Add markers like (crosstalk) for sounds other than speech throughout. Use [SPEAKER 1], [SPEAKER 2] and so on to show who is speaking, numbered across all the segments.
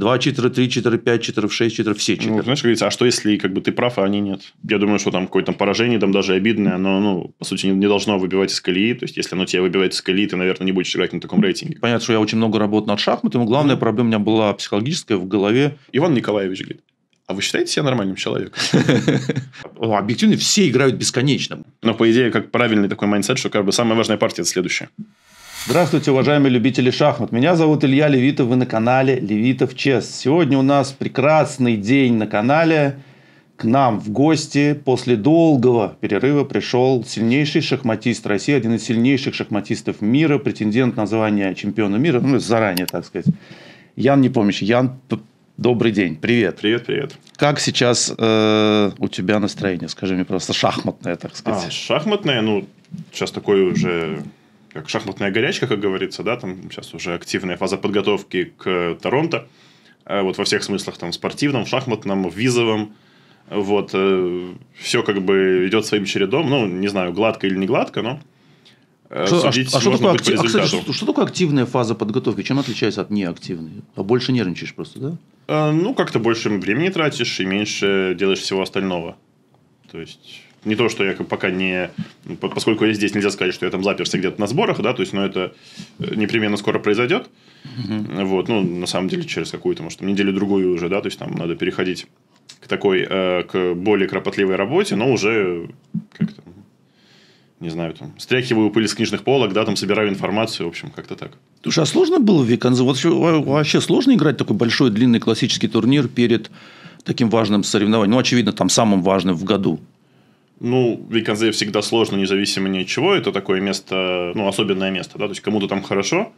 [SPEAKER 1] 2 читера, 3 читера, 5 читеров, 6 читеров, все ну, читеры. Ну, знаешь, как говорится, а что если как бы ты прав, а они нет? Я думаю, что там какое-то поражение, там даже обидное, но, ну, по сути, не, не должно выбивать из колеи. То есть, если оно тебя
[SPEAKER 2] выбивает из колеи, ты, наверное, не будешь играть на таком рейтинге. Понятно, что я очень много работал над шахматом, главная проблема у меня была психологическая в голове. Иван Николаевич говорит, а вы считаете себя нормальным человеком?
[SPEAKER 1] (laughs) Объективно все играют бесконечно. Но, по идее, как правильный такой майндсет, что как бы самая важная партия – это следующая.
[SPEAKER 2] Здравствуйте, уважаемые любители шахмат. Меня зовут Илья Левитов, вы на канале Левитов Чес. Сегодня у нас прекрасный день на канале. К нам в гости после долгого перерыва пришел сильнейший шахматист России, один из сильнейших шахматистов мира, претендент на звание чемпиона мира, ну, заранее, так сказать. Ян не помнишь? Ян, добрый день, привет. Привет, привет. Как сейчас э, у тебя настроение, скажи мне просто, шахматное, так сказать? А,
[SPEAKER 1] шахматное, ну, сейчас такое уже как шахматная горячка, как говорится, да, там сейчас уже активная фаза подготовки к Торонто, э, вот во всех смыслах, там, спортивном, шахматном, визовом, вот, э, все как бы идет своим чередом, ну, не знаю, гладко или не гладко, но э, что, а, а что, такое актив... а, кстати, что,
[SPEAKER 2] что такое активная фаза подготовки? Чем отличается от неактивной? А больше нервничаешь просто, да?
[SPEAKER 1] А, ну, как-то больше времени тратишь и меньше делаешь всего остального. То есть не то, что я пока не... Поскольку я здесь, нельзя сказать, что я там заперся где-то на сборах, да, то есть, но ну, это э, непременно скоро произойдет. Угу. Вот, ну, на самом деле, через какую-то, может, неделю-другую уже, да, то есть, там надо переходить к такой, э, к более кропотливой работе, но уже как то не знаю, там, стряхиваю пыль с книжных полок, да, там, собираю информацию, в общем, как-то так.
[SPEAKER 2] Слушай, а сложно было в Виканзе? Вот вообще сложно играть такой большой, длинный классический турнир перед таким важным соревнованием? Ну, очевидно, там самым важным в году.
[SPEAKER 1] Ну, Виканзе всегда сложно, независимо ни от чего. Это такое место, ну, особенное место, да, то есть кому-то там хорошо,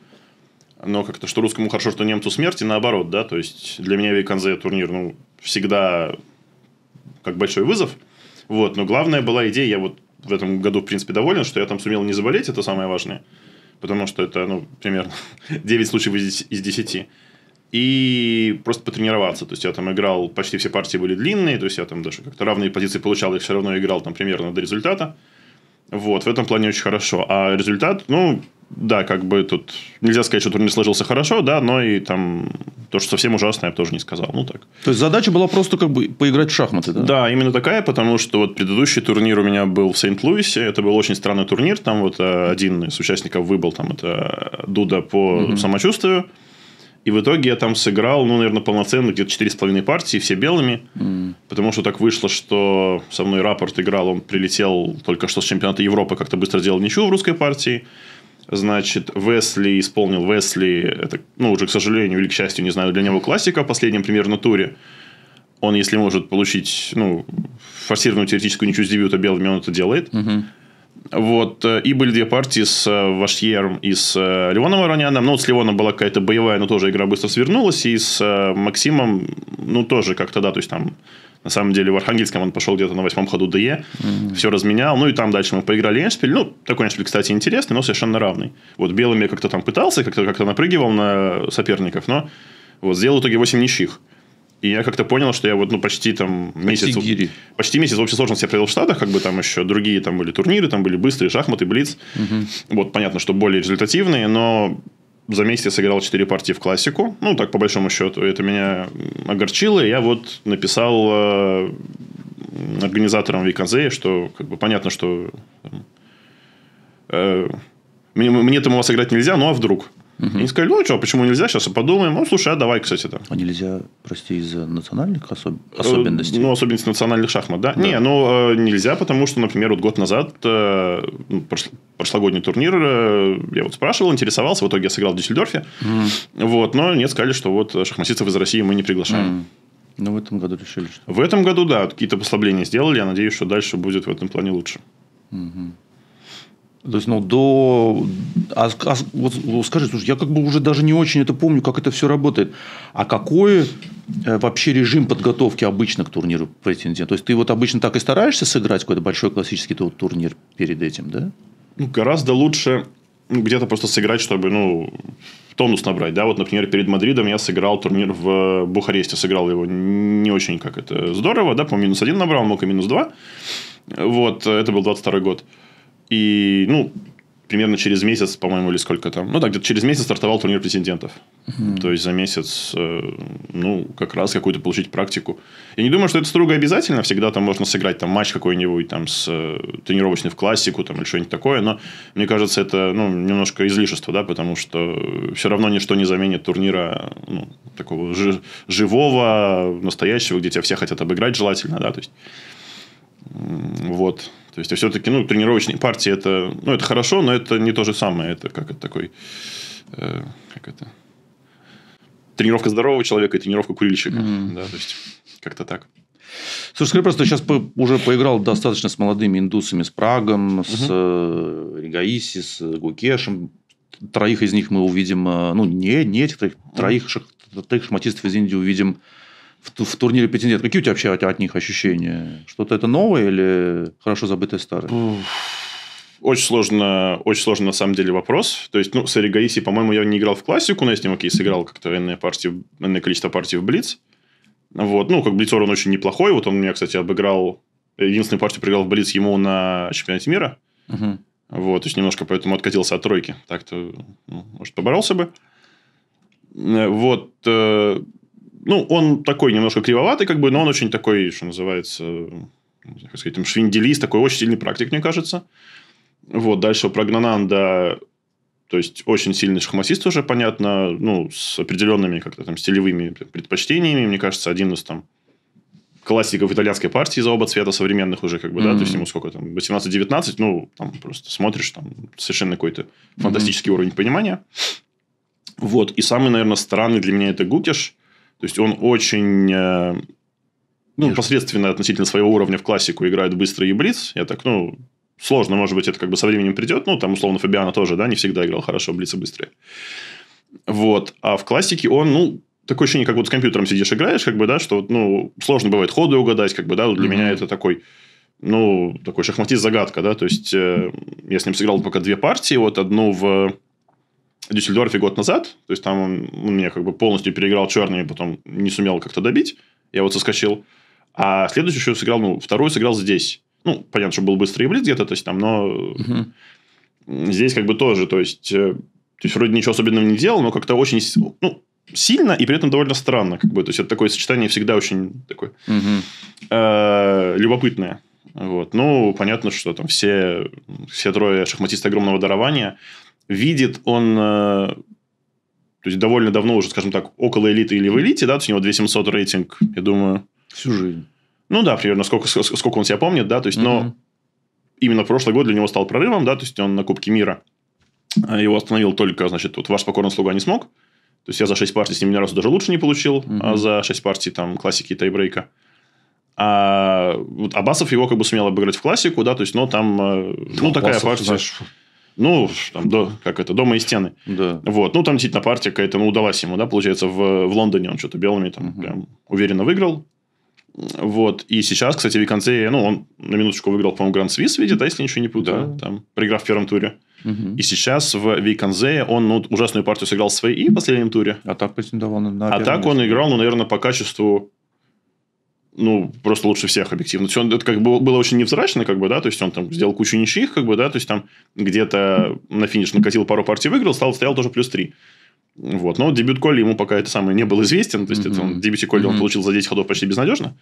[SPEAKER 1] но как-то что русскому хорошо, что немцу смерти. наоборот, да, то есть для меня Виканзе турнир, ну, всегда как большой вызов. Вот, но главная была идея, я вот в этом году, в принципе, доволен, что я там сумел не заболеть, это самое важное. Потому что это, ну, примерно 9 (laughs) случаев из 10 и просто потренироваться. То есть, я там играл, почти все партии были длинные, то есть, я там даже как-то равные позиции получал, и все равно играл там примерно до результата. Вот, в этом плане очень хорошо. А результат, ну, да, как бы тут нельзя сказать, что турнир сложился хорошо, да, но и там то, что совсем ужасно, я бы тоже не сказал. Ну, так.
[SPEAKER 2] То есть, задача была просто как бы поиграть в шахматы, да? Да, именно такая, потому что
[SPEAKER 1] вот предыдущий турнир у меня был в Сент-Луисе. Это был очень странный турнир. Там вот э, один из участников выбыл, там это Дуда по угу. самочувствию. И в итоге я там сыграл, ну, наверное, полноценно где-то 4,5 партии, все белыми. Mm. Потому что так вышло, что со мной рапорт играл, он прилетел только что с чемпионата Европы, как-то быстро сделал ничего в русской партии. Значит, Весли исполнил Весли, это, ну, уже, к сожалению или к счастью, не знаю, для него классика в последнем примерно туре. Он, если может получить, ну, форсированную теоретическую ничью с дебюта белыми, он это делает. Mm-hmm. Вот, э, и были две партии с э, Вашьером и с э, Леоном Вороняном. Ну, вот с Леоном была какая-то боевая, но тоже игра быстро свернулась. И с Максимом, ну, тоже как-то, да, то есть там на самом деле в Архангельском он пошел где-то на восьмом ходу ДЕ, mm-hmm. все разменял. Ну и там дальше мы поиграли Эншпиль. Ну, такой Эншпиль, кстати, интересный, но совершенно равный. Вот белыми как-то там пытался, как-то, как-то напрыгивал на соперников, но вот сделал в итоге 8 ничьих. И я как-то понял, что я вот ну, почти там месяц... Почти, почти месяц вообще сложно я провел в Штатах, как бы там еще другие там были турниры, там были быстрые шахматы, блиц. Угу. Вот, понятно, что более результативные, но за месяц я сыграл 4 партии в классику. Ну, так, по большому счету. Это меня огорчило. И я вот написал э, организаторам Виканзея, что как бы понятно, что... Э, мне, мне там у вас играть нельзя, ну а вдруг? Угу. Они сказали, ну что, почему нельзя, сейчас подумаем. Ну, слушай, а давай, кстати, там. А
[SPEAKER 2] нельзя, прости, из-за национальных особ... Э, особенностей?
[SPEAKER 1] Ну, особенностей национальных шахмат, да? да. Не, ну, э, нельзя, потому что, например, вот год назад, э, ну, прошлогодний турнир, я вот спрашивал, интересовался, в итоге я сыграл в Дюссельдорфе. Угу. Вот, но нет, сказали, что вот шахматистов из России мы не приглашаем. Угу. Ну, но в этом году решили, что... В этом году, да, какие-то послабления сделали. Я надеюсь,
[SPEAKER 2] что дальше будет в этом плане лучше. Угу. То есть, ну, до... А, а, вот, ну, скажи, слушай, я как бы уже даже не очень это помню, как это все работает. А какой э, вообще режим подготовки обычно к турниру претендент? То есть, ты вот обычно так и стараешься сыграть какой-то большой классический вот турнир перед этим, да? Ну, гораздо лучше
[SPEAKER 1] ну, где-то просто сыграть, чтобы, ну, тонус набрать, да, вот, например, перед Мадридом я сыграл турнир в Бухаресте, сыграл его не очень как это здорово, да, по минус один набрал, мог и минус два, вот, э, это был 22 год, и, ну, примерно через месяц, по-моему, или сколько там. Ну, так, где-то через месяц стартовал турнир президентов, Угу. То есть, за месяц, э, ну, как раз какую-то получить практику. Я не думаю, что это строго обязательно. Всегда там можно сыграть там матч какой-нибудь там с э, тренировочный в классику там или что-нибудь такое. Но мне кажется, это, ну, немножко излишество, да, потому что все равно ничто не заменит турнира, ну, такого жи- живого, настоящего, где тебя все хотят обыграть желательно, да, то есть... Вот. То есть, а все-таки, ну, тренировочные партии это, ну, это хорошо, но это не то же самое. Это как это такой, э, как это, тренировка здорового человека
[SPEAKER 2] и тренировка курильщика. Mm-hmm. Да, то есть, как-то так. Слушай, скажи просто, сейчас по, уже поиграл достаточно с молодыми индусами, с Прагом, угу. с э, Ригаиси, с Гукешем. Троих из них мы увидим, э, ну, не, не этих троих, троих, шах, троих шахматистов из Индии увидим в, в турнире претендент. Какие у тебя вообще от, от них ощущения? Что-то это новое или хорошо забытое старое? Очень сложно, очень сложно на самом деле
[SPEAKER 1] вопрос. То есть, ну, с Эригаиси, по-моему, я не играл в классику, но я с ним, окей, сыграл как-то энное, партии, энное количество партий в Блиц. Вот. Ну, как Блицор он очень неплохой. Вот он меня, кстати, обыграл. Единственную партию проиграл в Блиц ему на чемпионате мира. Угу. Вот. То есть, немножко поэтому откатился от тройки. Так-то, ну, может, поборолся бы. Э, вот э, ну, он такой немножко кривоватый, как бы, но он очень такой, что называется, как сказать, там, швинделист, такой очень сильный практик, мне кажется. Вот, дальше Прогнананда, то есть, очень сильный шахматист уже, понятно, ну, с определенными как-то там стилевыми предпочтениями, мне кажется, один из там классиков итальянской партии за оба цвета современных уже, как бы, mm-hmm. да, то есть ему сколько там, 18-19, ну, там просто смотришь, там совершенно какой-то фантастический mm-hmm. уровень понимания. Вот, и самый, наверное, странный для меня это Гукеш, то есть, он очень э, ну, непосредственно относительно своего уровня в классику играет быстро и блиц. Я так, ну, сложно, может быть, это как бы со временем придет. Ну, там, условно, Фабиано тоже, да, не всегда играл хорошо блиц и быстрее. Вот. А в классике он, ну, такое ощущение, как вот с компьютером сидишь, играешь, как бы, да, что, ну, сложно бывает ходы угадать, как бы, да, вот для mm-hmm. меня это такой, ну, такой шахматист-загадка, да, то есть, э, я с ним сыграл пока две партии, вот одну в Дюссельдорфе год назад. То есть, там он, он меня как бы полностью переиграл черными, потом не сумел как-то добить. Я вот соскочил. А следующую еще сыграл, ну, вторую сыграл здесь. Ну, понятно, что был быстрый блиц где-то, то есть там, но угу. здесь как бы тоже, то есть, э, то есть вроде ничего особенного не делал, но как-то очень, ну, сильно и при этом довольно странно, как бы, то есть это такое сочетание всегда очень такое угу. любопытное. Вот. Ну, понятно, что там все, все трое шахматисты огромного дарования видит он, э, то есть довольно давно уже, скажем так, около элиты или в элите, да, то есть у него 2700 рейтинг, я думаю. Всю жизнь. Ну да, примерно сколько, сколько он себя помнит, да, то есть, mm-hmm. но именно прошлый год для него стал прорывом, да, то есть он на Кубке мира э, его остановил только, значит, вот ваш покорный слуга не смог. То есть я за 6 партий с ним ни разу даже лучше не получил, mm-hmm. а за 6 партий там классики тайбрейка. А вот Абасов его как бы сумел обыграть в классику, да, то есть, но там, э, ну, ну такая партия. Знаешь, ну, там, до, как это, дома и стены. Да. Вот. Ну, там действительно партия какая-то, ну, удалась ему, да, получается, в, в Лондоне он что-то белыми там угу. прям уверенно выиграл. Вот. И сейчас, кстати, в Виконцей, ну, он на минуточку выиграл, по-моему, Гранд Свис, видит, да, если ничего не путаю, да. там, проиграв в первом туре. Угу. И сейчас в Виконзее он ну, ужасную партию сыграл в своей и в последнем туре. А так претендовал на А так он играл, ну, наверное, по качеству ну, просто лучше всех объективно. То есть, он, это как бы было очень невзрачно, как бы, да, то есть, он там сделал кучу ничьих, как бы, да, то есть, там где-то на финиш накатил пару партий, выиграл, стал, стоял тоже плюс три, Вот. Но дебют Колли ему пока это самое не был известен. То есть, mm-hmm. это он, дебюти Колли mm-hmm. он получил за 10 ходов почти безнадежно.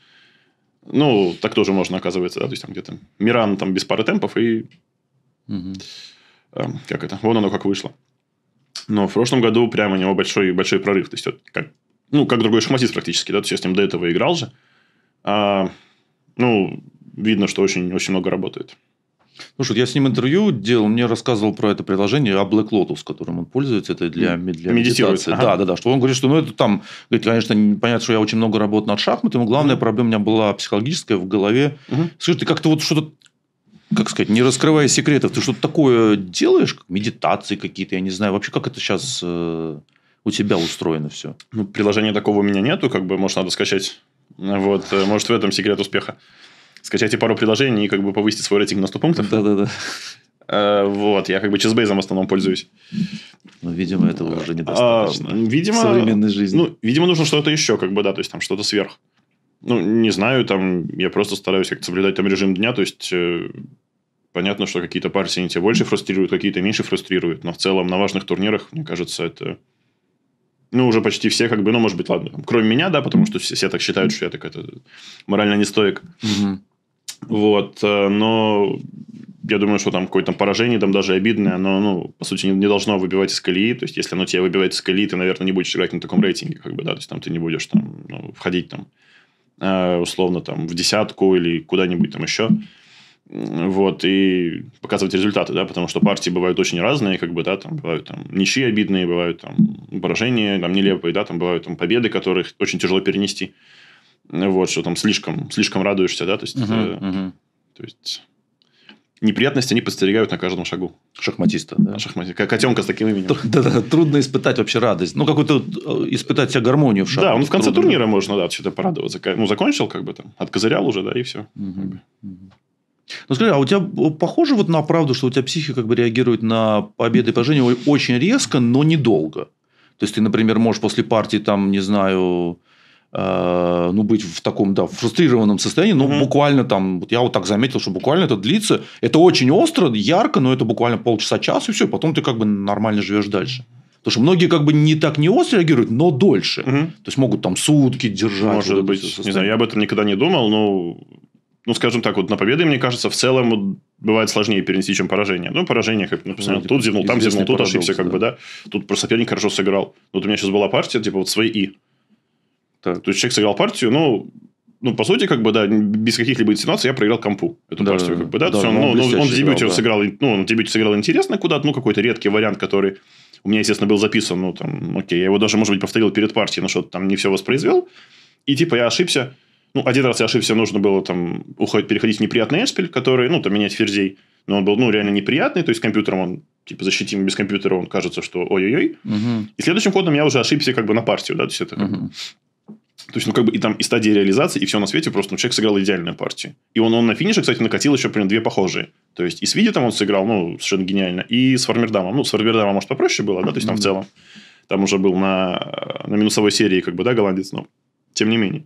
[SPEAKER 1] Ну, так тоже можно, оказывается, да, то есть, там где-то Миран там без пары темпов и... Mm-hmm. Э, как это? Вон оно как вышло. Но в прошлом году прямо у него большой, большой прорыв. То есть, вот, как, ну, как другой шахматист практически, да, то есть, я с ним до этого играл же. А, ну, видно, что очень, очень много работает.
[SPEAKER 2] Слушай, ну я с ним интервью делал, мне рассказывал про это приложение, о а Black Lotus, которым он пользуется, это для, для медитации. Ага. Да, да, да. Что он говорит, что ну это там, говорит, конечно, понятно, что я очень много работ над шахматами, главная угу. проблема у меня была психологическая в голове. Угу. Слушай, ты как-то вот что-то как сказать, не раскрывая секретов, ты что-то такое делаешь, как медитации какие-то, я не знаю, вообще как это сейчас э, у тебя устроено все? Ну, приложения такого у меня
[SPEAKER 1] нету, как бы, может, надо скачать вот, э, может, в этом секрет успеха. Скачайте пару приложений и как бы повысите свой рейтинг на 100 пунктов. Да-да-да. Э, вот, я как бы чизбейзом в основном пользуюсь. Ну, видимо, этого уже э, недостаточно. А, видимо, современной жизни. Ну, видимо, нужно что-то еще, как бы, да, то есть там что-то сверх. Ну, не знаю, там я просто стараюсь как-то соблюдать там режим дня, то есть э, понятно, что какие-то партии тебя больше фрустрируют, какие-то меньше фрустрируют, но в целом на важных турнирах, мне кажется, это ну, уже почти все, как бы, ну, может быть, ладно, кроме меня, да, потому что все, все так считают, что я так это морально нестойк, Угу. Вот, э, но я думаю, что там какое-то поражение, там даже обидное, оно, ну, по сути, не, не должно выбивать из колеи. То есть, если оно тебя выбивает из колеи, ты, наверное, не будешь играть на таком рейтинге, как бы, да, то есть, там ты не будешь там ну, входить там э, условно там в десятку или куда-нибудь там еще вот, и показывать результаты, да, потому что партии бывают очень разные, как бы, да, там бывают там ничьи обидные, бывают там поражения, там нелепые, да, там бывают там победы, которых очень тяжело перенести, вот, что там слишком, слишком радуешься, да, то есть, uh-huh, uh-huh.
[SPEAKER 2] то есть неприятности они подстерегают на каждом шагу. Шахматиста, да. Шахматиста. Как котенка с таким именем. Да-да, трудно испытать вообще радость. Ну, какую-то э, испытать себе гармонию в шахмате Да, он ну, в конце трудно. турнира можно, да, что-то порадоваться. Ну, закончил как бы там, откозырял уже, да, и все. Угу. Угу. Ну скажи, а у тебя похоже вот на правду, что у тебя психика как бы реагирует на победы и поражения очень резко, но недолго? То есть ты, например, можешь после партии там, не знаю, э, ну быть в таком, да, фрустрированном состоянии, но угу. буквально там, вот я вот так заметил, что буквально это длится, это очень остро, ярко, но это буквально полчаса, час и все, потом ты как бы нормально живешь дальше. Потому что многие как бы не так не остро реагируют, но дольше. Угу. То есть могут там сутки держать. Может быть,
[SPEAKER 1] не знаю, я об этом никогда не думал, но ну, скажем так, вот на победы, мне кажется, в целом вот, бывает сложнее перенести, чем поражение. Ну, поражение, как, ну, постоянно, ну, тут зевнул, там зевнул, тут парадокс, ошибся, как да. бы, да. Тут про соперник хорошо сыграл. Вот у меня сейчас была партия, типа, вот свои «и». Так. То есть, человек сыграл партию, но ну, ну, по сути, как бы, да, без каких-либо инсинуаций я проиграл компу. Эту да, партию, как бы, да. да, да он, он, ну, ну, он, он в дебюте да. сыграл, ну, он в дебюте сыграл интересно куда-то, ну, какой-то редкий вариант, который у меня, естественно, был записан, ну, там, окей, я его даже, может быть, повторил перед партией, но что-то там не все воспроизвел. И, типа, я ошибся, ну, один раз я ошибся, нужно было там уходить, переходить в неприятный эспель, который, ну, там менять ферзей. Но он был, ну, реально неприятный, то есть компьютером он, типа, защитим, без компьютера он кажется, что ой-ой-ой. Угу. И следующим ходом я уже ошибся как бы на партию, да, то есть это как угу. То есть, ну, как бы и там и стадия реализации, и все на свете, просто ну, человек сыграл идеальную партию. И он, он на финише, кстати, накатил еще примерно две похожие. То есть, и с Видитом он сыграл, ну, совершенно гениально, и с Фармердамом. Ну, с Фармердамом, может, попроще было, да, то есть, там mm-hmm. в целом. Там уже был на, на минусовой серии, как бы, да, голландец, но тем не менее.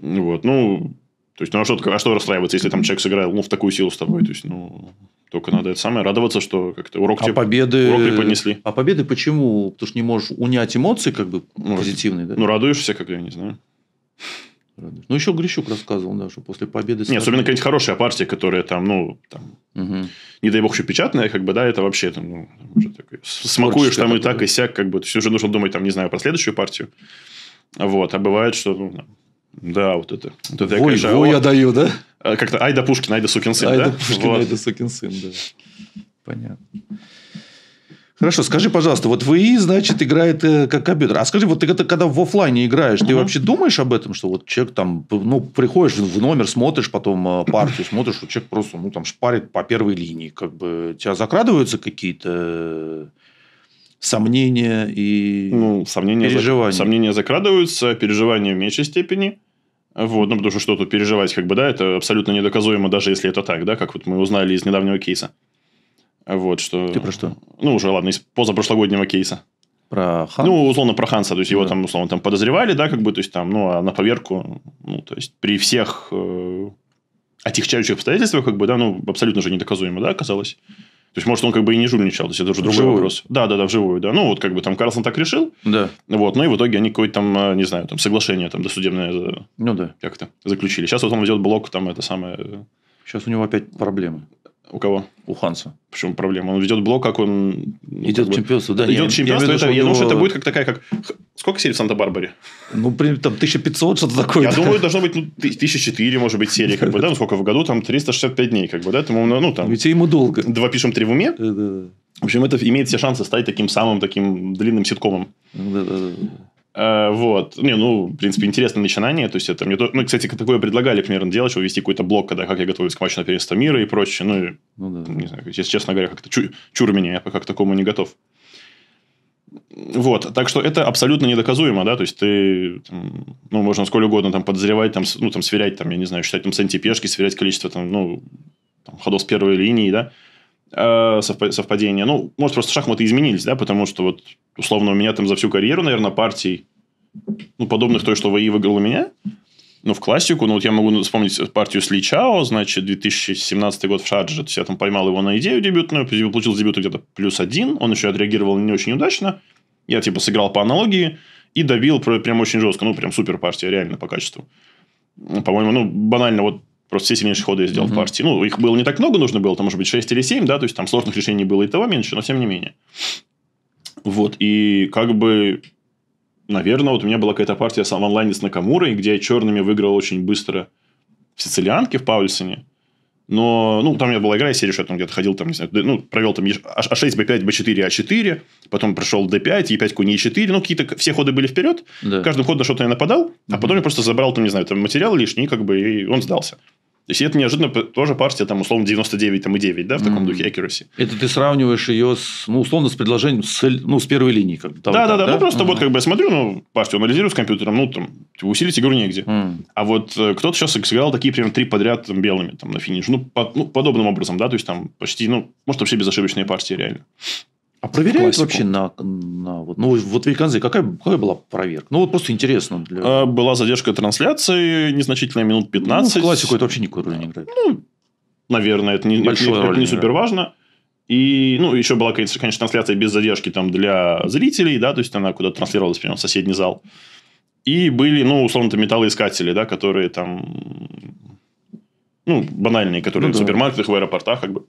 [SPEAKER 1] Вот, ну, то есть, ну, а что, а что расстраиваться, если там человек сыграл, ну, в такую силу с тобой, то есть, ну, только надо это самое радоваться, что как-то урок, а тебе, победы, урок поднесли.
[SPEAKER 2] А победы почему? Потому что не можешь унять эмоции, как бы, ну, позитивные, да? Ну, радуешься, как я не знаю. Радуешь. Ну, еще Грищук рассказывал, да, что после победы... Нет, особенно какая-нибудь хорошая
[SPEAKER 1] партия, которая там, ну, там, угу. не дай бог, еще печатная, как бы, да, это вообще там, ну,
[SPEAKER 2] уже такой, смакуешь там и так, и
[SPEAKER 1] сяк, как бы, то есть, уже нужно думать, там, не знаю, про следующую партию. Вот, а бывает, что, ну, да, вот это. Вот это вой, я, конечно, вой вот, я даю, да? А, как-то Айда Пушкин,
[SPEAKER 2] Айда Сукин сын, Айда да? Пушкин, вот. Айда Сукин сын, да. Понятно. Хорошо, скажи, пожалуйста, вот ВИ, значит, играет э, как компьютер. А скажи, вот ты это, когда в офлайне играешь, ты вообще думаешь об этом, что вот человек там, ну, приходишь в номер, смотришь потом э, партию, смотришь, что человек просто, ну, там, шпарит по первой линии. Как бы тебя закрадываются какие-то э, сомнения и ну, сомнения переживания? За... Сомнения закрадываются,
[SPEAKER 1] переживания в меньшей степени. Вот, ну, потому что что то переживать, как бы, да, это абсолютно недоказуемо, даже если это так, да, как вот мы узнали из недавнего кейса. Вот, что... Ты про что? Ну, уже, ладно, из позапрошлогоднего кейса. Про Хан? Ну, условно, про Ханса. То есть, да. его там, условно, там подозревали, да, как бы, то есть, там, ну, а на поверку, ну, то есть, при всех э, отягчающих обстоятельствах, как бы, да, ну, абсолютно же недоказуемо, да, оказалось. То есть, может, он как бы и не жульничал. То есть, это уже другой вопрос. Да, да, да, вживую, да. Ну, вот как бы там Карлсон так решил. Да. Вот, ну и в итоге они какое-то там, э, не знаю, там соглашение там досудебное э, ну, да. как-то заключили. Сейчас вот он ведет блок там это самое э, Сейчас у него опять проблемы. У кого? У Ханса. Почему проблема? Он ведет блок, как он... Ну, идет как чемпионство, да. Идет я, чемпионство. Я, это, я думаю, что это будет как такая, как... Сколько серий в Санта-Барбаре? Ну,
[SPEAKER 2] примерно там 1500, что-то такое. Я думаю, должно
[SPEAKER 1] быть ну, 1004, может быть, серии. Как бы, да? Ну, сколько в году? Там 365 дней. Как бы, да? Там, ну, там... Ведь ему долго. Два пишем, три в уме. В общем, это имеет все шансы стать таким самым таким длинным ситкомом. Да, да, да. Э, вот. Не, ну, в принципе, интересное начинание. То есть, это мне... Ну, кстати, такое предлагали примерно делать, чтобы вести какой-то блог, когда как я готовлюсь к матчу на первенство мира и прочее. Ну, ну да. не знаю, если честно говоря, как-то чур, чур меня, я пока к такому не готов. Вот, так что это абсолютно недоказуемо, да, то есть ты, там, ну, можно сколь угодно там подозревать, там, ну, там, сверять, там, я не знаю, считать там сантипешки, сверять количество, там, ну, там, ходов с первой линии, да, Э, совпадение. Ну, может, просто шахматы изменились, да, потому что вот, условно, у меня там за всю карьеру, наверное, партий, ну, подобных той, что ВАИ выиграл у меня, ну, в классику, ну, вот я могу вспомнить партию с Ли Чао, значит, 2017 год в Шардже, то есть, я там поймал его на идею дебютную, получил с где-то плюс один, он еще отреагировал не очень удачно, я, типа, сыграл по аналогии и добил прям очень жестко, ну, прям супер партия, реально, по качеству. По-моему, ну, банально, вот Просто все сильнейшие ходы я сделал mm-hmm. в партии. Ну, их было не так много нужно было, там, может быть, 6 или 7, да, то есть там сложных решений было и того меньше, но тем не менее. Вот, и как бы, наверное, вот у меня была какая-то партия в онлайне с Накамурой, где я черными выиграл очень быстро в Сицилианке в Паульсоне. Но, ну, там у меня была игра из серии, что я там где-то ходил, там, не знаю, ну, провел там А6, б 5 б 4 А4, потом прошел д 5 е 5 Конь, е 4 ну, какие-то все ходы были вперед, да. каждым ходом на что-то я нападал, а потом я просто забрал, там, не знаю, там, материал лишний, как бы, и он сдался. То есть, это неожиданно тоже партия, там, условно, 99 там, и 9, да, в таком mm-hmm. духе accuracy.
[SPEAKER 2] Это ты сравниваешь ее, с, ну, условно, с
[SPEAKER 1] предложением, с, ну, с первой линии. Как да, да, да, да. Ну, просто uh-huh. вот как бы я смотрю, ну, партию анализирую с компьютером, ну, там, усилить игру негде. Mm. А вот э, кто-то сейчас сыграл такие, примерно, три подряд там, белыми там, на финиш. Ну, по, ну, подобным образом, да, то есть, там, почти, ну, может, вообще безошибочные партии реально. А проверяют классику. вообще
[SPEAKER 2] на, на вот, ну вот в Иканзе какая, какая была проверка? Ну вот просто интересно. Для... А, была задержка трансляции незначительная минут 15. Ну, в классику это вообще никакой роли не играет.
[SPEAKER 1] Ну, наверное, это не, Большой это, это не супер важно. И, ну, еще была, конечно, трансляция без задержки там для зрителей, да, то есть она куда-то транслировалась прямо в соседний зал. И были, ну, условно, то металлоискатели, да, которые там, ну, банальные, которые ну, в супермаркетах, в аэропортах, как бы.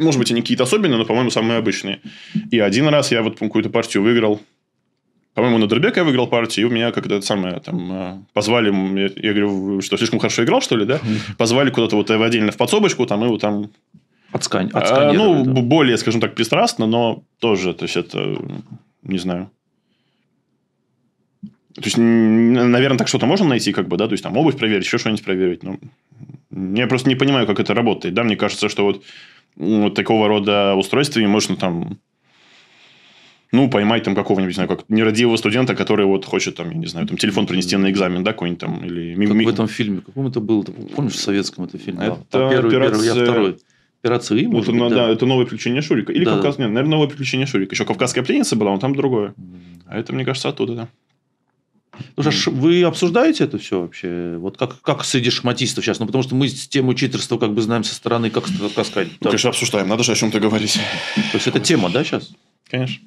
[SPEAKER 1] Может быть, они какие-то особенные, но, по-моему, самые обычные. И один раз я вот какую-то партию выиграл. По-моему, на Дербек я выиграл партию, и у меня как-то самое там э, позвали, я, я говорю, что слишком хорошо играл, что ли, да? Позвали куда-то вот э, отдельно в подсобочку, там и вот там Отскань, э, а, ну, да. более, скажем так, пристрастно, но тоже, то есть, это, не знаю. То есть, наверное, так что-то можно найти, как бы, да, то есть, там обувь проверить, еще что-нибудь проверить, но я просто не понимаю, как это работает. Да, мне кажется, что вот, вот такого рода устройствами можно там ну, поймать там какого-нибудь, не знаю, как нерадивого студента, который вот хочет там, я не знаю, там телефон принести
[SPEAKER 2] на экзамен, да, какой-нибудь там, или... Как в этом фильме, каком это было? ты помнишь, в советском это фильм? Это первый, операция... первый, я второй. Операция И, может вот, быть, да. да. это новое приключение Шурика. Или да, Кавказ,
[SPEAKER 1] да. нет, наверное, новое приключение Шурика. Еще Кавказская пленница была, но там другое. А это, мне кажется, оттуда, да.
[SPEAKER 2] Слушай, вы обсуждаете это все вообще? Вот как, как среди шахматистов сейчас? Ну, потому что мы тему читерства как бы знаем со стороны, как, как сказать. так. Ну, конечно, обсуждаем. Надо же о чем-то говорить. То есть, это тема, да, сейчас?
[SPEAKER 1] Конечно.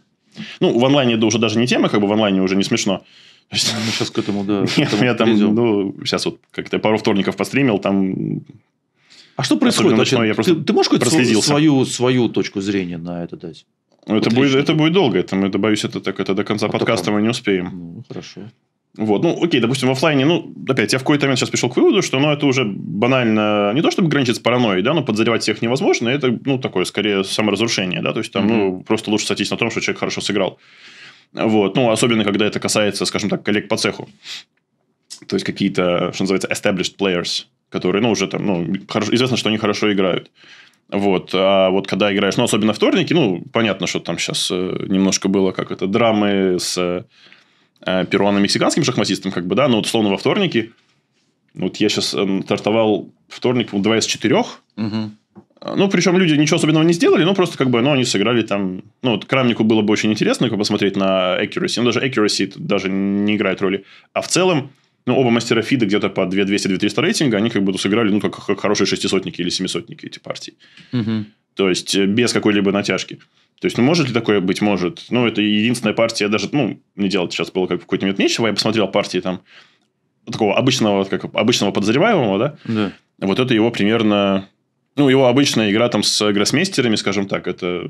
[SPEAKER 1] Ну, в онлайне это уже даже не тема, как бы в онлайне уже не смешно. Ну, мы сейчас к этому, да. Нет, этому я там, ну, сейчас вот как-то пару вторников постримил, там а что происходит? Вообще, я ты, ты можешь какую-то свою, свою точку зрения на это дать? Ну, это Отлично. будет, это будет долго. Это, мы, боюсь, это, так, это до конца а подкаста мы не успеем. Ну, хорошо. Вот, ну, окей, допустим, в офлайне, ну, опять, я в какой-то момент сейчас пришел к выводу, что, ну, это уже банально, не то чтобы граничит с паранойей, да, но подозревать всех невозможно, это, ну, такое, скорее, саморазрушение, да, то есть, там, mm-hmm. ну, просто лучше садись на том, что человек хорошо сыграл. Вот, ну, особенно, когда это касается, скажем так, коллег по цеху. То есть, какие-то, что называется, established players, которые, ну, уже там, ну, хорошо, известно, что они хорошо играют. Вот. А вот когда играешь, ну, особенно вторники, ну, понятно, что там сейчас э, немножко было, как это, драмы с э, Э, перуано-мексиканским шахматистам, как бы, да, но вот условно во вторники. Вот я сейчас эм, стартовал вторник, по-моему, 2 из 4. Угу.
[SPEAKER 2] Э,
[SPEAKER 1] ну, причем люди ничего особенного не сделали, но просто как бы, ну, они сыграли там... Ну, вот Крамнику было бы очень интересно как бы, посмотреть на accuracy, но ну, даже accuracy даже не играет роли. А в целом, ну, оба мастера фида где-то по 2200-2300 рейтинга, они как бы сыграли, ну, как, как хорошие шестисотники или семисотники эти партии. Угу. То есть, э, без какой-либо натяжки. То есть, ну, может ли такое быть? Может. Ну, это единственная партия, даже, ну, не делать сейчас было как в какой-то момент нечего, я посмотрел партии там такого обычного, как обычного подозреваемого, да? Да. Вот это его примерно... Ну, его обычная игра там с гроссмейстерами, скажем так, это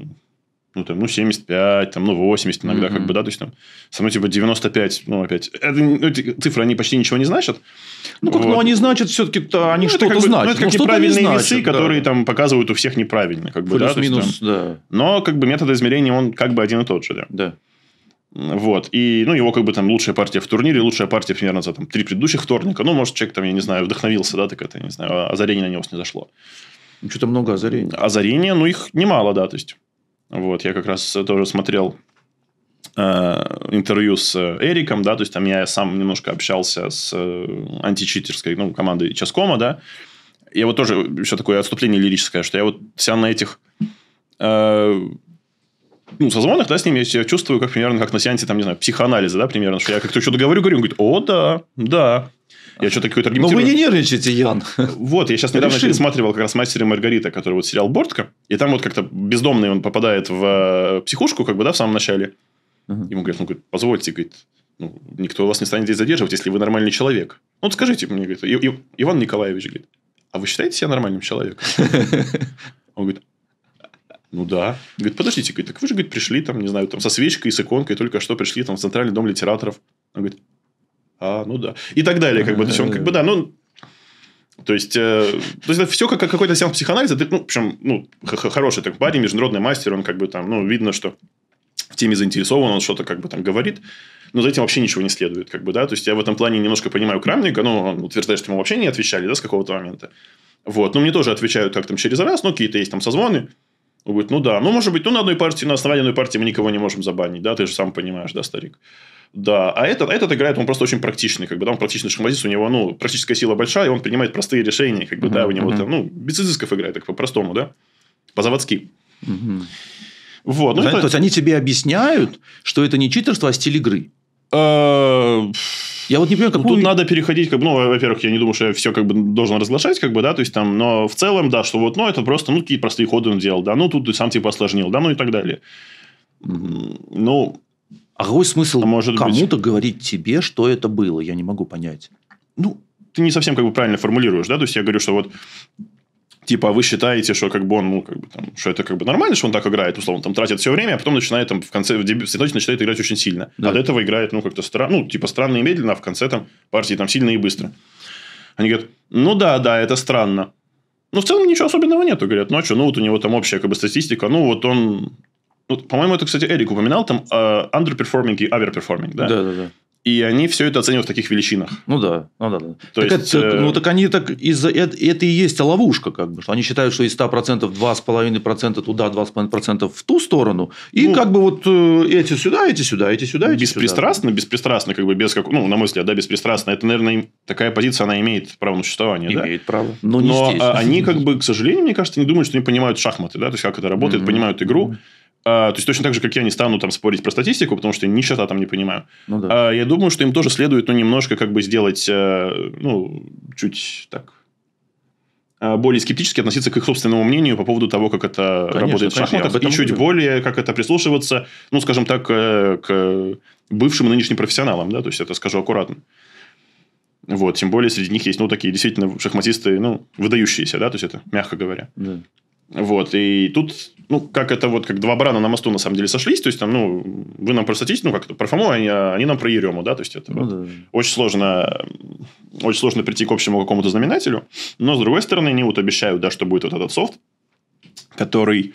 [SPEAKER 1] ну, там, ну, 75, там, ну, 80 иногда, mm-hmm. как бы, да, то есть, там, со мной, типа, 95, ну, опять, это, ну, эти цифры, они почти ничего не значат. Ну, как, ну, вот. ну, они
[SPEAKER 2] значат все-таки, то они ну, что-то как бы, ну, значат. Ну, это как ну, неправильные не значат, весы, да. которые,
[SPEAKER 1] там, показывают у всех неправильно, как бы, Плюс, да. минус, есть, там, да. Но, как бы, метод измерения, он, как бы, один и тот же, да. Да. Вот. И, ну, его как бы там лучшая партия в турнире, лучшая партия примерно за там три предыдущих вторника. Ну, может, человек там, я не знаю, вдохновился, да, так это, я не знаю, а озарение на него не зашло. Ну, что-то много озарений. Озарения, ну, их немало, да, то есть. Вот, я как раз тоже смотрел э, интервью с э, Эриком, да, то есть там я сам немножко общался с э, античитерской, ну, командой Часкома, да, я вот тоже еще такое отступление лирическое, что я вот вся на этих э, ну, созвонах, да, с ними я чувствую, как примерно, как на сеансе, там, не знаю, психоанализа, да, примерно, что я как-то что-то говорю, говорю, он говорит, о, да, да, я что-то какой-то Но ну, вы не
[SPEAKER 2] нервничаете, Ян. Вот, я сейчас недавно Решим.
[SPEAKER 1] пересматривал как раз «Мастер и Маргарита», который вот сериал «Бортка». И там вот как-то бездомный он попадает в э, психушку, как бы, да, в самом начале. Угу. Ему говорят, ну, говорит, позвольте, говорит, ну, никто вас не станет здесь задерживать, если вы нормальный человек. Ну, вот скажите мне, говорит, и, и, Иван Николаевич, говорит, а вы считаете себя нормальным человеком? (laughs) Он говорит, ну да. Говорит, подождите, говорит, так вы же, говорит, пришли там, не знаю, там со свечкой и с иконкой, только что пришли там в Центральный дом литераторов. Он говорит, а, ну да. И так далее, как бы. То есть, он как бы, да, ну, то есть, э, то есть это все как какой-то сеанс психоанализа. Ты, ну, причем, ну, хороший так парень, международный мастер, он как бы там, ну, видно, что в теме заинтересован, он что-то как бы там говорит, но за этим вообще ничего не следует, как бы, да. То есть, я в этом плане немножко понимаю Крамника, но он утверждает, что ему вообще не отвечали, да, с какого-то момента. Вот, но ну, мне тоже отвечают как там через раз, ну, какие-то есть там созвоны. Он говорит, ну да, ну, может быть, ну, на одной партии, на основании одной партии мы никого не можем забанить, да, ты же сам понимаешь, да, старик. Да, а этот, этот играет, он просто очень практичный, как бы, да, он практичный шахматист, у него, ну, практическая сила большая, и он принимает простые решения, как бы, uh-huh, да, у него uh-huh. там, ну, без изысков играет,
[SPEAKER 2] так по-простому, да, по-заводски. Uh-huh. Вот. Ну, Знаете, это... То есть, они тебе объясняют, что это не читерство, а стиль игры. Э, я вот не понимаю, какую... Ну,
[SPEAKER 1] тут надо переходить, как бы, ну, во-первых, я не думаю, что я все как бы должен разглашать, как бы, да, то есть там, но в целом, да, что вот, ну, это просто, ну, какие простые ходы он делал, да, ну, тут ты сам типа осложнил, да, ну и так далее.
[SPEAKER 2] Ну, а какой смысл а Может кому-то быть... говорить тебе, что это было? Я не могу понять. Ну, ты не совсем как бы правильно формулируешь, да? То есть я говорю, что вот типа вы
[SPEAKER 1] считаете, что как бы он, ну, как бы там, что это как бы нормально, что он так играет, условно, там тратит все время, а потом начинает там в конце, в цветочке начинает играть очень сильно. Да. От этого играет, ну, как-то странно, ну, типа странно и медленно, а в конце там партии там сильно и быстро. Они говорят, ну да, да, это странно. Но ну, в целом ничего особенного нету, говорят, ночью. Ну, а ну вот у него там общая как бы статистика, ну вот он ну, по-моему, это, кстати, Эрик упоминал, там э, underperforming и overperforming, да? Да, да, да. И они все это оценивают в таких величинах.
[SPEAKER 2] Ну да, ну да. да. То так есть, это, э, ну так они так из-за это, это и есть ловушка, как бы, что они считают, что из 100% 2,5% туда, 2,5% в ту сторону, и ну, как бы вот э, эти сюда, эти сюда, эти сюда, эти беспристрастно, сюда. Беспристрастно, как бы без как, ну на мой взгляд, да, беспристрастно. Это,
[SPEAKER 1] наверное, такая позиция, она имеет право на существование, имеет да? право. Но, ну, а, Но здесь. они как
[SPEAKER 2] бы, к сожалению,
[SPEAKER 1] мне кажется, не думают, что они понимают шахматы, да, то есть как это работает, понимают игру. А, то есть точно так же, как я не стану там спорить про статистику, потому что я ни черта там не понимаю. Ну, да. а, я думаю, что им тоже следует, ну, немножко как бы сделать, а, ну, чуть так а, более скептически относиться к их собственному мнению по поводу того, как это конечно, работает в шахматах, и чуть будем. более как это прислушиваться, ну, скажем так, э, к бывшим и нынешним профессионалам, да, то есть это скажу аккуратно. Вот, тем более среди них есть, ну, такие действительно шахматисты, ну, выдающиеся, да, то есть это мягко говоря. Да. Вот, и тут ну, как это вот, как два брана на мосту, на самом деле, сошлись, то есть, там, ну, вы нам про статистику, ну, как это, про Фому, они, они нам про Ерему, да, то есть, это ну, вот да. очень сложно, очень сложно прийти к общему какому-то знаменателю, но, с другой стороны, они вот обещают, да, что будет вот этот софт, который,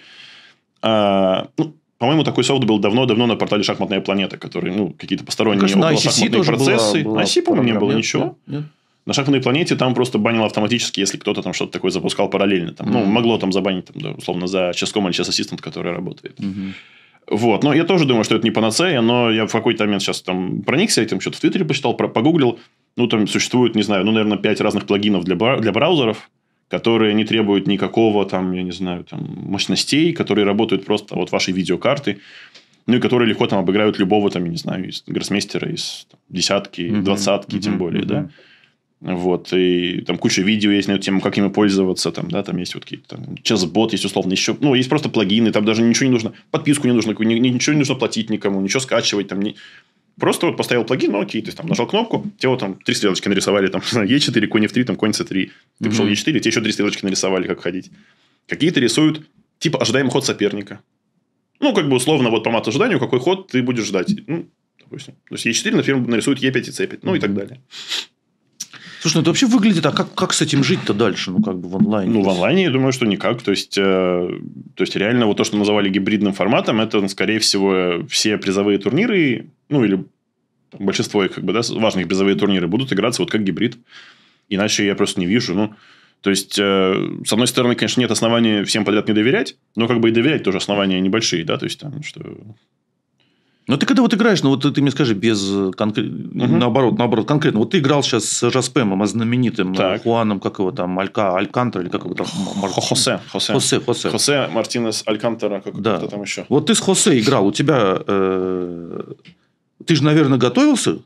[SPEAKER 1] а, ну, по-моему, такой софт был давно-давно на портале «Шахматная планета», который, ну, какие-то посторонние ну, Конечно, около шахматные процессы. Была, была на IC, по-моему, не было нет, ничего. Нет, нет. На шахматной планете там просто банил автоматически, если кто-то там что-то такое запускал параллельно. Там, mm-hmm. Ну, могло там забанить, там, да, условно, за часком или час ассистент, который работает. Mm-hmm. Вот. Но я тоже думаю, что это не панацея, но я в какой-то момент сейчас там проникся этим, что-то в Твиттере почитал, погуглил. Ну, там существует, не знаю, ну, наверное, пять разных плагинов для, для браузеров, которые не требуют никакого там, я не знаю, там, мощностей, которые работают просто от вашей видеокарты, ну, и которые легко там обыграют любого там, я не знаю, из гроссмейстера, из там, десятки, mm-hmm. двадцатки, mm-hmm. тем более, mm-hmm. да. Вот, и там куча видео есть на эту тему, как ими пользоваться, там, да, там есть вот какие-то, там, бот есть условно, еще, ну, есть просто плагины, там даже ничего не нужно, подписку не нужно, ничего не нужно платить никому, ничего скачивать, там, не... Просто вот поставил плагин, ну окей, ты там нажал кнопку, тебе вот там три стрелочки нарисовали, там, (laughs) Е4, конь F3, там, конь C3. Ты mm-hmm. пошел Е4, тебе еще три стрелочки нарисовали, как ходить. Какие-то рисуют, типа, ожидаемый ход соперника. Ну, как бы условно, вот по мат ожиданию, какой ход ты будешь ждать. Ну, допустим. То есть, Е4, например, нарисуют Е5 и С5, ну mm-hmm. и так далее. Слушай, ну это вообще выглядит, а как, как с этим жить-то дальше, ну как бы в онлайне? Ну в онлайне, я думаю, что никак. То есть, э, то есть реально вот то, что называли гибридным форматом, это, ну, скорее всего, все призовые турниры, ну или там, большинство их как бы, да, важных призовые турниры будут играться вот как гибрид. Иначе я просто не вижу, ну, то есть, э, с одной стороны, конечно, нет оснований всем подряд не доверять, но как бы и доверять тоже основания небольшие, да, то есть, там, что
[SPEAKER 2] но ну, ты когда вот играешь, ну, вот ты, мне скажи, без конкретно, угу. наоборот, наоборот, конкретно. Вот ты играл сейчас с Жаспемом, а знаменитым так. Хуаном, как его там, Алька, Алькантера или как его там? Мар... Хосе. Хосе. Хосе, Хосе. Хосе Мартинес Алькантера, как да. кто там еще. Вот ты с Хосе играл, у тебя... Э... Ты же, наверное, готовился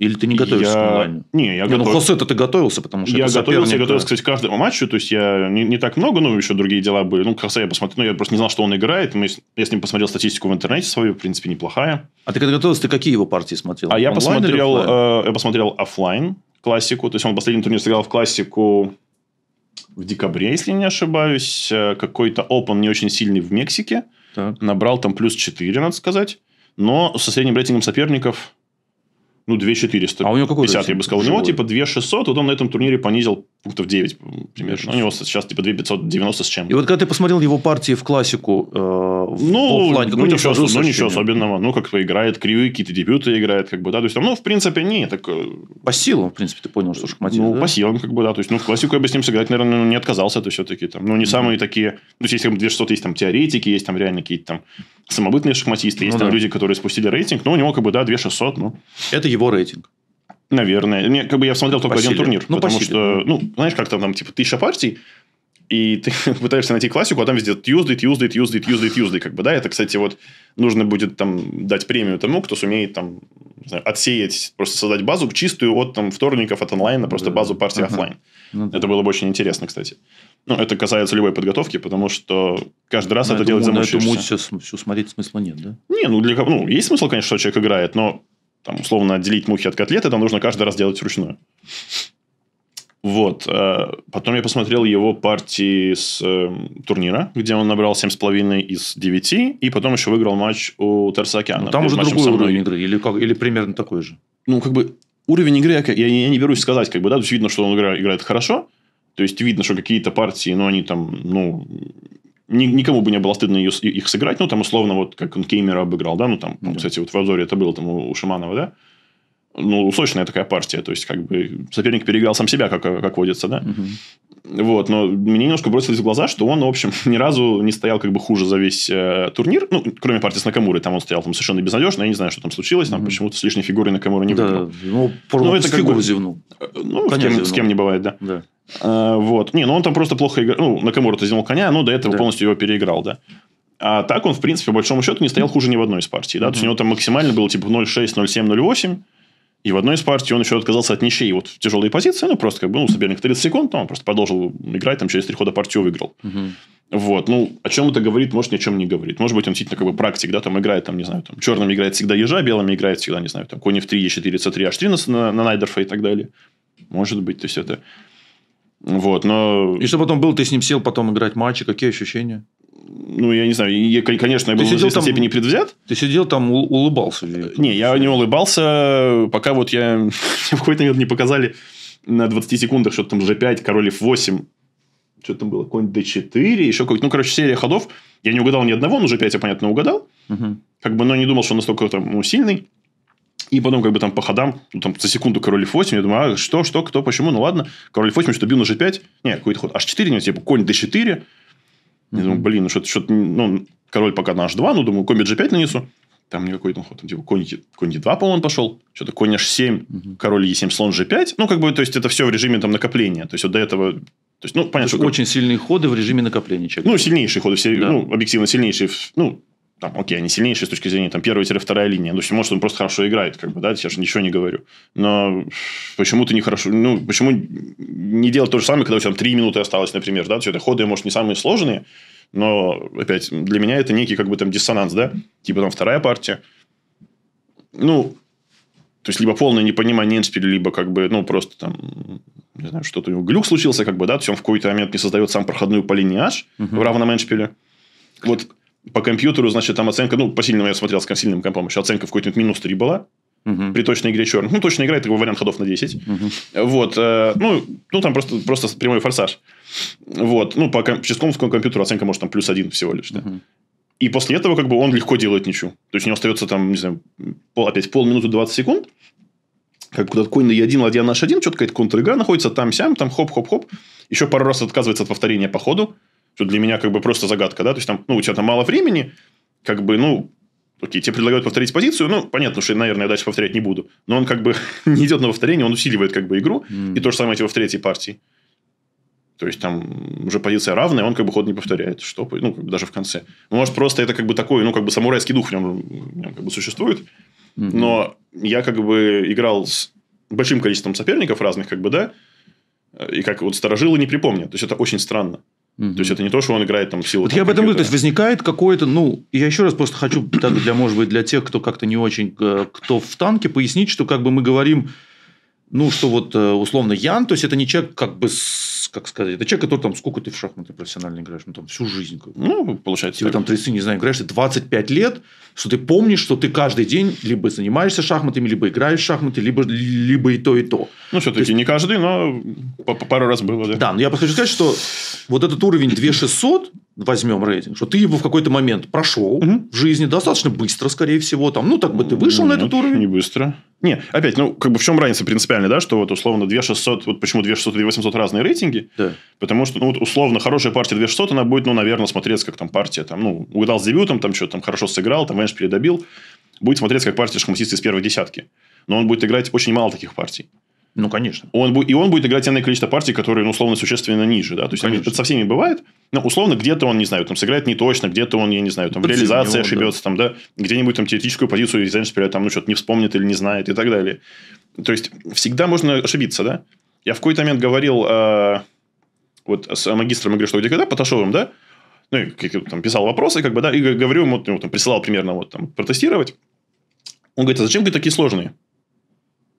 [SPEAKER 2] или ты не готовишься я... к онлайну? Не, я не, ну, Хосе-то ты готовился, потому что я это готовился, я готовился, кстати,
[SPEAKER 1] к каждому матчу. То есть, я не, не так много, но ну, еще другие дела были. Ну, Хосе я посмотрел, но ну, я просто не знал, что он играет. Мы, я с ним посмотрел статистику в интернете свою, в принципе,
[SPEAKER 2] неплохая. А ты когда готовился, ты какие его партии смотрел? А я посмотрел,
[SPEAKER 1] э, я посмотрел офлайн классику. То есть, он последний турнир сыграл в классику в декабре, если не ошибаюсь. Э, какой-то опен не очень сильный в Мексике. Так. Набрал там плюс 4, надо сказать. Но со средним рейтингом соперников ну, 2400. А у него какой 50, я бы сказал. Живой? У него типа 2600, вот он на этом турнире понизил пунктов 9 примерно. Ну, у него сейчас типа 2590 с чем. И
[SPEAKER 2] вот когда ты посмотрел его партии в классику э, в ну, оффлайн, ну, ну, ничего, ну, ощущение? ничего особенного.
[SPEAKER 1] Ну, как то играет, кривые какие-то дебюты играет, как бы, да. То есть, там, ну, в принципе, не так... Э, по силам, в принципе, ты понял, что шахматист, Ну, да? по силам, как бы, да. То есть, ну, в классику я бы с ним сыграть, наверное, ну, не отказался. Это все-таки там, ну, не mm-hmm. самые такие... То есть если там бы 200 есть там теоретики, есть там реально какие-то там самобытные шахматисты, есть ну, там да. люди, которые спустили рейтинг, но у него, как бы, да, 2600, ну. Это его рейтинг. Наверное. Мне, как бы я смотрел только один турнир. Ну, потому что, ну, знаешь, как там, там, типа, тысяча партий, и ты (laughs) пытаешься найти классику, а там везде Tuesday, Tuesday, Tuesday, Tuesday, Tuesday, как бы, да, это, кстати, вот нужно будет там дать премию тому, кто сумеет там знаю, отсеять, просто создать базу чистую от там вторников, от онлайна, просто базу партии офлайн. Ну, да. Это было бы очень интересно, кстати. Ну, это касается любой подготовки, потому что каждый раз Но это делать замучаешься. На
[SPEAKER 2] эту муть смотреть смысла нет, да?
[SPEAKER 1] Не, ну, для Ну, есть смысл, конечно, что человек играет, но там, условно отделить мухи от котлет, это нужно каждый раз делать вручную. Вот. Э, потом я посмотрел его партии с эм, турнира, где он набрал 7,5 из 9, и потом еще выиграл матч у Тарсакяна. Ну, там уже другой уровень игры, или, как, или примерно такой же. Ну, как бы, уровень игры, я, я, я не берусь сказать, как бы, да, то есть, видно, что он играет хорошо, то есть, видно, что какие-то партии, ну, они там, ну, никому бы не было стыдно ее, их сыграть, ну, там, условно, вот, как он Кеймера обыграл, да, ну, там, да. кстати, вот в обзоре это было, там, у, у Шиманова, да, ну, сочная такая партия. То есть, как бы соперник переиграл сам себя, как, как водится, да. Угу. Вот, но мне немножко бросилось в глаза, что он, в общем, (laughs) ни разу не стоял как бы хуже за весь э, турнир. Ну, кроме партии с Накамурой, там он стоял там совершенно безнадежно. Я не знаю, что там случилось. Там угу. почему-то с лишней фигурой Накамура не выиграл. Да,
[SPEAKER 2] ну, ну это как бы... зевнул.
[SPEAKER 1] Э, ну, с кем, зевнул. с кем не бывает, да. да. А, вот. Не, ну он там просто плохо играл. Ну, Накамура-то зевнул коня, но до этого да. полностью его переиграл, да. А так он, в принципе, по большому счету не стоял хуже ни в одной из партий. Да? mm То есть, у него там максимально было типа 0,6, 0,7, 0,8. И в одной из партий он еще отказался от ничей вот в тяжелые позиции, ну, просто как бы, ну, соперник 30 секунд, там он просто продолжил играть, там, через три хода партию выиграл. Угу. Вот, ну, о чем это говорит, может, ни о чем не говорит. Может быть, он действительно как бы практик, да, там играет, там, не знаю, там, черным играет всегда ежа, а белыми играет всегда, не знаю, там, конь в 3 e4, c3, h3 на, на Найдерфа и так далее.
[SPEAKER 2] Может быть, то есть, это... Вот, но... И что потом был, ты с ним сел потом играть матчи, какие ощущения? ну, я не знаю, я, конечно, я был в известной там, степени предвзят. Ты сидел там,
[SPEAKER 1] улыбался? Не, я не улыбался, пока вот я... (laughs) в какой-то момент не показали на 20 секундах что-то там G5, король F8, что там было, конь D4, еще какой-то, ну, короче, серия ходов. Я не угадал ни одного, но G5 я, понятно, угадал. Угу. Как бы, но не думал, что он настолько там ну, сильный. И потом, как бы там по ходам, ну, там за секунду король f8, я думаю, а что, что, кто, почему, ну ладно. Король f8, что бил на g5, не, какой-то ход h4, ну типа конь d4, я думаю, блин, ну что-то, что-то, ну, король пока на h2, ну, думаю, конь g5 нанесу. Там никакой там ну, ход. Там, типа, конь, конь e2, по-моему, пошел. Что-то конь h7, угу. король e7, слон g5. Ну, как бы, то есть, это все в режиме там накопления. То есть, вот до этого... То есть, ну, понятно, то есть, что... Очень сильные ходы в режиме накопления. Человек. Ну, сильнейшие ходы. Все, да. Ну, объективно сильнейшие. Ну, там, окей, они сильнейшие с точки зрения там, первая-вторая линия. Ну, то есть, может, он просто хорошо играет, как бы, да, сейчас ничего не говорю. Но почему то не хорошо, ну, почему не делать то же самое, когда у тебя там 3 минуты осталось, например, да, все это ходы, может, не самые сложные, но, опять, для меня это некий, как бы, там, диссонанс, да, типа, там, вторая партия, ну, то есть, либо полное непонимание Энспиля, либо, как бы, ну, просто, там, не знаю, что-то у него глюк случился, как бы, да, то есть, он в какой-то момент не создает сам проходную по линии H угу. в равном Энспиле. Вот по компьютеру, значит, там оценка, ну, по сильному я смотрел с сильным компом, еще оценка в какой-нибудь минус 3 была. Угу. При точной игре черных. Ну, точная игра это вариант ходов на 10. Угу. Вот. Э, ну, ну, там просто, просто прямой форсаж. Вот. Ну, по ком- чистковскому компьютеру оценка может там плюс один всего лишь. Да? Угу. И после этого, как бы, он легко делает ничью. То есть, у него остается там, не знаю, пол, опять полминуты 20 секунд. Как куда-то конь на Е1, ладья на H1, четкая контр-игра находится там-сям, там хоп-хоп-хоп. Еще пару раз отказывается от повторения по ходу что для меня как бы просто загадка, да, то есть там, ну, у тебя там мало времени, как бы, ну, окей, тебе предлагают повторить позицию, ну, понятно, что, наверное, я дальше повторять не буду, но он как бы (laughs) не идет на повторение, он усиливает как бы игру, mm. и то же самое типа в третьей партии. То есть там уже позиция равная, он как бы ход не повторяет, что, ну, как бы даже в конце. Может, просто это как бы такой, ну, как бы самурайский дух в нем, в нем как бы существует, mm-hmm. но я как бы играл с большим количеством соперников разных, как бы, да, и как вот старожилы не припомнят. То есть, это очень странно. Угу. То есть это не то, что он
[SPEAKER 2] играет там в силу. Вот там, я об этом говорю, то есть возникает какое-то, ну, я еще раз просто хочу, для, может быть, для тех, кто как-то не очень, э, кто в танке, пояснить, что как бы мы говорим ну, что вот э, условно Ян, то есть это не человек, как бы, как сказать, это человек, который там, сколько ты в шахматы профессионально играешь, ну, там, всю жизнь. Ну, получается. Тебе там 30, не знаю, играешь, ты 25 лет, что ты помнишь, что ты каждый день либо занимаешься шахматами, либо играешь в шахматы, либо, либо и то, и то. Ну, все-таки есть... не каждый, но пару раз было, да. Да, но я просто хочу сказать, что вот этот уровень 2600, возьмем рейтинг, что ты его в какой-то момент прошел угу. в жизни достаточно быстро, скорее всего, там, ну так бы ты вышел Нет, на этот уровень. Не быстро. Не, опять, ну как бы в чем разница принципиальная, да, что вот условно
[SPEAKER 1] 2600, вот почему 2600 и 2800 разные рейтинги, да. потому что, ну вот условно хорошая партия 2600, она будет, ну, наверное, смотреться как там партия, там, ну, угадал с дебютом, там что там хорошо сыграл, там, Венш передобил, будет смотреться как партия шахматиста из первой десятки. Но он будет играть очень мало таких партий. Ну, конечно. Он, и он будет играть иное количество партий, которые, ну, условно, существенно ниже. Да? То есть, конечно. это со всеми бывает. Но, условно, где-то он, не знаю, там сыграет не точно, где-то он, я не знаю, там, в реализации него, ошибется, да. там, да, где-нибудь там теоретическую позицию дизайнер спирает, там, ну, что-то не вспомнит или не знает и так далее. То есть, всегда можно ошибиться, да? Я в какой-то момент говорил э, вот с магистром игры «Что, где, когда» Поташовым, да? Ну, и, там, писал вопросы, как бы, да, и говорю ему, ну, там, присылал примерно, вот, там, протестировать. Он говорит, а зачем, говорит, такие сложные?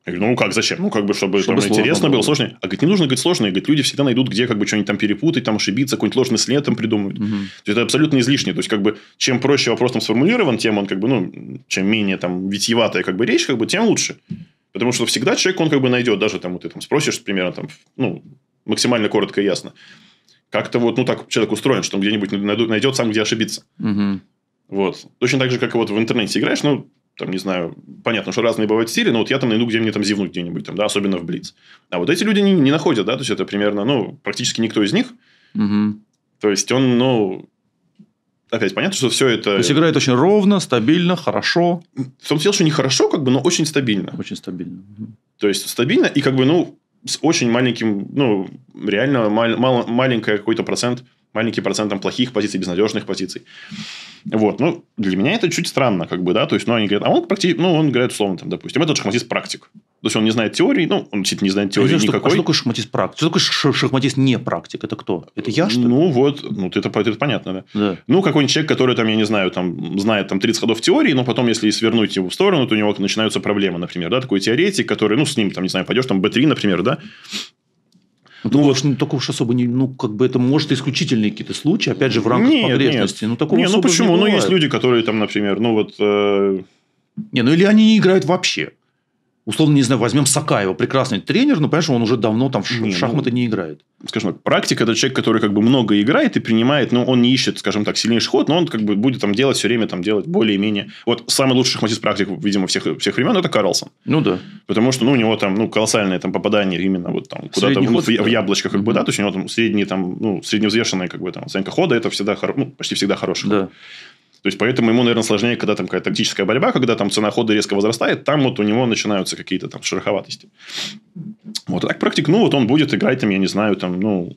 [SPEAKER 1] Я говорю, ну как, зачем? Ну, как бы, чтобы, чтобы там, интересно было, было сложно. А говорит, не нужно, говорить сложно. И, говорит, люди всегда найдут, где как бы что-нибудь там перепутать, там ошибиться, какой-нибудь ложный след там придумают. Угу. То есть, это абсолютно излишне. То есть, как бы, чем проще вопрос там сформулирован, тем он как бы, ну, чем менее там витьеватая как бы речь, как бы, тем лучше. Потому что всегда человек, он как бы найдет, даже там вот ты там спросишь, примерно, там, ну, максимально коротко и ясно. Как-то вот, ну, так человек устроен, что он где-нибудь найдет сам, где ошибиться. Угу. Вот. Точно так же, как вот в интернете играешь, ну, там, не знаю, понятно, что разные бывают стили, но вот я там найду, где мне там зевнуть где-нибудь, там, да, особенно в Блиц. А вот эти люди не, не находят, да, то есть это примерно, ну, практически никто из них. Угу. То есть он, ну, опять понятно, что все это... То есть играет очень ровно, стабильно, хорошо. В том числе, что не хорошо, как бы, но очень стабильно. Очень стабильно. Угу. То есть стабильно и как бы, ну, с очень маленьким, ну, реально мал- мал- маленький какой-то процент маленький процентом плохих позиций, безнадежных позиций. Вот, ну, для меня это чуть странно, как бы, да, то есть, ну, они говорят, а он практически, ну, он говорит, условно, там, допустим, это шахматист-практик. То есть, он не знает теории, ну, он, действительно, не знает теории а никакой. Что, а что такое
[SPEAKER 2] шахматист-практик?
[SPEAKER 1] Что такое шахматист не практик? Это кто? Это я, что Ну, вот, ну, это, это понятно, да. да. Ну, какой-нибудь человек, который, там, я не знаю, там, знает, там, 30 ходов теории, но потом, если свернуть его в сторону, то у него начинаются проблемы, например, да, такой теоретик, который, ну, с ним, там, не знаю, пойдешь, там, B3, например, да,
[SPEAKER 2] ну, ну вот, ну, такого уж особо не... Ну, как бы это может исключительные какие-то случаи, опять же, в рамках нет, погрешности. Нет. Ну, такого нет, ну, почему? Не ну, ну есть люди, которые там, например, ну, вот... Э... Не, ну, или они не играют вообще условно, не знаю, возьмем Сакаева, прекрасный тренер, но, понимаешь, он уже давно там в не, шахматы ну, не играет. Скажем так, практик – это человек, который как бы много играет и принимает,
[SPEAKER 1] но он не ищет, скажем так, сильнейший ход, но он как бы будет там делать все время, там делать более-менее. Вот самый лучший шахматист практик, видимо, всех, всех времен – это Карлсон. Ну, да. Потому что, ну, у него там, ну, колоссальное там попадание именно вот там куда-то ну, ход, в, да. в яблочко, как бы, да, то есть, у него там средние там, ну, средневзвешенные, как бы, там, оценка хода – это всегда, хоро... ну, почти всегда хороший да. ход. То есть, поэтому ему, наверное, сложнее, когда там какая-то тактическая борьба, когда там цена хода резко возрастает, там вот у него начинаются какие-то там шероховатости. Вот, а так практик, ну, вот он будет играть там, я не знаю, там, ну,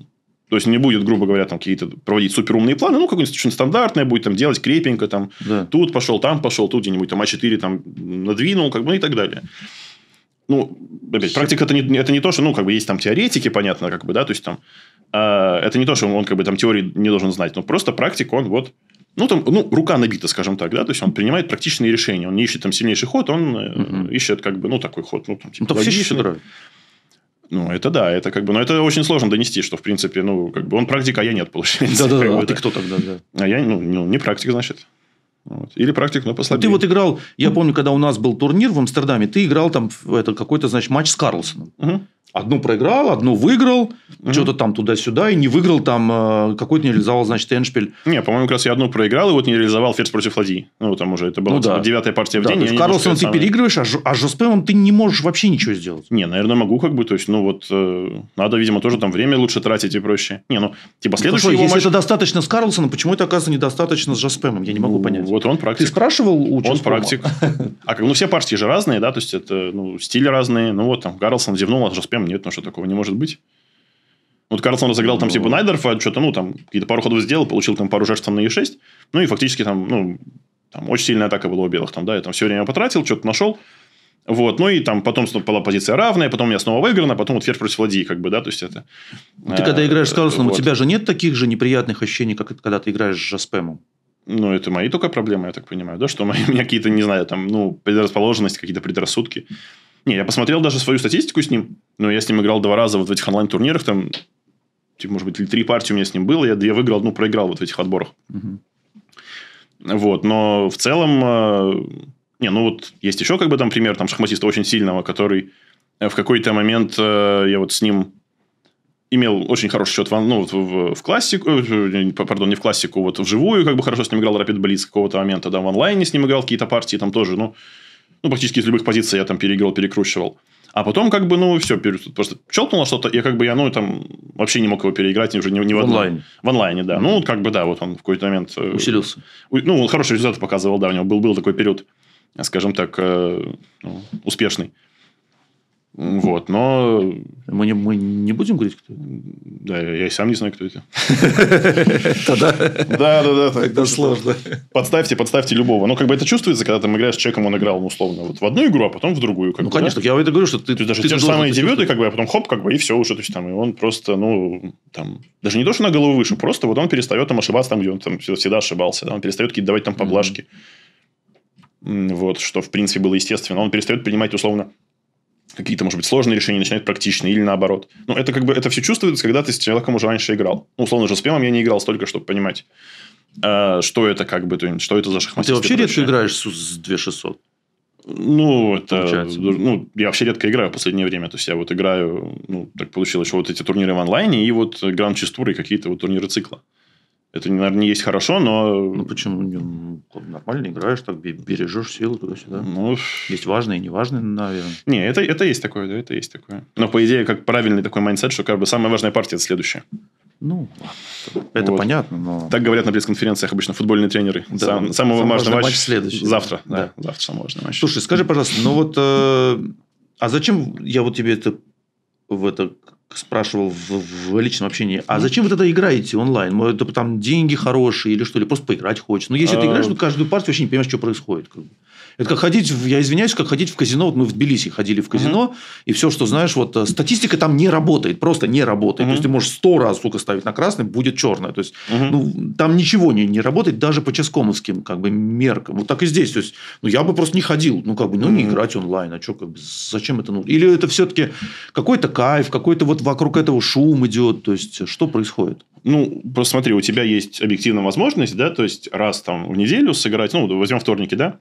[SPEAKER 1] то есть не будет, грубо говоря, там какие-то проводить суперумные планы, ну, какой нибудь очень стандартное будет там делать крепенько, там, да. тут пошел, там пошел, тут где-нибудь там А4 там надвинул, как бы, ну, и так далее. Ну, опять, практика это не, это не то, что, ну, как бы есть там теоретики, понятно, как бы, да, то есть там а, это не то, что он, как бы там теории не должен знать, но просто практику он вот ну, там, ну, рука набита, скажем так, да, то есть он принимает практичные решения, он не ищет там сильнейший ход, он угу. ищет как бы, ну, такой ход, ну, там, типа, ну, логичный. Ну, это да, это как бы, но это очень сложно донести, что, в принципе, ну, как бы он практик, а я нет, получается. Да-да-да, а ты
[SPEAKER 2] кто тогда, да. А я, ну, ну не практик, значит. Вот. Или практик, но ну, послабее. Ты вот играл, я помню, когда у нас был турнир в Амстердаме, ты играл там это какой-то, значит, матч с Карлсоном. Угу. Одну проиграл, одну выиграл, mm-hmm. что-то там туда-сюда, и не выиграл там, э, какой-то не реализовал, значит, Эншпиль. Не, по-моему, как раз я одну проиграл, и вот не реализовал Ферс против Ладьи. Ну, там уже это была ну, да. девятая партия да, в день. То Карлсоном ты самое... переигрываешь, а, Ж... а Жоспемом ты не можешь вообще ничего сделать.
[SPEAKER 1] Не, наверное, могу как бы, то есть, ну, вот, э, надо, видимо, тоже там время лучше тратить и проще. Не, ну, типа, следующий ну, его Если матч... это
[SPEAKER 2] достаточно с Карлсоном, почему это, оказывается, недостаточно с Жоспемом? Я не могу ну, понять. Вот он практик. Ты спрашивал у Он практик. (laughs)
[SPEAKER 1] А как, ну, все партии же разные, да, то есть, это, ну, стили разные. Ну, вот, там, Карлсон зевнул, а Жоспем там нет, ну что такого не может быть. Вот Карлсон разыграл там ну. типа Найдерфа, что-то, ну, там, какие-то пару ходов сделал, получил там пару жертв на Е6. Ну, и фактически там, ну, там очень сильная атака была у белых там, да, я там все время потратил, что-то нашел. Вот, ну и там потом была позиция равная, потом у меня снова выиграно, потом вот ферзь против ладьи, как бы, да, то есть это...
[SPEAKER 2] Ты когда э, играешь с Карлсоном, у тебя
[SPEAKER 1] же нет таких же
[SPEAKER 2] неприятных ощущений, как
[SPEAKER 1] когда ты играешь с Спэмом? Ну, это мои только проблемы, я так понимаю, да, что (laughs) у меня какие-то, не знаю, там, ну, предрасположенности, какие-то предрассудки. Не, я посмотрел даже свою статистику с ним. Но я с ним играл два раза вот в этих онлайн-турнирах. Там, типа, может быть, или три партии у меня с ним было. Я две выиграл, одну проиграл вот в этих отборах. Угу. Вот. Но в целом... Э, не, ну вот есть еще как бы там пример там шахматиста очень сильного, который э, в какой-то момент э, я вот с ним имел очень хороший счет в, ну, в, в классику, э, пардон, не в классику, вот в живую как бы хорошо с ним играл Rapid Blitz какого-то момента, да, в онлайне с ним играл какие-то партии, там тоже, ну, ну, практически из любых позиций я там переигрывал, перекручивал. А потом, как бы, ну, все, просто щелкнуло что-то, я как бы, я, ну, там, вообще не мог его переиграть, уже не, не в, в онлайне. В онлайне, да. Ну, как бы, да, вот он в какой-то момент... Э, Усилился. Ну, он хороший результат показывал, да, у него был, был такой период, скажем так, э, ну, успешный. Вот, но... Мы не, мы не будем говорить, кто это? Да, я и сам не знаю, кто это. Тогда... Да, да, да. Тогда сложно. Подставьте, подставьте любого. Ну, как бы это чувствуется, когда там играешь с человеком, он играл, ну, условно, вот в одну игру, а потом в другую. Ну, конечно,
[SPEAKER 2] я это говорю, что ты... даже те же самые дебюты,
[SPEAKER 1] как бы, а потом хоп, как бы, и все уже. То есть, там, и он просто, ну, там... Даже не то, что на голову выше, просто вот он перестает там ошибаться там, где он там всегда ошибался. Он перестает какие-то давать там поблажки. Вот, что, в принципе, было естественно. Он перестает принимать, условно, какие-то, может быть, сложные решения, начинает практичные или наоборот. Но ну, это как бы это все чувствуется, когда ты с человеком уже раньше играл. Ну, условно же, с пемом я не играл столько, чтобы понимать, э, что это как бы, то, что это за шахматист. А ты вообще редко
[SPEAKER 2] играешь с, с 2600?
[SPEAKER 1] Ну, это... Получается. Ну, я вообще редко играю в последнее время. То есть, я вот играю... Ну, так получилось, что вот эти турниры в онлайне и вот гранд-честуры, какие-то вот турниры цикла. Это, наверное, не есть хорошо, но... Ну, почему? Ну, нормально играешь, так бережешь силы туда-сюда. Ну, есть важные и неважные, наверное. Не, это, это есть такое, да, это есть такое. Но, по идее, как правильный такой майндсет, что как бы самая важная партия – это следующая. Ну, это вот. понятно, но... Так говорят на пресс-конференциях обычно футбольные тренеры. Да, Сам, самый важный матч, матч следующий. Завтра, да. да. Завтра самый важный матч.
[SPEAKER 2] Слушай, скажи, пожалуйста, ну вот... Э, а зачем я вот тебе это в это спрашивал в, в личном общении, а зачем вы тогда играете онлайн? Может, Это там деньги хорошие или что? ли? просто поиграть хочешь? Но ну, если а... ты играешь, то а, ну, каждую партию вообще не понимаешь, что происходит. Как бы. Это как ходить, в, я извиняюсь, как ходить в казино. Вот мы в Тбилиси ходили в казино, угу. и все, что знаешь, вот э, статистика там не работает, просто не работает. Угу. То есть ты можешь сто раз, сука, ставить на красный, будет черное. То есть угу. ну, там ничего не, не работает, даже по ческомовским как бы меркам. Вот так и здесь. То есть ну, я бы просто не ходил, ну как бы, ну угу. не играть онлайн, а что, как бы, зачем это нужно? Или это все-таки какой-то кайф, какой-то вот вокруг этого шум идет, то есть что происходит? Ну, просто смотри, у тебя есть
[SPEAKER 1] объективная возможность, да, то есть раз там в неделю сыграть, ну, возьмем вторники, да,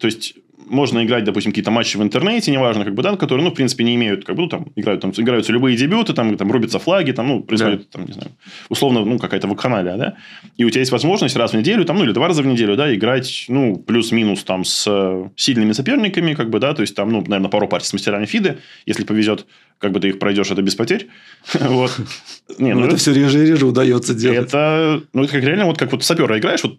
[SPEAKER 1] то есть можно играть, допустим, какие-то матчи в интернете, неважно, как бы, да, которые, ну, в принципе, не имеют, как бы, ну, там, играют, там, играются любые дебюты, там, там, рубятся флаги, там, ну, происходит, да. там, не знаю, условно, ну, какая-то вакханалия, да, и у тебя есть возможность раз в неделю, там, ну, или два раза в неделю, да, играть, ну, плюс-минус, там, с сильными соперниками, как бы, да, то есть, там, ну, наверное, пару партий с мастерами фиды, если повезет, как бы ты их пройдешь, это без потерь. (laughs) вот. Не, ну, ну это, все реже и реже удается делать. Это, ну, это как реально, вот как вот сапера играешь, вот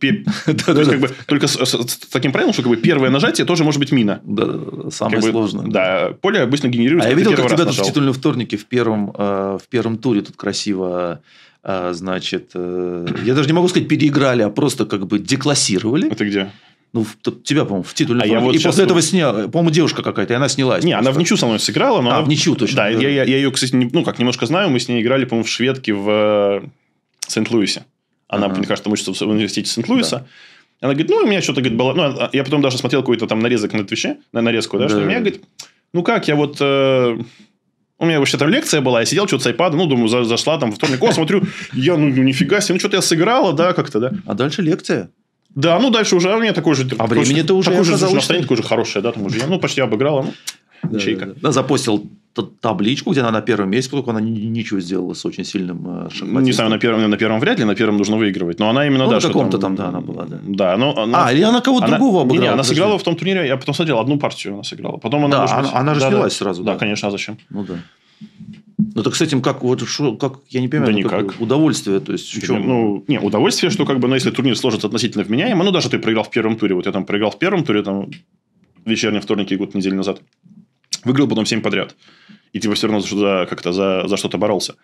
[SPEAKER 1] (laughs) только с, таким правилом, что как бы первое нажатие тоже может быть мина. Да, самое сложное. да, поле обычно генерируется. А я видел, как тебя тут в титульном
[SPEAKER 2] вторнике в первом, э, в первом туре тут красиво э, значит, э, я даже не могу сказать переиграли, а просто как бы деклассировали. Это где? Ну, тебя, по-моему, в титульном а я вот И после этого снял, по-моему, девушка какая-то, и она снялась. Не, просто. она в ничью со мной сыграла. Но а, в ничью точно. Да, да. Я, я, я ее, кстати,
[SPEAKER 1] не, ну, как немножко знаю, мы с ней играли, по-моему, в шведке в э, Сент-Луисе. Она, ага. мне кажется, учится в университете Сент-Луиса. Да. Она говорит, ну, у меня что-то, говорит, было... Ну, а, я потом даже смотрел какой-то там нарезок на Твиче, на нарезку, да, да. что у меня, говорит, ну, как, я вот... Э, у меня вообще то лекция была, я сидел что-то с айпада, ну, думаю, зашла там в вторник, о, смотрю, я, ну, нифига себе, ну, что-то я сыграла, да, как-то, да. А дальше лекция. Да, ну дальше уже а у меня такой же. А времени ты уже уже же настроение, такое
[SPEAKER 2] же хорошее, да, там уже.
[SPEAKER 1] Ну, почти обыграла.
[SPEAKER 2] Ну, да, да, да. да, запостил табличку, где она на первом месте, поскольку она ничего сделала с очень сильным э, шахматистом. Не знаю, на первом, на первом вряд ли, на первом нужно выигрывать. Но она именно, ну, да, на каком-то там, там, да,
[SPEAKER 1] она была, да. Да, но а, она... А, или она кого-то другого обыграла. Не, не, она подожди. сыграла
[SPEAKER 2] в том турнире, я потом
[SPEAKER 1] смотрел, одну партию она сыграла. Потом она... Да, она, быть... она же да, снялась да, сразу.
[SPEAKER 2] Да, да, конечно, а зачем? Ну, да. Ну так с этим как вот шо, как я не понимаю, да никак. удовольствие, то есть в чем? Ну не удовольствие,
[SPEAKER 1] что как бы, ну если турнир сложится относительно вменяемо, ну даже ты проиграл в первом туре, вот я там проиграл в первом туре там вечерний вторник и год неделю назад, выиграл потом 7 подряд, и типа все равно за, как-то за, за что-то боролся.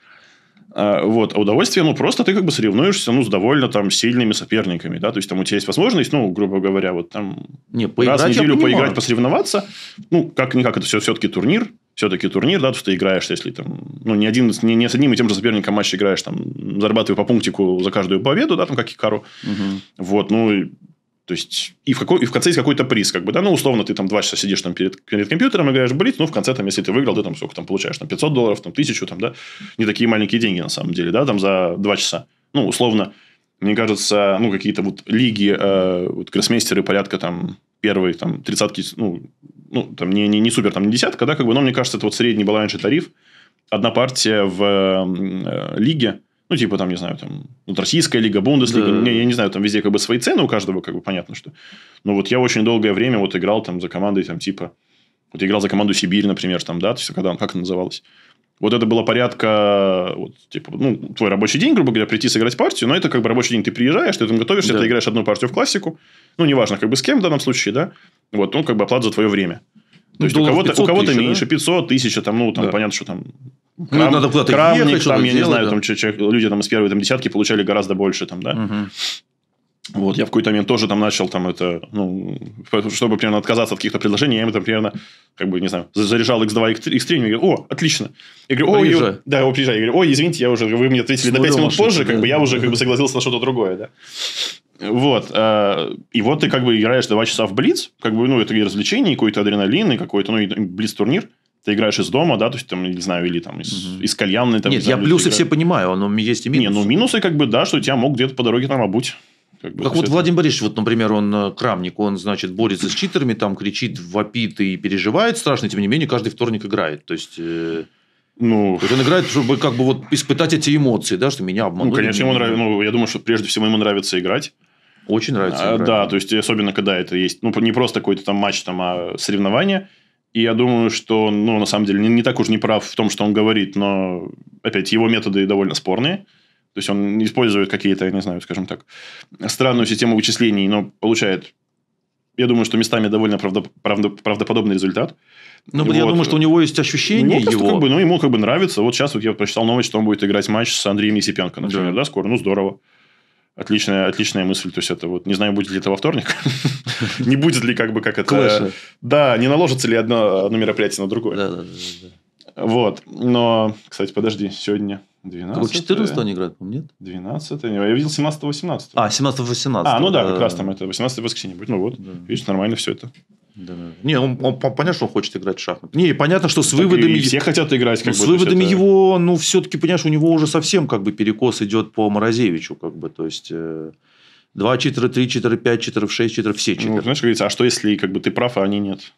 [SPEAKER 1] А, вот. А удовольствие, ну, просто ты как бы соревнуешься, ну, с довольно там сильными соперниками, да, то есть, там у тебя есть возможность, ну, грубо говоря, вот там Не, раз в неделю поиграть, посоревноваться, ну, как-никак, это все все-таки турнир, все-таки турнир, да, то ты играешь, если там, ну, не, один, не, не с одним и тем же соперником матч играешь, там, зарабатывая по пунктику за каждую победу, да, там, как Икару. Угу. Вот, ну, то есть, и в, какой, и в конце есть какой-то приз, как бы, да, ну, условно, ты там два часа сидишь там перед, перед компьютером, играешь в блиц, ну, в конце, там, если ты выиграл, ты там сколько там получаешь, там, 500 долларов, там, тысячу, там, да, не такие маленькие деньги, на самом деле, да, там, за два часа. Ну, условно, мне кажется, ну, какие-то вот лиги, э, вот, гроссмейстеры порядка, там, первые, там, тридцатки, ну, ну, там, не, не, не супер, там, не десятка, да, как бы, но мне кажется, это вот средний был тариф, одна партия в э, лиге, ну, типа, там, не знаю, там, ну, вот российская лига, Бундеслига, да. я, я не знаю, там везде как бы свои цены у каждого, как бы понятно, что. Но вот я очень долгое время вот играл там за командой, там, типа, вот играл за команду Сибирь, например, там, да, то есть, когда, как она называлась. Вот это было порядка, вот, типа, ну, твой рабочий день, грубо говоря, прийти сыграть партию, но это как бы рабочий день, ты приезжаешь, ты там готовишься, да. ты играешь одну партию в классику, ну, неважно, как бы с кем в данном случае, да, вот, он как бы оплата за твое время. Ну, есть, у кого-то, у кого-то меньше, да? 500, 1000, а там, ну, там, да. понятно, что там Крам, ну, надо куда-то крамник, ехать, там, я делать, не знаю, да. там, человек, люди там из первой там, десятки получали гораздо больше, там, да. Угу. Вот, я в какой-то момент тоже там начал там это, ну, чтобы примерно отказаться от каких-то предложений, я им там примерно, как бы, не знаю, заряжал X2, X3, и говорю, о, отлично. Я говорю, о, приезжай. да, о, приезжай. Я говорю, ой, извините, я уже, вы мне ответили на 5 минут позже, как бы, я уже как бы согласился на что-то другое, да. Вот. Э, и вот ты как бы играешь 2 часа в Блиц, как бы, ну, это и развлечение, и какой-то адреналин, и какой-то, ну, Блиц-турнир ты играешь из дома, да, то есть там, не знаю, или там из, угу.
[SPEAKER 2] из кальянной. Там, Нет, я плюсы все понимаю, но есть и минусы. Не, ну минусы как бы, да, что тебя мог где-то по дороге там обуть. Как, бы, как вот это... Владимир Борисович, вот, например, он э, крамник, он, значит, борется с читерами, там кричит, вопит и переживает страшно, тем не менее, каждый вторник играет. То есть... Э... Ну... То есть он играет, чтобы как бы вот испытать эти эмоции, да, что меня ну, обманули. Ну, конечно, ему нравится. Ну, я думаю, что прежде всего ему
[SPEAKER 1] нравится играть. Очень нравится. А, играть. Да, то есть особенно когда это есть, ну не просто какой-то там матч, там, а соревнование. И я думаю, что, ну, на самом деле, не, не так уж не прав в том, что он говорит, но, опять, его методы довольно спорные. То есть, он использует какие-то, я не знаю, скажем так, странную систему вычислений, но получает, я думаю, что местами довольно правдоподобный результат.
[SPEAKER 2] Ну, вот. я думаю, что у него есть ощущение ну, его. Как бы,
[SPEAKER 1] ну, ему как бы нравится. Вот сейчас вот я прочитал новость, что он будет играть матч с Андреем Есипенко, например, да, да скоро. Ну, здорово. Отличная, отличная мысль. То есть, это вот... Не знаю, будет ли это во вторник. (laughs) Не будет ли как бы как это... Да, не наложится ли одно мероприятие на другое. Да, да, да. Вот. Но, кстати, подожди. Сегодня 12. Только 14 они играют, нет? 12 Я видел 17-18. А, 17-18. А, ну да, как раз там это 18 воскресенье будет. Ну вот, видишь, нормально все это.
[SPEAKER 2] Да. Не, он, он, он понятно, что он хочет играть в шахматы. Не, понятно, что с так выводами... все хотят играть. Как ну, бы, с выводами это... его, ну, все-таки, понимаешь, у него уже совсем как бы перекос идет по Морозевичу, как бы, то есть... Э... 2 читера, 3 читера, 5 читеров, 6 читеров, все ну, читеры. Ну, знаешь, говорится, а что если как бы ты прав, а они
[SPEAKER 1] нет?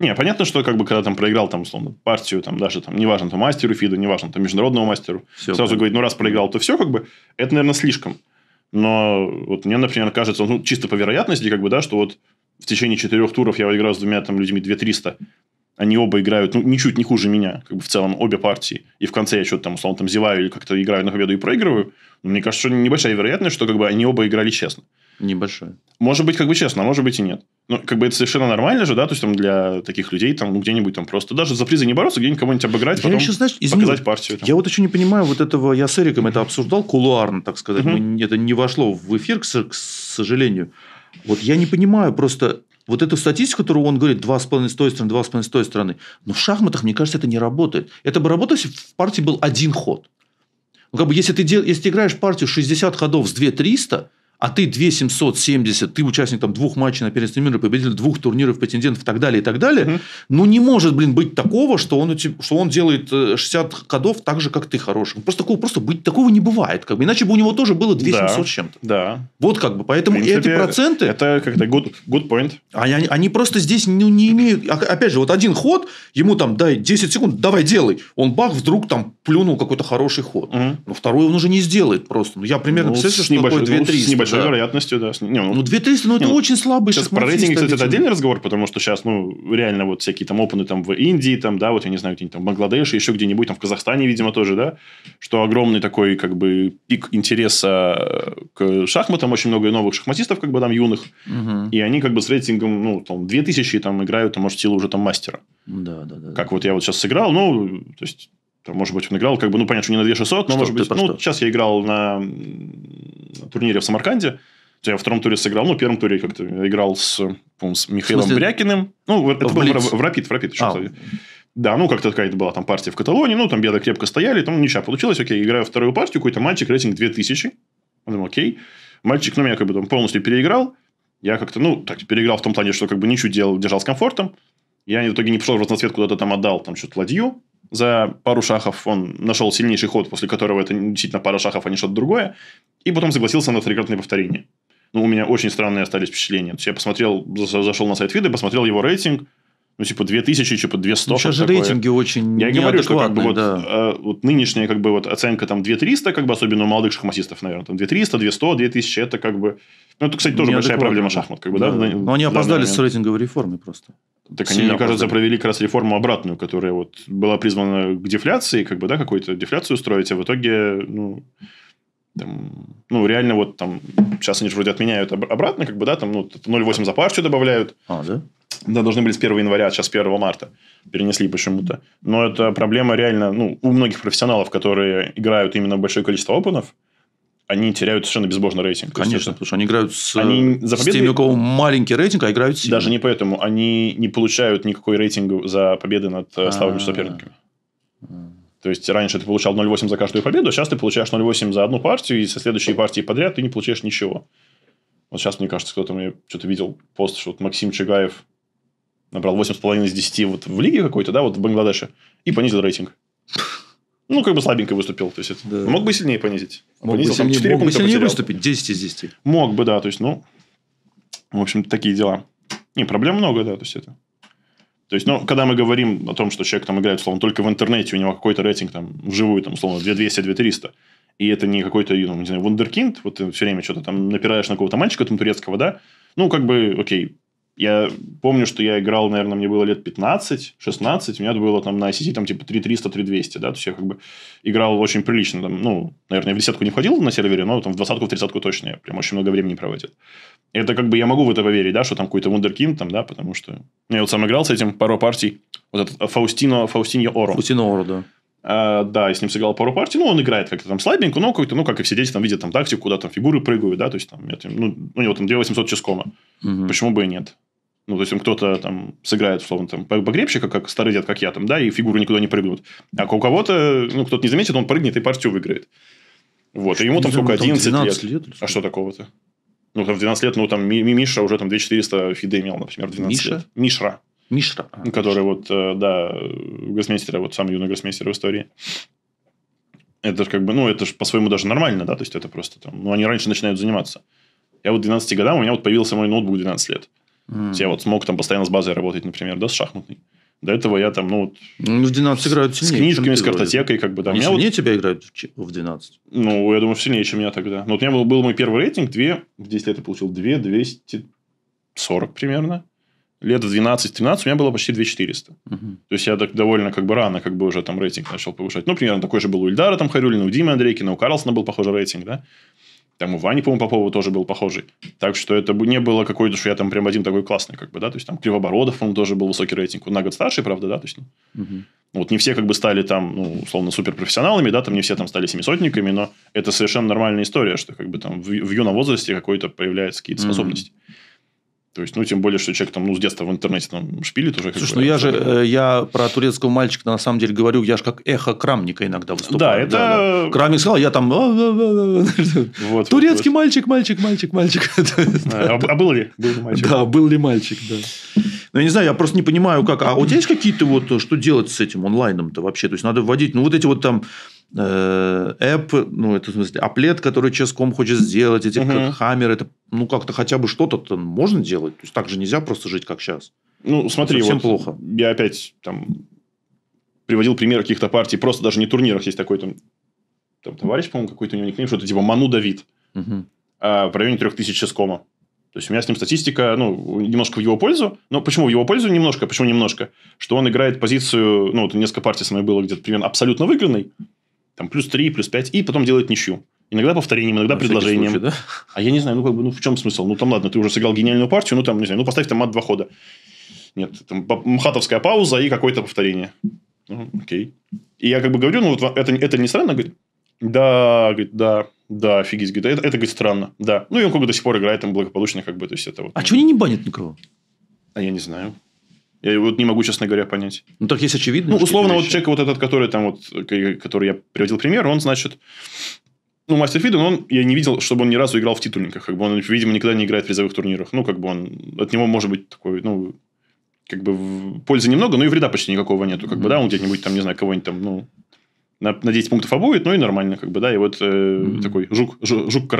[SPEAKER 1] Не, понятно, что как бы когда там проиграл там условно партию, там даже там неважно то мастеру фида, неважно то международному мастеру, все, сразу говорит, ну раз проиграл, то все как бы это наверное слишком. Но вот мне, например, кажется, ну чисто по вероятности как бы да, что вот в течение четырех туров я играл с двумя там людьми 2300. Они оба играют, ну, ничуть не хуже меня, как бы в целом обе партии. И в конце я что-то там, условно, там зеваю или как-то играю на победу и проигрываю. Но мне кажется, что небольшая вероятность, что как бы они оба играли честно. небольшая Может быть, как бы честно, а может быть и нет. Ну, как бы это совершенно нормально же, да, то есть там для таких людей там ну, где-нибудь там просто даже за призы не бороться, где-нибудь кого-нибудь обыграть, я потом еще, знаешь,
[SPEAKER 2] извини, показать партию. Там. Я вот еще не понимаю вот этого, я с Эриком это обсуждал кулуарно, так сказать, Мы, это не вошло в эфир, к, к сожалению. Вот я не понимаю просто вот эту статистику, которую он говорит, два с половиной той стороны, два с половиной той стороны, но в шахматах, мне кажется, это не работает. Это бы работало, если в партии был один ход. Ну, как бы, если ты, дел... если ты играешь партию 60 ходов с 2,300, а ты 2770, ты участник там двух матчей на первенстве мира, победитель двух турниров, претендент и так далее, и так далее. Угу. Ну, не может, блин, быть такого, что он, что он делает 60 э, ходов так же, как ты хороший. Просто такого, просто быть, такого не бывает. Как бы. Иначе бы у него тоже было 2700 да, с чем-то. Да. Вот как бы. Поэтому принципе, эти проценты... Это как-то good, good point. Они, а они, они просто здесь ну, не имеют... А, опять же, вот один ход, ему там дай 10 секунд, давай делай. Он бах, вдруг там плюнул какой-то хороший ход. Угу. Но второй он уже не сделает просто. Ну, я примерно ну, представляю, что такое 2 300. Ну, большой да.
[SPEAKER 1] вероятностью, да. Не, ну, ну 2300, ну, это ну, очень слабый Сейчас про рейтинги, кстати, это отдельный разговор, потому что сейчас, ну, реально вот всякие там опыны там в Индии, там, да, вот я не знаю, где-нибудь там в Бангладеше, еще где-нибудь, там в Казахстане, видимо, тоже, да, что огромный такой, как бы, пик интереса э, к шахматам, очень много новых шахматистов, как бы, там, юных, угу. и они, как бы, с рейтингом, ну, там, 2000 там играют, там, может, силу уже там мастера.
[SPEAKER 2] Да, да, да.
[SPEAKER 1] Как да. вот я вот сейчас сыграл, ну, то есть там, может быть, он играл, как бы, ну, понятно, что не на 2600, но, что, ну, может быть, ну, что? сейчас я играл на турнире в Самарканде, я во втором туре сыграл, ну, в первом туре как-то играл с, с Михаилом в Брякиным, ну, это в был в Рапид, в Рапид, а. Да, ну, как-то какая-то была там партия в Каталонии, ну, там беда крепко стояли, там ничего получилось, окей, играю вторую партию, какой-то мальчик, рейтинг 2000, он думал окей, мальчик, ну, меня как бы там полностью переиграл, я как-то, ну, так, переиграл в том плане, что как бы ничего делал, держал с комфортом, я в итоге не пошел в разноцвет, куда-то там отдал там что-то ладью, за пару шахов он нашел сильнейший ход, после которого это действительно пара шахов, а не что-то другое, и потом согласился на трикратное повторение. Ну, у меня очень странные остались впечатления. То есть, я посмотрел, зашел на сайт вида, посмотрел его рейтинг – ну, типа, 2000, типа, 200. Ну, сейчас же такое. рейтинги
[SPEAKER 2] очень Я говорю, что как бы вот, да.
[SPEAKER 1] э, вот нынешняя как бы вот оценка там 2300, как бы особенно у молодых шахматистов, наверное, там 2300, 200, 2000, это как бы... Ну, это, кстати, тоже большая проблема шахмат, как бы, да? да? Но они опоздали с
[SPEAKER 2] рейтинговой реформой просто. Так Сильно они, мне кажется, провели
[SPEAKER 1] как раз реформу обратную, которая вот была призвана к дефляции, как бы, да, какую-то дефляцию устроить, а в итоге, ну, там, ну, реально вот там, сейчас они же вроде отменяют обратно, как бы, да, там, ну, 0,8 за партию добавляют. А, да? Да, должны были с 1 января, а сейчас 1 марта перенесли почему-то. Но это проблема реально, ну, у многих профессионалов, которые играют именно большое количество опенов, они теряют совершенно безбожный рейтинг. Конечно, есть, потому что они играют с, они за победы... с теми, у
[SPEAKER 2] кого маленький рейтинг, а играют сильно. Даже не поэтому.
[SPEAKER 1] Они не получают никакой рейтинг за победы над э, а. слабыми соперниками. То есть, раньше ты получал 0,8 за каждую победу, а сейчас ты получаешь 0,8 за одну партию, и со следующей партии подряд ты не получаешь ничего. Вот сейчас, мне кажется, кто-то мне что-то видел пост, что вот Максим Чигаев набрал 8,5 из 10 вот в лиге какой-то, да, вот в Бангладеше, и понизил рейтинг. Ну, как бы слабенько выступил. То есть, да. Мог бы сильнее понизить. Мог понизил, бы сильнее, 4 мог бы сильнее выступить, 10 из 10. Мог бы, да. То есть, ну, в общем, такие дела. Не, проблем много, да, то есть это. То есть, ну, когда мы говорим о том, что человек там играет, условно, только в интернете, у него какой-то рейтинг там вживую, там, условно, 2200-2300, и это не какой-то, ну, не знаю, вундеркинд, вот ты все время что-то там напираешь на какого-то мальчика там турецкого, да, ну, как бы, окей, я помню, что я играл, наверное, мне было лет 15, 16, у меня было там на ICT там типа 3300, 3200, да, то есть я как бы играл очень прилично, там, ну, наверное, в десятку не входил на сервере, но там в двадцатку, в тридцатку точно я прям очень много времени проводил это как бы я могу в это поверить, да, что там какой-то вундеркинд, там, да, потому что... Я вот сам играл с этим пару партий. Вот этот э, Фаустино, Фаустиньо Оро. Фаустино Оро, да. А, да, я с ним сыграл пару партий, ну, он играет как-то там слабенько, но какой-то, ну, как и все дети, там, видят там тактику, куда там фигуры прыгают, да, то есть там, это, ну, у него там 2800 ческома, угу. почему бы и нет? Ну, то есть, он кто-то там сыграет, условно, там, погребщика, как старый дед, как я, там, да, и фигуры никуда не прыгнут. А у кого-то, ну, кто-то не заметит, он прыгнет и партию выиграет. Вот, и ему там сколько, 11 лет. лет а что такого-то? Ну, там в 12 лет, ну, там Ми Миша уже там 2400 фиды имел, например, в 12 Миша? лет. Мишра. Мишра. А, который вот, э, да, гроссмейстера, вот самый юный гроссмейстер в истории. Это как бы, ну, это же по-своему даже нормально, да, то есть это просто там, ну, они раньше начинают заниматься. Я вот 12 годам, у меня вот появился мой ноутбук 12 лет. Mm. То есть я вот смог там постоянно с базой работать, например, да, с шахматной. До этого я там, ну... Вот, ну, в 12 играют сильнее. С книжками, с картотекой, как бы там. Не сильнее вот... тебя играют в 12? Ну, я думаю, сильнее, чем я тогда. Ну, вот у меня был, был мой первый рейтинг, 2, в 10 лет я получил 2, 240 примерно. Лет в 12-13 у меня было почти 2400. Угу. То есть, я так довольно как бы рано как бы уже там рейтинг начал повышать. Ну, примерно такой же был у Ильдара там Харюлина, у Димы Андрейкина, у Карлсона был похожий рейтинг, да? Там у Вани, по-моему, Попова тоже был похожий. Так что это не было какой-то, что я там прям один такой классный, как бы, да. То есть там Кривобородов, он тоже был высокий рейтинг. Он на год старше, правда, да, точно. Угу. Вот не все как бы стали там, ну, условно, суперпрофессионалами, да, там не все там стали семисотниками, но это совершенно нормальная история, что как бы там в, в юном возрасте какой-то появляются какие-то угу. способности. То есть, ну, тем более, что человек там, ну, с детства в
[SPEAKER 2] интернете там шпилит уже. Слушай, ну, я а же, э, я про турецкого мальчика на самом деле говорю, я же как эхо Крамника иногда выступаю. Да, это... Да, да. Крамник сказал, я там... (laughs) Вот, Турецкий вот, мальчик, мальчик, мальчик, мальчик. (laughs) А, а был ли? Был ли мальчик? Да, был ли мальчик, да. Ну, я не знаю, я просто не понимаю, как. А у тебя есть какие-то вот, э, что делать с этим онлайном-то вообще? То есть, надо вводить, ну, вот эти вот там Э, App, ну, это, в смысле, аплет, который Ческом хочет сделать, эти uh-huh. как это, ну, как-то хотя бы что-то можно делать. То есть, так же нельзя просто жить, как сейчас. Ну, смотри, это Совсем вот плохо. я опять там приводил пример каких-то партий, просто
[SPEAKER 1] даже не турнирах есть такой там, там товарищ, по-моему, какой-то у него никнейм, что-то типа Ману Давид. Uh-huh. А, в районе 3000 Ческома. То есть у меня с ним статистика, ну, немножко в его пользу. Но почему в его пользу немножко? Почему немножко? Что он играет позицию, ну, вот несколько партий со мной было где-то примерно абсолютно выигранный там плюс 3, плюс 5, и потом делает ничью. Иногда повторением, иногда На предложением. Случай, да? А я не знаю, ну как бы, ну в чем смысл? Ну там ладно, ты уже сыграл гениальную партию, ну там, не знаю, ну поставь там мат два хода. Нет, там мхатовская пауза и какое-то повторение. Ну, окей. И я как бы говорю, ну вот это, это не странно, говорит. Да, говорит, да, да, офигеть, говорит, «А это, это, говорит, странно, да. Ну, и он как бы до сих пор играет там благополучно, как бы, то есть, это вот. А ну... что они не банят никого? А я не знаю. Я вот не могу, честно говоря, понять. Ну, так есть очевидно. Ну, условно, вот вещи. человек вот этот, который там вот, который я приводил пример, он, значит, ну, мастер но он, я не видел, чтобы он ни разу играл в титульниках. Как бы он, видимо, никогда не играет в призовых турнирах. Ну, как бы он, от него может быть такой, ну, как бы пользы немного, но и вреда почти никакого нету. Как mm-hmm. бы, да, он где-нибудь там, не знаю, кого-нибудь там, ну, на, на 10 пунктов обует, ну и нормально, как бы, да, и вот э, mm-hmm. такой жук, жук, жук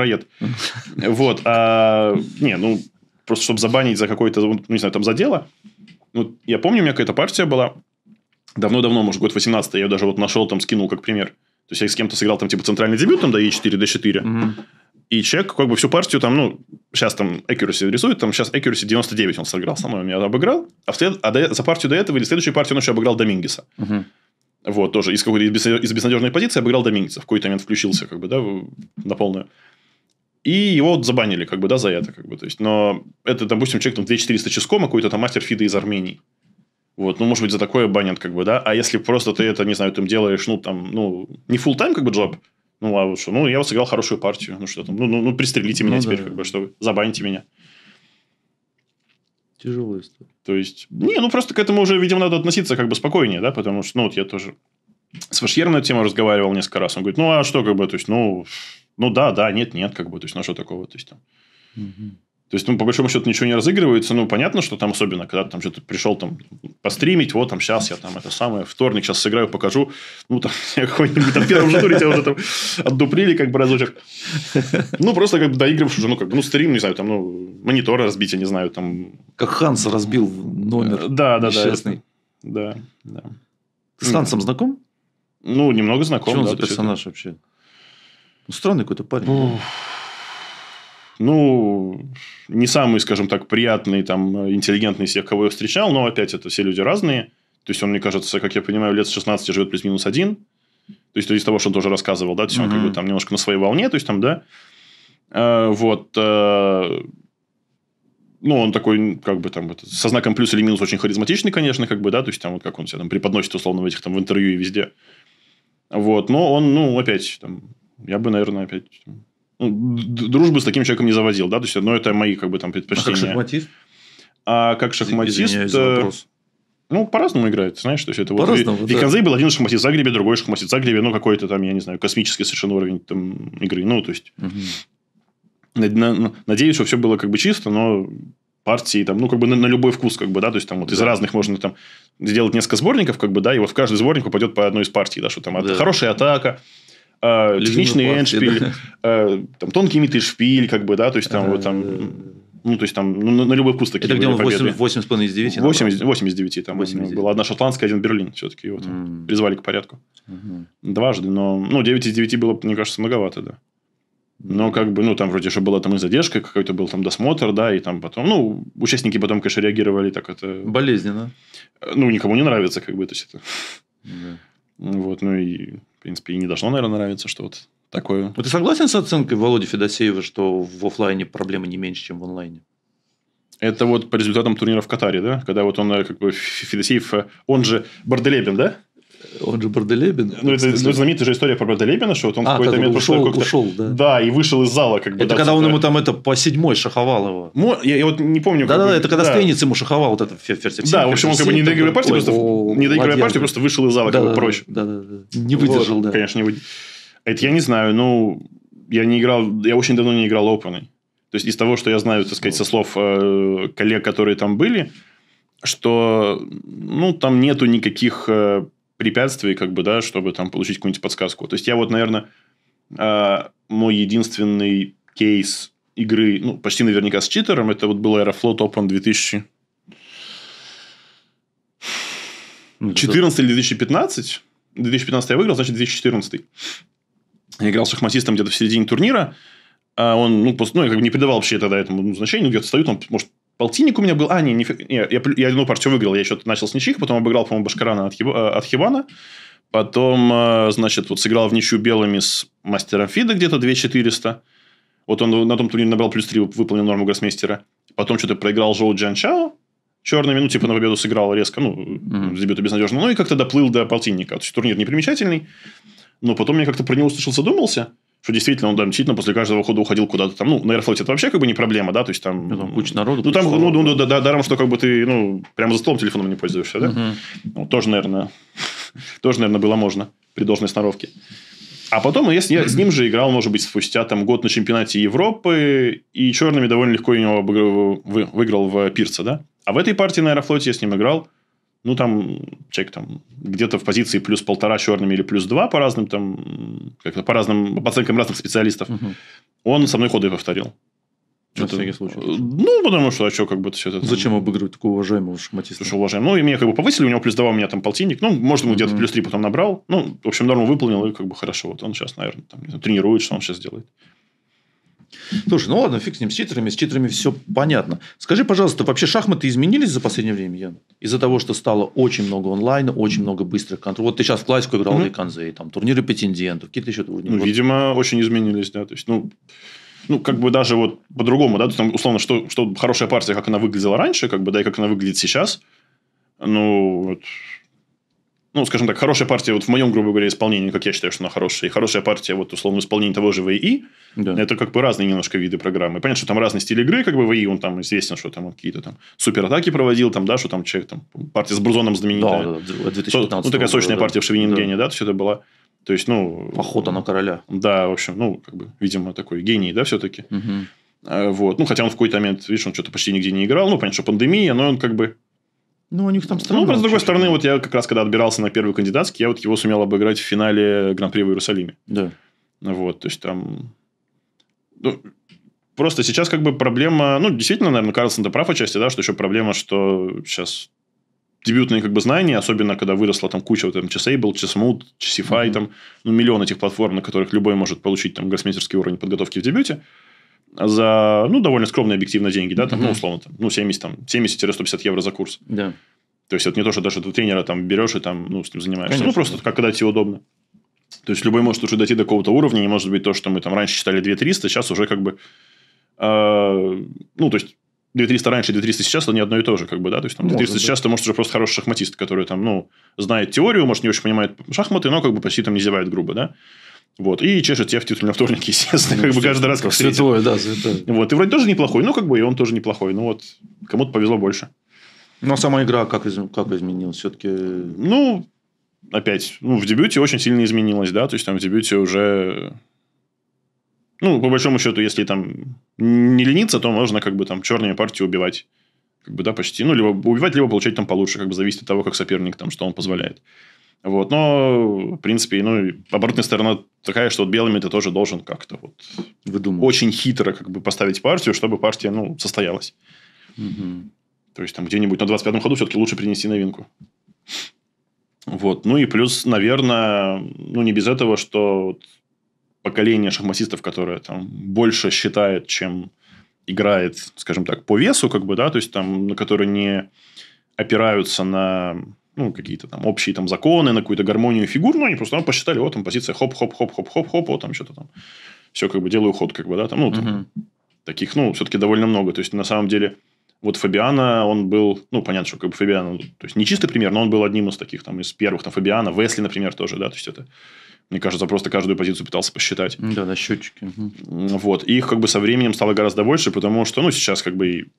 [SPEAKER 1] (laughs) Вот, а, не, ну, просто чтобы забанить за какое-то, ну, не знаю, там, за дело, ну, я помню, у меня какая-то партия была. Давно-давно, может, год 18 я ее даже вот нашел, там, скинул как пример. То есть, я с кем-то сыграл, там, типа, центральный дебют, там, да, Е4, Д4. И человек как бы всю партию там, ну, сейчас там accuracy рисует, там сейчас accuracy 99 он сыграл со мной, он меня обыграл. А, вслед, а до, за партию до этого или следующую партию он еще обыграл Домингеса. Угу. Вот, тоже из какой-то из, безнадежной позиции обыграл Домингеса. В какой-то момент включился, как бы, да, на полную. И его вот забанили, как бы, да, за это, как бы, то есть, но это, допустим, человек там 2400 ческом, а какой-то там мастер фида из Армении. Вот, ну, может быть, за такое банят, как бы, да, а если просто ты это, не знаю, там делаешь, ну, там, ну, не full тайм как бы, джоб, ну, а вот что, ну, я вот сыграл хорошую партию, ну, что там, ну, ну, ну пристрелите ну меня ну, теперь, да. как бы, что вы, забаните меня.
[SPEAKER 2] Тяжелая история. То есть,
[SPEAKER 1] не, ну, просто к этому уже, видимо, надо относиться как бы спокойнее, да, потому что, ну, вот я тоже с Вашьером на эту тему разговаривал несколько раз, он говорит, ну, а что, как бы, то есть, ну, ну да, да, нет, нет, как бы, то есть, ну а что такого, то есть, там. Угу. То есть, ну, по большому счету, ничего не разыгрывается. Ну, понятно, что там особенно, когда там что-то пришел там постримить, вот там сейчас я там это самое, вторник сейчас сыграю, покажу. Ну, там (laughs) какой-нибудь там первом же туре тебя уже там отдуплили как бы разочек. Ну, просто как бы доигрываешь уже, ну, как бы, ну, стрим, не знаю, там, ну, монитор разбить, я не знаю, там. Как Ханс разбил
[SPEAKER 2] номер. Э, да, да, да.
[SPEAKER 1] Да, да. Ты с Хансом
[SPEAKER 2] знаком? Ну, немного знаком. Что он да, за персонаж вообще? Ну, странный какой-то парень.
[SPEAKER 1] Ну, не самый, скажем так, приятный, там, интеллигентный из всех, кого я встречал, но опять это все люди разные. То есть, он, мне кажется, как я понимаю, лет с 16 живет плюс-минус один. То есть, из того, что он тоже рассказывал, да, то есть, uh-huh. он как бы там немножко на своей волне, то есть, там, да. А, вот. А, ну, он такой, как бы там, это, со знаком плюс или минус очень харизматичный, конечно, как бы, да, то есть, там, вот как он себя там преподносит, условно, в этих там в интервью и везде. Вот, но он, ну, опять, там, я бы, наверное, опять... Ну, дружбы с таким человеком не заводил, да? То есть, но это мои как бы там предпочтения. А как шахматист? А как шахматист... Извиняюсь за э, вопрос. Ну, по-разному играет, знаешь, то есть это по вот Виканзей да. был один шахматист в Загребе, другой шахматист в Загребе, ну, какой-то там, я не знаю, космический совершенно уровень там игры, ну, то есть... Угу. Надеюсь, что все было как бы чисто, но партии, там, ну, как бы на, на любой вкус, как бы, да, то есть, там, вот да. из разных можно там сделать несколько сборников, как бы, да, и вот в каждый сборник упадет по одной из партий, да, что там да. хорошая атака, э, техничный эндшпиль, да. э, там, тонкий митый шпиль, как бы, да, то есть, там, вот, там, э. ну, то есть, там, ну, на, на любой вкус такие Это где он
[SPEAKER 2] 8,5 из 9? 8,
[SPEAKER 1] 8 из 9, там 8 9. одна шотландская, один Берлин, все-таки, вот, mm. призвали к порядку. Mm-hmm. Дважды, но, ну, 9 из 9 было, мне кажется, многовато, да. Но как бы, ну, там вроде же была там и задержка, какой-то был там досмотр, да, и там потом, ну, участники потом, конечно, реагировали так это... Болезненно. Э, ну, никому не нравится, как бы, то есть это... Да. Вот, ну и, в принципе, и не должно, наверное, нравиться, что вот такое.
[SPEAKER 2] Но ты согласен с оценкой Володи Федосеева, что в офлайне проблемы не меньше, чем в онлайне? Это вот по результатам турнира в Катаре, да? Когда
[SPEAKER 1] вот он, э, как бы, Федосеев, э, он же Барделебин, да? Он же Барделебин. Ну, это ну, знаменитая же история про Барделебина, что вот он а, какой-то момент ушел, ушел, да.
[SPEAKER 2] да, и вышел из зала. Как бы, это да, когда он ему там это по седьмой шаховал его. Мо... Я, я вот не помню. Да, да, да, это когда да. Стейниц ему шаховал вот это Ферсепсин. Да, в общем, он как бы не доигрывая партии, просто не доигрывая партии, просто вышел из зала как бы прочь. Да, да, да. Не выдержал, да. Конечно,
[SPEAKER 1] не выдержал. Это я не знаю, ну, я не играл, я очень давно не играл опены. То есть, из того, что я знаю, так сказать, со слов э, коллег, которые там были, что, ну, там нету никаких э, препятствий, как бы, да, чтобы там получить какую-нибудь подсказку. То есть, я вот, наверное, а, мой единственный кейс игры, ну, почти наверняка с читером, это вот был Aeroflot Open 2000 14 ну, или 2015. 2015 я выиграл, значит, 2014. Я играл с шахматистом где-то в середине турнира. А он, ну, просто, ну, я как бы не придавал вообще тогда этому ну, значению, ну, где-то стою, там, может, полтинник у меня был. А, не, не, не я, я одну партию выиграл. Я еще начал с ничьих, потом обыграл, по-моему, Башкарана от, Хиба, э, от Хибана. Потом, э, значит, вот сыграл в ничью белыми с мастером Фида где-то 2400. Вот он на том турнире набрал плюс 3, выполнил норму гроссмейстера. Потом что-то проиграл Жоу Джан Чао черными. Ну, типа на победу сыграл резко. Ну, mm-hmm. с дебюта безнадежно. Ну, и как-то доплыл до полтинника. То есть, турнир непримечательный. Но потом я как-то про него услышал, задумался что действительно он там действительно после каждого хода уходил куда-то там. Ну, на аэрофлоте это вообще как бы не проблема, да, то есть там... Ну, там куча народу. Ну, там, ну, ну, да, да, даром, что как бы ты, ну, прямо за столом телефоном не пользуешься, да? Угу. Ну, тоже, наверное, тоже, наверное, было можно при должной сноровке. А потом я с, я с ним же играл, может быть, спустя там год на чемпионате Европы, и черными довольно легко я его выиграл в Пирса, да? А в этой партии на Аэрофлоте я с ним играл – ну, там, человек там где-то в позиции плюс полтора черными или плюс два по разным там, как-то по разным, по оценкам разных специалистов, угу. он со мной ходы повторил. что На всякий случай. Ну, потому что, а что, как бы все это... Зачем обыгрывать такого уважаемого шахматиста? Потому уважаемый. Ну, и меня как бы повысили, у него плюс 2, у меня там полтинник. Ну, может, ему где-то плюс три потом набрал. Ну, в общем, норму
[SPEAKER 2] выполнил, и как бы хорошо. Вот он сейчас, наверное, там, тренирует, что он сейчас делает. Слушай, ну ладно, фиг с ним, с читерами, с читерами все понятно. Скажи, пожалуйста, вообще шахматы изменились за последнее время, Ян? Из-за того, что стало очень много онлайна, очень много быстрых контролей. Вот ты сейчас в классику играл угу. Канзей, там турниры претендентов, какие-то еще турниры. Ну, вот. видимо, очень изменились, да. То есть, ну, ну, как бы
[SPEAKER 1] даже вот по-другому, да, там, условно, что, что хорошая партия, как она выглядела раньше, как бы, да, и как она выглядит сейчас, ну, вот, ну, скажем так, хорошая партия вот в моем, грубо говоря, исполнении, как я считаю, что она хорошая, и хорошая партия вот условно исполнение того же ВИ, да. это как бы разные немножко виды программы. Понятно, что там разный стиль игры, как бы ВИ, он там известен, что там какие-то там суператаки проводил, там, да, что там человек, там, партия с Брузоном знаменитая. Да, да, 2015 то, Ну, такая сочная да, партия в Шевенингене, да. да, то есть, это была... То есть, ну... Охота на короля. Да, в общем, ну, как бы, видимо, такой гений, да, все-таки. Угу. А, вот. Ну, хотя он в какой-то момент, видишь, он что-то почти нигде не играл. Ну, понятно, что пандемия, но он как бы
[SPEAKER 2] ну, у них там странно. Ну, просто с другой
[SPEAKER 1] стороны, вот я как раз когда отбирался на первый кандидатский, я вот его сумел обыграть в финале Гран-при в Иерусалиме. Да. Вот, то есть там... Ну, просто сейчас как бы проблема... Ну, действительно, наверное, Карлсон-то прав отчасти, да, что еще проблема, что сейчас дебютные как бы знания, особенно когда выросла там куча вот там Chessable, Chessmood, Chessify, mm-hmm. там ну, миллион этих платформ, на которых любой может получить там гроссмейстерский уровень подготовки в дебюте за, ну, довольно скромные объективно деньги, да, там, ну, условно, там, ну, 70, там, 70-150 евро за курс. Да. То есть, это не то, что даже ты тренера там берешь и там, ну, с ним занимаешься. Ну, Конечно. Ну, просто как когда тебе удобно. То есть, любой может уже дойти до какого-то уровня, не может быть то, что мы там раньше считали 2300, сейчас уже как бы, э, ну, то есть, 2300 раньше и 2300 сейчас, это не одно и то же, как бы, да, то есть, там, 2300 сейчас, ты, может, уже просто хороший шахматист, который, там, ну, знает теорию, может, не очень понимает шахматы, но, как бы, почти там не зевает грубо, да, вот. И чешет тебя в титульном вторник, (laughs) естественно, ну, как бы каждый раз как Святое, да, святое. Вот. И вроде тоже неплохой. Ну, как бы и он тоже неплохой. Ну, вот кому-то повезло больше. Но сама игра как, из... как изменилась? Все-таки... Ну, опять, ну, в дебюте очень сильно изменилась, да, то есть там в дебюте уже ну, по большому счету, если там не лениться, то можно как бы там черные партии убивать. Как бы, да, почти. Ну, либо убивать, либо получать там получше, как бы зависит от того, как соперник там, что он позволяет. Вот, но, в принципе, ну, оборотная сторона такая, что вот белыми ты тоже должен как-то вот Выдумывать. очень хитро как бы поставить партию, чтобы партия, ну, состоялась. Угу. То есть, там где-нибудь на 25-м ходу все-таки лучше принести новинку. Вот. Ну, и плюс, наверное, ну, не без этого, что поколение шахматистов, которое там больше считает, чем играет, скажем так, по весу, как бы, да, то есть, там, на которые не опираются на ну, какие-то там общие там законы, на какую-то гармонию фигур, но ну, они просто там ну, посчитали, вот там позиция хоп-хоп-хоп-хоп-хоп-хоп, вот там что-то там. Все, как бы делаю ход, как бы, да, там, ну, там, угу. таких, ну, все-таки довольно много. То есть, на самом деле, вот Фабиана, он был, ну, понятно, что как бы Фабиана ну, то есть, не чистый пример, но он был одним из таких, там, из первых, там, Фабиана, Весли, например, тоже, да, то есть, это, мне кажется, просто каждую позицию пытался посчитать. Да, да, счетчики. Угу. Вот, и их как бы со временем стало гораздо больше, потому что, ну, сейчас как бы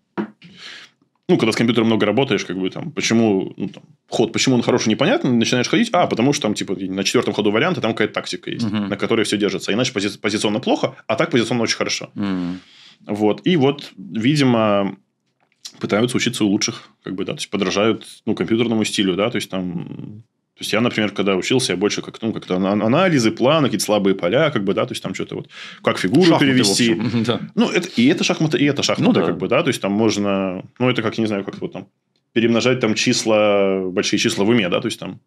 [SPEAKER 1] ну, когда с компьютером много работаешь, как бы там, почему, ну, там, ход, почему он хороший, непонятно, начинаешь ходить, а, потому что там, типа, на четвертом ходу варианта там какая-то тактика есть, угу. на которой все держится. Иначе пози- позиционно плохо, а так позиционно очень хорошо.
[SPEAKER 2] Угу.
[SPEAKER 1] Вот. И вот, видимо, пытаются учиться у лучших, как бы, да, то есть подражают, ну, компьютерному стилю, да, то есть там то есть я, например, когда учился, я больше как, то ну, как-то анализы, планы, какие-то слабые поля, как бы, да, то есть там что-то вот, как фигуру шахматы, перевести.
[SPEAKER 2] (laughs) да. Ну,
[SPEAKER 1] это, и это шахматы, и это шахматы, ну, да. как бы, да, то есть там можно, ну, это как, я не знаю, как вот там, перемножать там числа, большие числа в уме, да, то есть там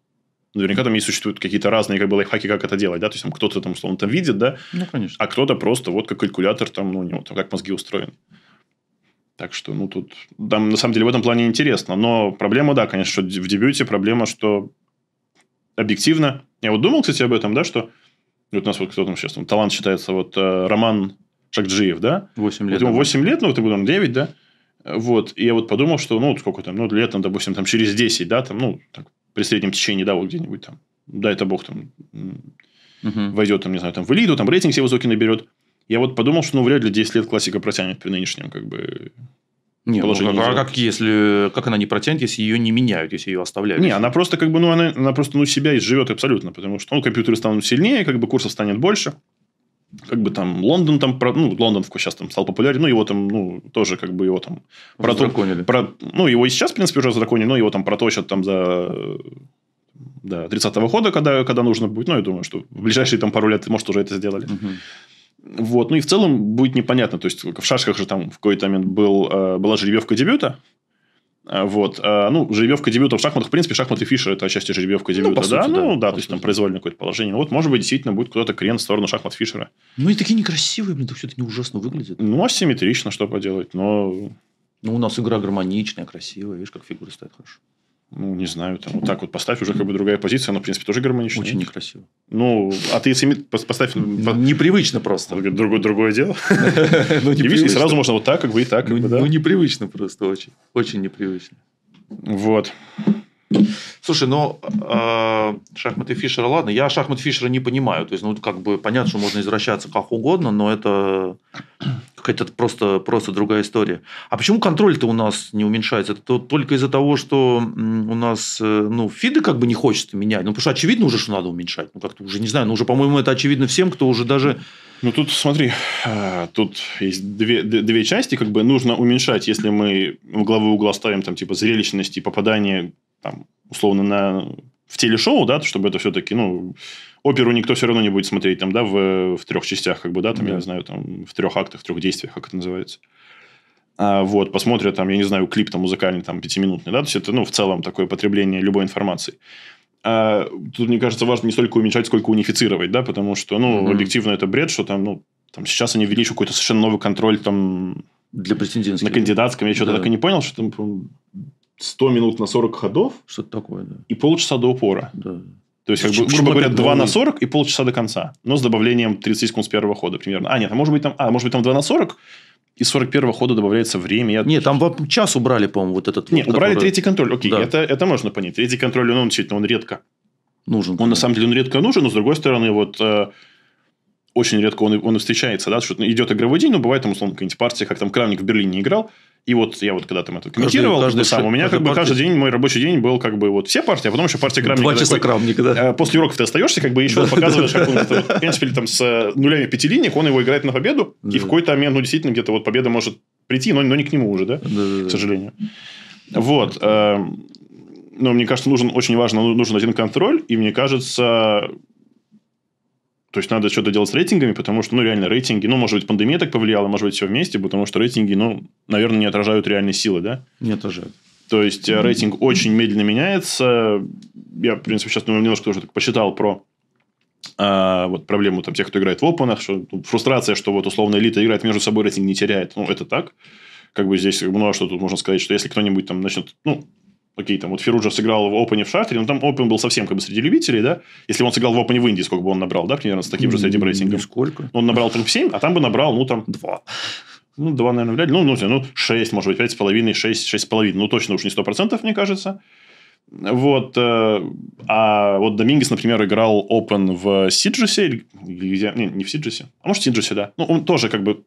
[SPEAKER 1] Наверняка там есть существуют какие-то разные как бы, лайфхаки, как это делать, да? То есть, там кто-то там, условно, там видит, да? Ну, конечно. А кто-то просто вот как калькулятор, там, ну, у него там как мозги устроены. Так что, ну, тут, там, на самом деле, в этом плане интересно. Но проблема, да, конечно, что в дебюте проблема, что объективно. Я вот думал, кстати, об этом, да, что вот у нас вот кто там сейчас, там, талант считается, вот э, Роман Шакджиев, да? 8 лет. Вот ему 8 лет, ну, вот будет там 9, да? Вот, и я вот подумал, что, ну, вот сколько там, ну, лет, там, допустим, там, через 10, да, там, ну, так, при среднем течении, да, вот где-нибудь там, да, это бог там угу. войдет, там, не знаю, там, в элиту, там, рейтинг все высокий наберет. Я вот подумал, что, ну, вряд ли 10 лет классика
[SPEAKER 2] протянет при нынешнем, как бы,
[SPEAKER 1] не, ну, как, а как
[SPEAKER 2] если как она не протянет, если ее не меняют, если ее оставляют? Не, она
[SPEAKER 1] просто как бы ну она, она просто ну себя изживет абсолютно, потому что ну компьютеры станут сильнее, как бы курсов станет больше, как бы там Лондон там ну Лондон сейчас там стал популярен, ну его там ну тоже как бы его там проту, про, ну его и сейчас в принципе уже законили, но его там проточат там за до да, 30-го хода, когда, когда нужно будет. Ну, я думаю, что в ближайшие там пару лет, может, уже это сделали. Угу. Вот. Ну и в целом будет непонятно. То есть в шашках же там в какой-то момент был, э, была жеребьевка дебюта. Э, вот. Э, ну, жеребьевка дебюта в шахматах, в принципе, шахматы фиша – это отчасти жеребьевка ну, дебюта. Ну, по сути, да? да, ну да, по то есть там произвольное какое-то положение. Ну, вот, может быть, действительно будет куда-то крен в сторону шахмат фишера.
[SPEAKER 2] Ну, и такие некрасивые, блин, это все таки ужасно выглядит. Ну, асимметрично, что поделать, но... Ну, у нас игра гармоничная, красивая, видишь, как фигуры стоят хорошо
[SPEAKER 1] ну, не знаю, там, вот так вот поставь, уже как бы другая позиция, она, в принципе, тоже гармоничная. Очень некрасиво. Ну, а ты если поставь... Ну, непривычно просто. Другое, другое дело. (laughs) Ну, и сразу можно вот так, как бы, и так. Ну, ну, непривычно просто очень. Очень непривычно. Вот.
[SPEAKER 2] Слушай, ну, а, шахматы Фишера, ладно, я шахмат Фишера не понимаю. То есть, ну, как бы понятно, что можно извращаться как угодно, но это это просто, просто другая история. А почему контроль-то у нас не уменьшается? Это только из-за того, что у нас э, ну, ФИДы как бы не хочется менять. Ну, потому что очевидно уже, что надо уменьшать. Ну, как-то уже не знаю, Ну уже, по-моему, это очевидно всем, кто уже даже... Ну, тут смотри, э, тут есть две,
[SPEAKER 1] две части. Как бы нужно уменьшать, если мы в главу угла ставим там типа зрелищность и попадание там, условно на в телешоу, да, чтобы это все-таки, ну, оперу никто все равно не будет смотреть там, да, в, в трех частях, как бы, да, там, да. я не знаю, там, в трех актах, в трех действиях, как это называется. А, вот, посмотрят там, я не знаю, клип там музыкальный, там, пятиминутный, да, то есть это, ну, в целом такое потребление любой информации. А, тут, мне кажется, важно не столько уменьшать, сколько унифицировать, да, потому что, ну, mm-hmm. объективно это бред, что там, ну, там сейчас они ввели еще какой-то совершенно новый контроль там для президентских. На кандидатском я что-то так и не понял, что там 100 минут на 40 ходов. Что-то такое, да. И полчаса до упора. Да. То есть, как бы, грубо говоря, 2 на 40 и полчаса до конца. Но с добавлением 30 секунд с первого хода примерно. А, нет, а может быть там, а, может быть, там 2 на 40, и 41 хода добавляется время. Я... Нет, там час убрали, по-моему, вот этот. Нет, вот, убрали который... третий контроль. Окей, да. это, это можно понять. Третий контроль, он, он действительно, он редко. Нужен. Он, на самом деле, он редко нужен, но, с другой стороны, вот э, очень редко он, он встречается, да, что ну, идет игровой день, но бывает там, условно, какая-нибудь партия, как там Крамник в Берлине играл, и вот я вот когда там это комментировал, каждый, каждый сам, у меня как бы партия... каждый день, мой рабочий день был как бы вот все партии, а потом еще партия крамника. Два часа такой, крамника, да. Э, после уроков ты остаешься, как бы еще показываешь, как он в принципе, там с э, нулями пятилиник, он его играет на победу, и в какой-то момент, ну, действительно, где-то вот победа может прийти, но, но не к нему уже, да, к сожалению. Вот. Э, но мне кажется, нужен очень важно, нужен один контроль, и мне кажется, то есть надо что-то делать с рейтингами, потому что, ну, реально, рейтинги, ну, может быть, пандемия так повлияла, может быть, все вместе, потому что рейтинги, ну, наверное, не отражают реальной силы, да? Не отражают. То есть mm-hmm. рейтинг очень медленно меняется. Я, в принципе, сейчас ну, немножко уже так посчитал про а, вот проблему там, тех, кто играет в опенах, что ну, фрустрация, что вот условная элита играет между собой, рейтинг не теряет. Ну, это так. Как бы здесь много ну, а что тут можно сказать, что если кто-нибудь там начнет, ну, Окей, там вот Феруджа сыграл в опене в Шахтере, но там опен был совсем как бы среди любителей, да? Если он сыграл в опене в Индии, сколько бы он набрал, да, примерно с таким же средним рейтингом? Сколько? Ну, он набрал там 7, а там бы набрал, ну, там 2. Ну, 2, наверное, вряд ли. Ну, ну, ну 6, может быть, 5,5, 6, 6,5. Ну, точно уж не 100%, мне кажется. Вот. Э, а вот Домингес, например, играл Open в Сиджесе, где... Не, не в Сиджесе. А может, Сиджесе, да. Ну, он тоже как бы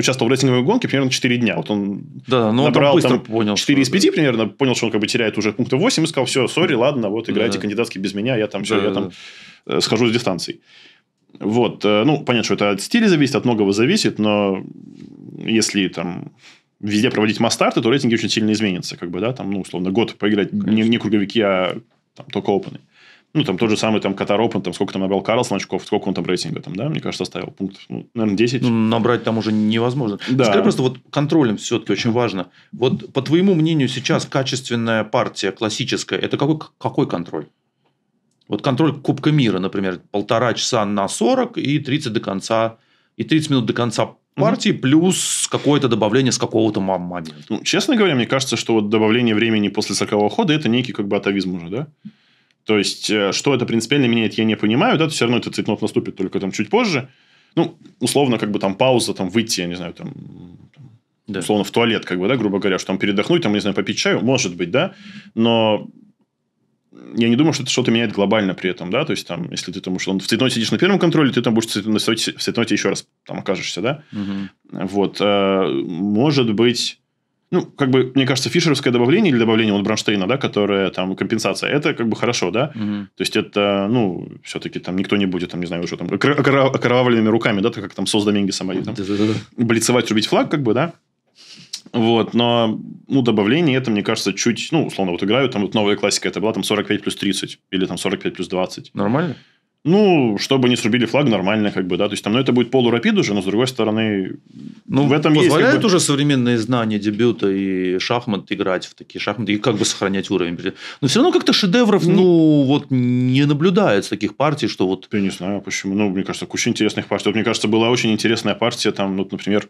[SPEAKER 1] участвовал в рейтинговой гонке примерно 4 дня. Вот он да, но ну, набрал он там быстро там, понял. 4 что, из 5 да. примерно, понял, что он как бы теряет уже пункта 8 и сказал, все, сори, ладно, вот играйте да. кандидатский без меня, я там все, да, я да, там да. Э, схожу с дистанции". Вот, э, ну, понятно, что это от стиля зависит, от многого зависит, но если там везде проводить масс-старты, то рейтинги очень сильно изменятся, как бы, да, там, ну, условно, год поиграть не, не круговики, а там, только опены. Ну, там тот же самый там Катар Open, там сколько там набрал Карлсон
[SPEAKER 2] очков, сколько он там рейтинга, там, да, мне кажется, оставил пункт, ну, наверное, 10. Ну, набрать там уже невозможно. Да. Скорее просто вот контролем все-таки очень важно. Вот по твоему мнению сейчас качественная партия классическая, это какой, какой контроль? Вот контроль Кубка мира, например, полтора часа на 40 и 30 до конца, и 30 минут до конца партии, угу. плюс какое-то добавление с какого-то момента. Ну, честно говоря, мне кажется, что вот добавление времени после 40
[SPEAKER 1] хода – это некий как бы атовизм уже, да? То есть, э, что это принципиально меняет, я не понимаю, да, то все равно этот цейтнот наступит только там чуть позже. Ну, условно, как бы там пауза, там выйти, я не знаю, там да. условно в туалет, как бы, да, грубо говоря, что там передохнуть, там, не знаю, попить чаю, может быть, да, но я не думаю, что это что-то меняет глобально при этом, да, то есть там, если ты там что он в цветной сидишь на первом контроле, ты там будешь в цветноте еще раз там окажешься, да, угу. вот, э, может быть, ну, как бы, мне кажется, фишеровское добавление или добавление вот Бронштейна, да, которое там компенсация, это как бы хорошо, да? Угу. То есть это, ну, все-таки там никто не будет, там, не знаю, уже там окровавленными руками, да, так как там создаминги Сомали, там, блицевать, рубить флаг, как бы, да? Вот, но, ну, добавление это, мне кажется, чуть, ну, условно, вот играют, там вот новая классика, это была там 45 плюс 30 или там 45 плюс 20. Нормально? Ну, чтобы не срубили флаг, нормально, как бы, да. То есть, там, ну, это будет полурапид уже, но с другой стороны,
[SPEAKER 2] ну, в этом позволяют есть, как бы... уже современные знания дебюта и шахмат играть в такие шахматы и как бы сохранять уровень. Но все равно как-то шедевров, ну, ну вот не наблюдается таких партий, что вот. Я не
[SPEAKER 1] знаю, почему. Ну, мне кажется, куча интересных партий. Вот, мне кажется, была очень интересная партия, там, вот, например,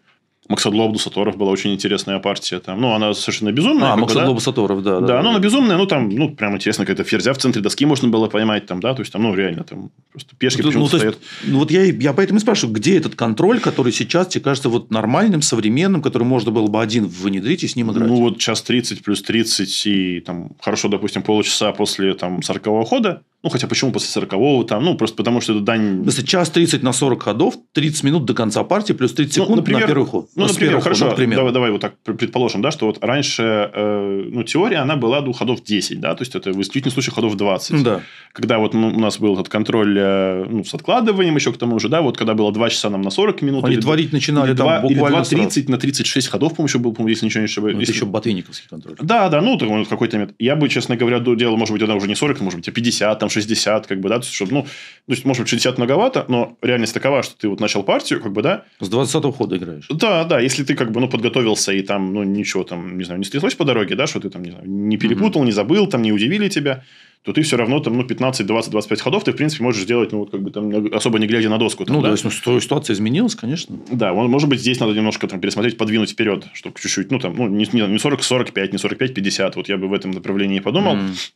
[SPEAKER 1] Максадло Саторов была очень интересная партия. Там. Ну, она совершенно безумная. А, Максадло да?
[SPEAKER 2] Саторов, да, да. Да, но ну, она
[SPEAKER 1] безумная, ну, там, ну, прям интересно, какая-то ферзя в центре доски можно было поймать, там, да, то есть, там, ну, реально, там, просто пешки ну, ну почему-то ну, есть,
[SPEAKER 2] ну, вот я, я поэтому и спрашиваю, где этот контроль, который сейчас тебе кажется вот нормальным, современным, который можно было бы один внедрить и с ним играть? Ну, вот час 30 плюс 30 и, там,
[SPEAKER 1] хорошо, допустим, полчаса после, там, 40 хода, ну, хотя почему после 40-го там? Ну, просто потому, что это
[SPEAKER 2] дань... Если час 30 на 40 ходов, 30 минут до конца партии, плюс 30 ну, секунд ну, например, на первый ход. Ну, ну например, хорошо, ну, например. Давай, давай вот так предположим, да, что вот раньше э, ну, теория, она была до ходов
[SPEAKER 1] 10, да, то есть, это в исключительном случае ходов 20. Да. Когда вот ну, у нас был этот контроль э, ну, с откладыванием еще к тому же, да, вот когда было 2 часа нам на 40 минут. Они или творить начинали или там 2, буквально Или 2.30 сразу. на 36 ходов, по-моему, еще был, по-моему, если ничего не ошибаюсь. Ну, это еще ботаниковский контроль. Да, да, ну, он какой-то момент. Я бы, честно говоря, делал, может быть, она уже не 40, а может быть, а 50, там 60, как бы, да, то есть, чтобы, ну, то есть, может быть, 60 многовато, но реальность такова, что ты вот начал партию, как бы, да. С 20 хода играешь. Да, да, если ты как бы, ну, подготовился и там, ну, ничего там, не знаю, не стряслось по дороге, да, что ты там, не знаю, не перепутал, не забыл, там, не удивили тебя, то ты все равно там, ну, 15, 20, 25 ходов ты, в принципе, можешь сделать, ну, вот как бы там, особо не глядя на доску. Там, ну, да? то есть, ну, ситуация изменилась, конечно. Да, он, может быть, здесь надо немножко там пересмотреть, подвинуть вперед, чтобы чуть-чуть, ну, там, ну, не, не 40, 45, не 45, 50, вот я бы в этом направлении подумал. mm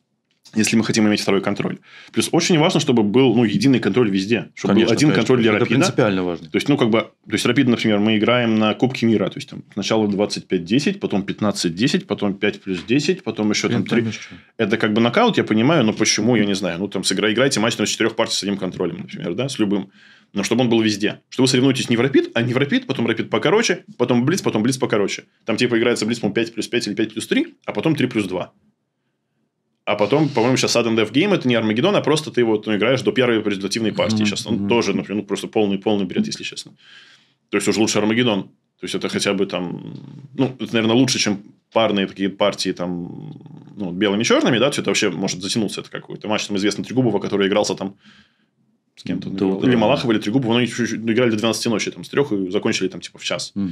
[SPEAKER 1] если мы хотим иметь второй контроль. Плюс очень важно, чтобы был ну, единый контроль везде. Чтобы конечно, был один конечно. контроль для Рапида. Это принципиально важно. То есть, ну, как бы, то есть, Рапид, например, мы играем на Кубке мира. То есть, там, сначала 25-10, потом 15-10, потом 5 плюс 10, потом еще там 3. Это как бы нокаут, я понимаю, но почему, я не знаю. Ну, там, сыграй, играйте матч на четырех партий с одним контролем, например, да, с любым. Но чтобы он был везде. чтобы вы соревнуетесь не в рапид, а не в рапид, потом рапид покороче, потом блиц, потом блиц покороче. Там типа играется блиц, по 5 плюс 5 или 5 плюс 3, а потом 3 плюс 2. А потом, по-моему, сейчас Sudden Death Game это не Армагеддон, а просто ты вот ну, играешь до первой результативной партии. Mm-hmm. Сейчас он ну, mm-hmm. тоже, например, ну, просто полный, полный бред, если честно. То есть, уже лучше Армагеддон. То есть, это хотя бы там... Ну, это, наверное, лучше, чем парные такие партии там ну, белыми-черными, да, все это вообще может затянуться. Это какой-то матч, там, известный Трегубова, который игрался там с кем-то да, Да. Или Малахов, или Трегубов. они играли до 12 ночи, там, с трех и закончили там, типа, в час. Угу.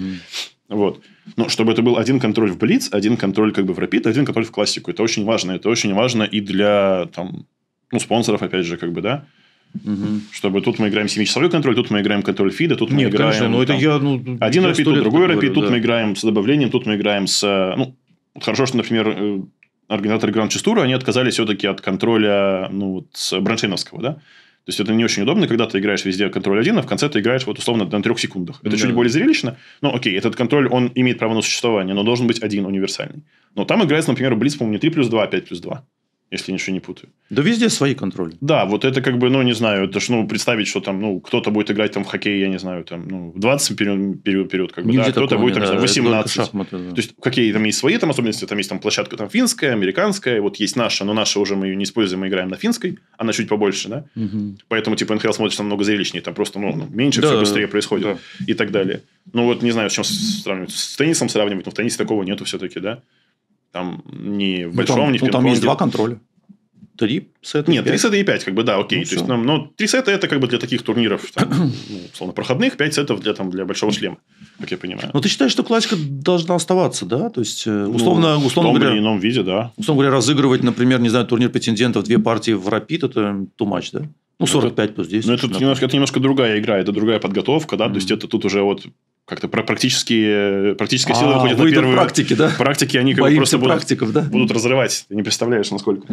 [SPEAKER 1] Вот. Но чтобы это был один контроль в Блиц, один контроль как бы в Рапид, один контроль в классику. Это очень важно. Это очень важно и для, там, ну, спонсоров, опять же, как бы, да. Угу. Чтобы тут мы играем 7-часовой контроль, тут мы играем контроль фида, тут Нет, мы играем... Конечно, ну, но это я, ну, один рапид, тут другой рапид, говорю, тут да. мы играем с добавлением, тут мы играем с... Ну, хорошо, что, например, э, организаторы Гранд Честура, они отказались все-таки от контроля ну, вот, браншейновского, да? То есть, это не очень удобно, когда ты играешь везде контроль один, а в конце ты играешь вот условно на трех секундах. Это да. чуть более зрелищно. Но окей, этот контроль, он имеет право на существование, но должен быть один универсальный. Но там играется, например, Блиц, по-моему, не 3 плюс 2, а 5 плюс 2 если ничего не путаю. Да везде свои контроли. Да, вот это как бы, ну, не знаю, это ж, ну, представить, что там, ну, кто-то будет играть там в хоккей, я не знаю, там, ну, в 20 период, период, период как бы, Нигде да, а кто-то будет там, да, 18. Шахматы, да. То есть, какие там есть свои там особенности, там есть там площадка там финская, американская, вот есть наша, но наша уже мы ее не используем, мы играем на финской, она чуть побольше, да, угу. поэтому, типа, НХЛ смотрится намного зрелищнее, там просто, ну, ну меньше, да, все быстрее да. происходит да. и так далее. Ну, вот не знаю, с чем сравнивать, с теннисом сравнивать, но в теннисе такого нету все-таки, да, там не в ну, большом, ну, там, не в ну, там есть два контроля. Три сета Нет, три сета и пять, как бы, да, окей. Ну, то есть, нам, но ну, ну, три сета это как бы для таких турниров, там, (clears throat) ну, условно, проходных, пять сетов для, там, для большого шлема, как я понимаю.
[SPEAKER 2] Но ты считаешь, что классика должна оставаться, да? То есть, условно, э, ну, условно в том говоря, или ином виде, да. Условно говоря, разыгрывать, например, не знаю, турнир претендентов, две партии в рапид, это too much, да? Ну, 45 это, плюс 10. Ну, это, немножко, это немножко другая игра, это другая подготовка, да, mm-hmm. то есть это тут уже вот как-то про практически,
[SPEAKER 1] э, практическая сила а, выходит на первые практики, да? Практики, они как бы просто будут, да? будут разрывать. Ты не представляешь, насколько.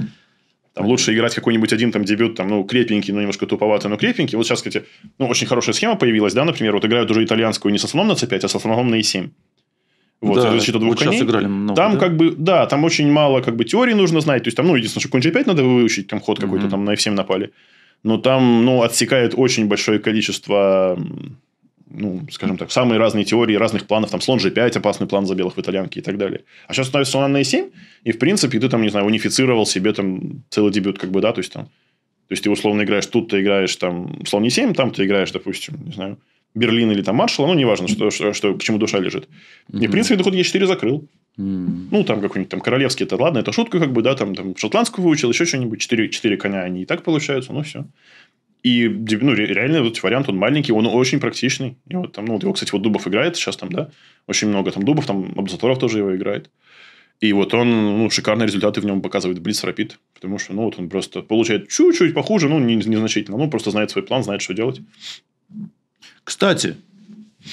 [SPEAKER 1] Там okay. лучше играть какой-нибудь один там дебют, там, ну, крепенький, но немножко туповатый, но крепенький. Вот сейчас, кстати, ну, очень хорошая схема появилась, да, например, вот играют уже итальянскую не с основном на c5, а с основном на e7. Вот, да, двух вот коней. играли много, там да? как бы, да, там очень мало как бы теории нужно знать. То есть, там, ну, единственное, что конь g5 надо выучить, там ход mm-hmm. какой-то там на f7 e напали. Но там, ну, отсекает очень большое количество ну, скажем так, самые разные теории разных планов. Там слон G5 опасный план за белых в итальянке и так далее. А сейчас становится слон на E7, и, в принципе, ты там, не знаю, унифицировал себе там целый дебют, как бы, да, то есть там... То есть, ты условно играешь тут, ты играешь там слон E7, там ты играешь, допустим, не знаю, Берлин или там Маршала, ну, неважно, что, что, что, к чему душа лежит. И, в принципе, ты ход Е4 закрыл. Ну, там какой-нибудь там королевский, это ладно, это шутка как бы, да, там, там шотландскую выучил, еще что-нибудь, 4, 4 коня они и так получаются, ну, все. И ну, реально вот вариант, он маленький, он очень практичный. И вот там, ну, вот его, кстати, вот Дубов играет сейчас там, да? Очень много там Дубов, там Абзаторов тоже его играет. И вот он, ну, шикарные результаты в нем показывает Блиц Рапид. Потому что, ну, вот он просто получает чуть-чуть похуже, ну, не, незначительно. Ну, просто знает свой план, знает, что
[SPEAKER 2] делать. Кстати,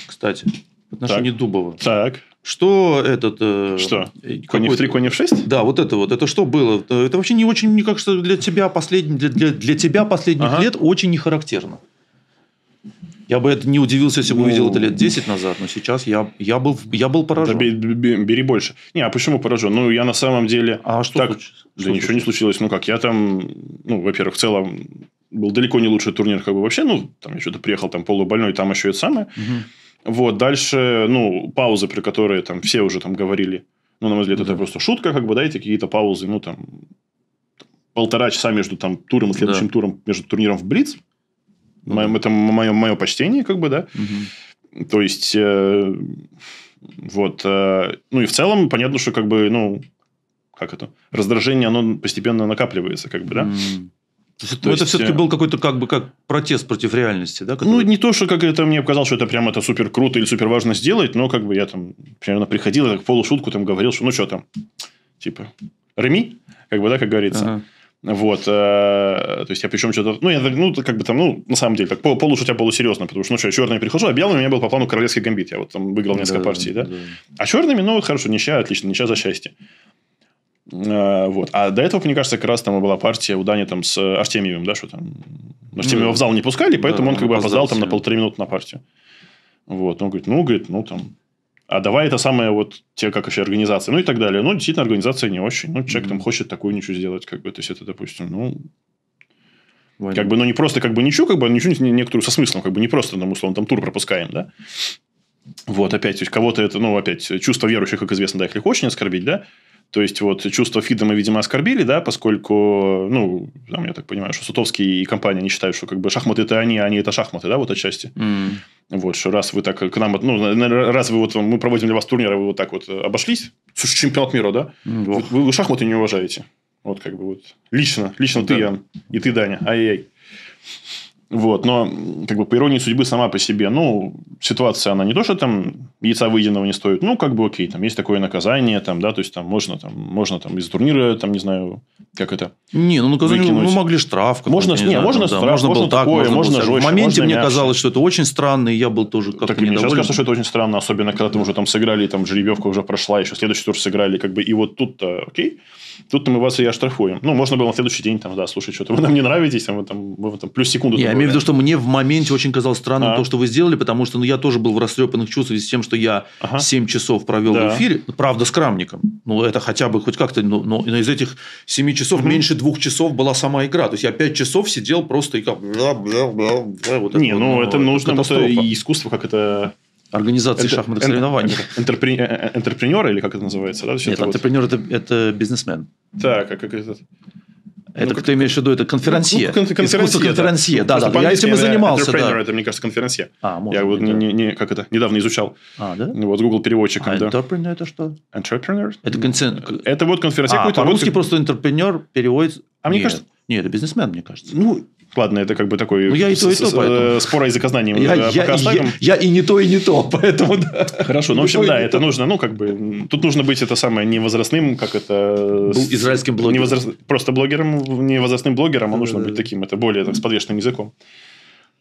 [SPEAKER 2] кстати, в отношении так. Дубова. Так. Что этот... Э, что? Конь в 3, конь в 6? Да, вот это вот. Это что было? Это вообще не очень, мне кажется, для тебя, последний, для, для, для тебя последних ага. лет очень не характерно. Я бы это не удивился, если бы ну, увидел это лет 10 назад, но сейчас я, я, был, я был поражен. Да, бери, бери больше. Не, а почему поражен? Ну, я на самом деле... А что так, случилось? Да что ничего случилось?
[SPEAKER 1] не случилось. Ну, как, я там, ну, во-первых, в целом был далеко не лучший турнир, как бы вообще, ну, там я что-то приехал там полубольной, там еще это самое. Угу. Вот, дальше, ну, паузы, при которые там все уже там говорили. Ну, на мой взгляд, да. это просто шутка, как бы, да, эти какие-то паузы, ну, там, полтора часа между там туром и следующим да. туром, между турниром в Блиц. Ну да. это мое, мое почтение, как бы, да. Угу. То есть, э, вот. Э, ну, и в целом, понятно, что, как бы, ну, как это, раздражение, оно постепенно накапливается, как бы, да. Mm.
[SPEAKER 2] То есть, то это все-таки э, был какой-то как бы как протест против
[SPEAKER 1] реальности, да? Ну, который... Ну, не то, что как это мне показалось, что это прям это супер круто или супер важно сделать, но как бы я там примерно приходил, так полушутку там говорил, что ну что там, типа, Реми, как бы, да, как говорится. Ага. Вот, э, то есть я причем что-то, ну, я, ну, как бы там, ну, на самом деле, так пол, полушутя полусерьезно, потому что, ну, что, я черный прихожу, а белым у меня был по плану королевский гамбит, я вот там выиграл несколько да, партий, да? да. А черными, ну, хорошо, ничья, отлично, ничья за счастье. Э, вот. А до этого, мне кажется, как раз там была партия у Дани там с э, Артемьевым, да, что там.
[SPEAKER 2] Артемьева в зал не пускали, поэтому да, он как бы опоздал, опоздал там на
[SPEAKER 1] полторы минуты на партию. Вот. Он говорит, ну, говорит, ну там, а давай это самое вот те, как еще организация, ну и так далее. Ну, действительно, организация не очень. Ну, человек там хочет такую ничего сделать, как бы, то есть это, допустим, ну, Война. Как бы, ну, не просто как бы ничего, как бы, ничего не некоторую со смыслом, как бы не просто, там, условно, там тур пропускаем, да? Вот, опять, то есть, кого-то это, ну, опять, чувство верующих, как известно, да, их легко очень оскорбить, да? То есть, вот чувство фида мы, видимо, оскорбили, да, поскольку, ну, там, я так понимаю, что Сутовский и компания не считают, что как бы шахматы это они, а они это шахматы, да, вот отчасти. Mm. Вот, что раз вы так к нам, ну, раз вы вот, мы проводим для вас турнир, а вы вот так вот обошлись, слушай, чемпионат мира, да, mm. вы, вы шахматы не уважаете. Вот как бы вот. Лично, лично да. ты, Ян, и ты, Даня. Ай-яй. Вот, но, как бы, по иронии судьбы сама по себе, ну, ситуация, она не то, что там яйца выеденного не стоит, ну, как бы, окей, там есть такое наказание, там, да, то есть, там, можно, там, можно, там, из турнира, там, не знаю, как это Не, ну, наказание, ну, выкинуть. ну,
[SPEAKER 2] могли штраф. Можно, не, не знаю, можно штраф, да, можно, было так, такое, можно, можно В моменте мне мягче. казалось, что это очень
[SPEAKER 1] странно, и я был тоже как-то Так, мне сейчас кажется, что это очень странно, особенно, когда там уже там сыграли, там, жеребьевка уже прошла, еще следующий тур сыграли, как бы, и вот тут-то, окей, тут-то мы вас и оштрафуем. Ну, можно было на следующий день, там, да, слушай, что-то вы нам не нравитесь, а там, вы, там, вы, там плюс секунду не, имею в виду,
[SPEAKER 2] что мне в моменте очень казалось странным а. то, что вы сделали, потому что ну, я тоже был в растрепанных чувствах с тем, что я ага. 7 часов провел да. в эфире, ну, правда, с крамником. Ну, это хотя бы хоть как-то, но, ну, но ну, из этих 7 часов угу. меньше 2 часов была сама игра. То есть я 5 часов сидел просто и как... Вот Не, вот, ну, это нужно это искусство, как это организации Энтер... шахматных соревнований. Энтерпри... Э, э, энтерпренер или как это называется? Да? Нет, это энтерпренер вот... это, это бизнесмен.
[SPEAKER 1] Так, а как это?
[SPEAKER 2] Ну, это ну, как, ты имеешь в виду, это ну, конференция, Ну, кон- Искусство конферансье, да, да. Я этим и занимался. Да. Это,
[SPEAKER 1] мне кажется, конференция. А, может, Я вот не, не, не, как это, недавно изучал. А, да? Вот Google переводчик. А да.
[SPEAKER 2] entrepreneur это что? Entrepreneur? Это, концен... это вот конферансье. А, по-русски вот... просто entrepreneur переводит... А мне Нет. кажется... Нет, это бизнесмен, мне кажется. Ну, Ладно, это как бы такой ну, я и то, и то, поэтому.
[SPEAKER 1] Э, спор о языкознании. Я, э, я, я, я и не то, и не то, (laughs) поэтому да. Хорошо, ну, в ну, общем, да, это нужно, ну, как бы, тут нужно быть это самое не возрастным, как это... израильским блогером. Просто блогером, не возрастным блогером, а нужно быть таким, это более с подвешенным языком.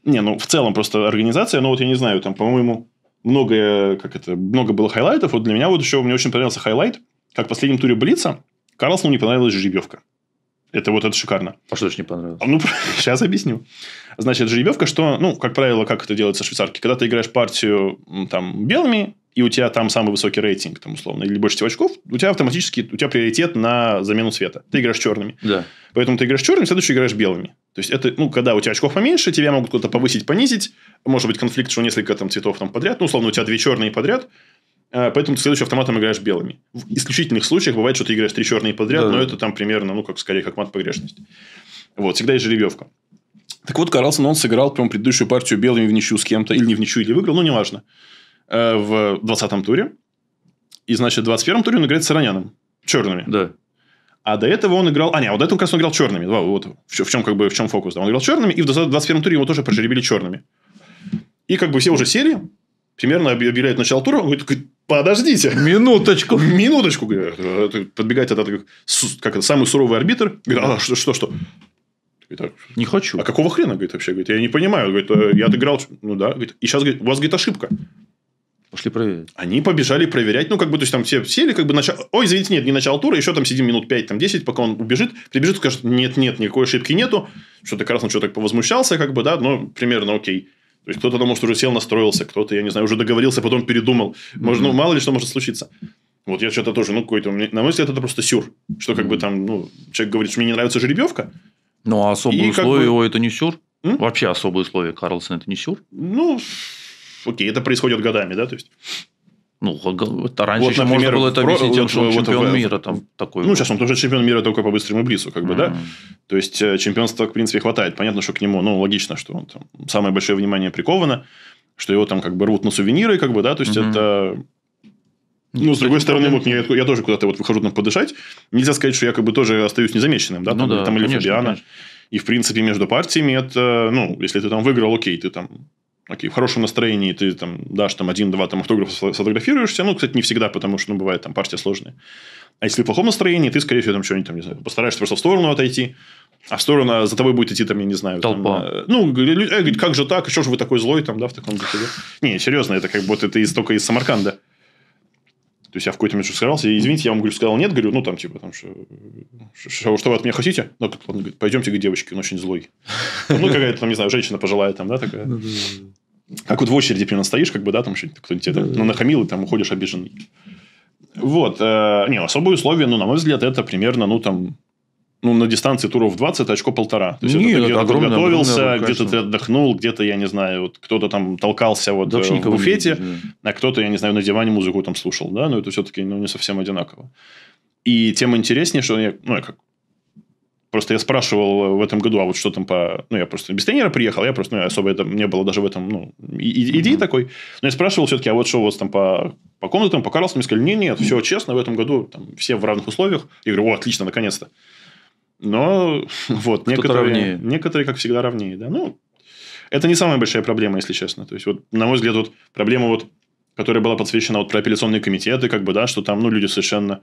[SPEAKER 1] Не, ну, в целом просто организация, ну, вот я не знаю, там, по-моему, много, как это, много было хайлайтов. Вот для меня вот еще, мне очень понравился хайлайт, как в последнем туре Блица Карлсону не понравилась жеребьевка. Это вот это шикарно. А что значит не понравилось? Ну, сейчас (laughs) объясню. Значит, жеребьевка, что, ну, как правило, как это делается в швейцарке? Когда ты играешь партию там белыми, и у тебя там самый высокий рейтинг, там, условно, или больше всего очков, у тебя автоматически у тебя приоритет на замену цвета. Ты играешь черными. Да. Поэтому ты играешь черными, следующий играешь белыми. То есть, это, ну, когда у тебя очков поменьше, тебя могут кто-то повысить, понизить. Может быть, конфликт, что несколько там цветов там подряд. Ну, условно, у тебя две черные подряд. А, поэтому ты следующим автоматом играешь белыми. В исключительных случаях бывает, что ты играешь три черные подряд, да. но это там примерно, ну, как скорее, как мат погрешность. Вот, всегда есть жеребьевка. Так вот, Карлсон, он сыграл, прям предыдущую партию белыми в ничью с кем-то, или не в ничью, или выиграл, ну, неважно, э, в 20-м туре. И, значит, в 21-м туре он играет с Сараняном, черными. Да. А до этого он играл... А, нет, а вот до этого, как раз, он играл черными. Два, вот в, в чем, как бы, в чем фокус. Да? Он играл черными, и в 21-м туре его тоже прожеребили черными. И как бы все уже сели, примерно объявляют начало тура, он говорит, подождите. Минуточку. (laughs) Минуточку. Подбегает этот как это, самый суровый арбитр. Говорит, а что, что, что? Говорит, а, не хочу. А какого хрена, говорит, вообще? Говорит, я не понимаю. Говорит, «А, я отыграл. Ну да. Говорит, и сейчас, говорит, у вас, говорит, ошибка. Пошли проверить. Они побежали проверять. Ну, как бы, то есть, там все сели, как бы, начал, Ой, извините, нет, не начал тура. Еще там сидим минут 5, там 10, пока он убежит. Прибежит, скажет, нет, нет, никакой ошибки нету. Что-то Красный что-то повозмущался, как бы, да, но примерно окей. То есть кто-то там, может, уже сел, настроился, кто-то, я не знаю, уже договорился, потом передумал. Может, ну, мало ли что может случиться. Вот я что-то тоже, ну, какой-то... На мой взгляд, это просто сюр. Что как бы там, ну, человек говорит, что мне не нравится жеребьевка.
[SPEAKER 2] Ну, а особые условия его это не сюр? Вообще особые условия Карлсона это не сюр? Ну, окей, это происходит годами, да, то есть... Ну, это раньше вот, еще например, можно было это объяснить тем, что он вот, чемпион вот, мира. Там, такой ну, был. сейчас
[SPEAKER 1] он тоже чемпион мира, только по быстрому блицу, как mm-hmm. бы, да? То есть, э, чемпионства, в принципе, хватает. Понятно, что к нему, ну, логично, что он там самое большое внимание приковано, что его там как бы рвут на сувениры, как бы, да? То есть, mm-hmm. это ну, с другой стороны, вот я, я тоже куда-то вот выхожу там подышать. Нельзя сказать, что я как бы тоже остаюсь незамеченным, да, ну, там, да, там или Фабиана. Конечно. И, в принципе, между партиями это, ну, если ты там выиграл, окей, ты там окей, в хорошем настроении ты там дашь там один-два там автографа сфотографируешься, ну, кстати, не всегда, потому что, ну, бывает там партия сложная. А если в плохом настроении, ты, скорее всего, там что-нибудь там, не знаю, постараешься просто в сторону отойти, а в сторону а за тобой будет идти там, я не знаю. Толпа. Там, э, ну, э, говорит, э, как же так, что же вы такой злой там, да, в таком духе. Не, серьезно, это как будто ты из, только из Самарканда. То есть я в какой-то момент сорвался, и извините, я вам говорю, сказал нет, говорю, ну там типа там что, что, вы от меня хотите? Ну, как он говорит, пойдемте к девочке, он очень злой. Ну, ну какая-то там, не знаю, женщина пожилая там, да, такая. Ну, как вот в очереди примерно стоишь, как бы, да, там что-нибудь кто-нибудь тебе там нахамил, и там уходишь обиженный. Вот. Э, не, особые условия, ну, на мой взгляд, это примерно, ну, там, ну, на дистанции туров 20 это а очко полтора. То есть, Нет, это, где-то огромное, подготовился, огромное, где-то ты отдохнул, где-то, я не знаю, вот кто-то там толкался вот э, да, в буфете, а кто-то, я не знаю, на диване музыку там слушал, да, но это все-таки ну, не совсем одинаково. И тем интереснее, что я, ну, я как Просто я спрашивал в этом году, а вот что там по... Ну, я просто без тренера приехал, я просто, ну, я особо это не было даже в этом, ну, идеи uh-huh. такой. Но я спрашивал все-таки, а вот что у вас там по, по комнатам, по Карлсону? Мне сказали, нет, нет, все честно, в этом году там, все в равных условиях. Я говорю, о, отлично, наконец-то. Но (laughs) вот некоторые, ровнее. некоторые, как всегда, равнее Да? Ну, это не самая большая проблема, если честно. То есть, вот, на мой взгляд, вот проблема, вот, которая была подсвечена вот, про апелляционные комитеты, как бы, да, что там ну, люди совершенно...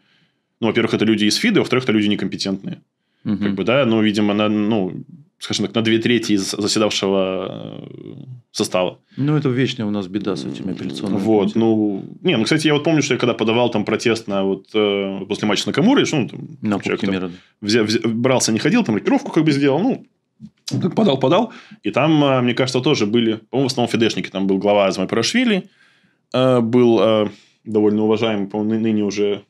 [SPEAKER 1] Ну, во-первых, это люди из ФИДа, во-вторых, это люди некомпетентные. Угу. Как бы, да, ну, видимо, на, ну, скажем так, на две трети из заседавшего э, состава.
[SPEAKER 2] Ну, это вечная у нас беда с этими апелляционными. Вот, ну, не, ну, кстати, я вот помню,
[SPEAKER 1] что я когда подавал там протест на вот э, после матча на Камуре, что ну, там, на человек, там, мира. Взя, взя, брался, не ходил, там рокировку как бы сделал, ну, как подал, подал. И там, э, мне кажется, тоже были, по-моему, в основном фидешники. Там был глава Азмай Парашвили, э, был довольно уважаемый, по-моему, ныне уже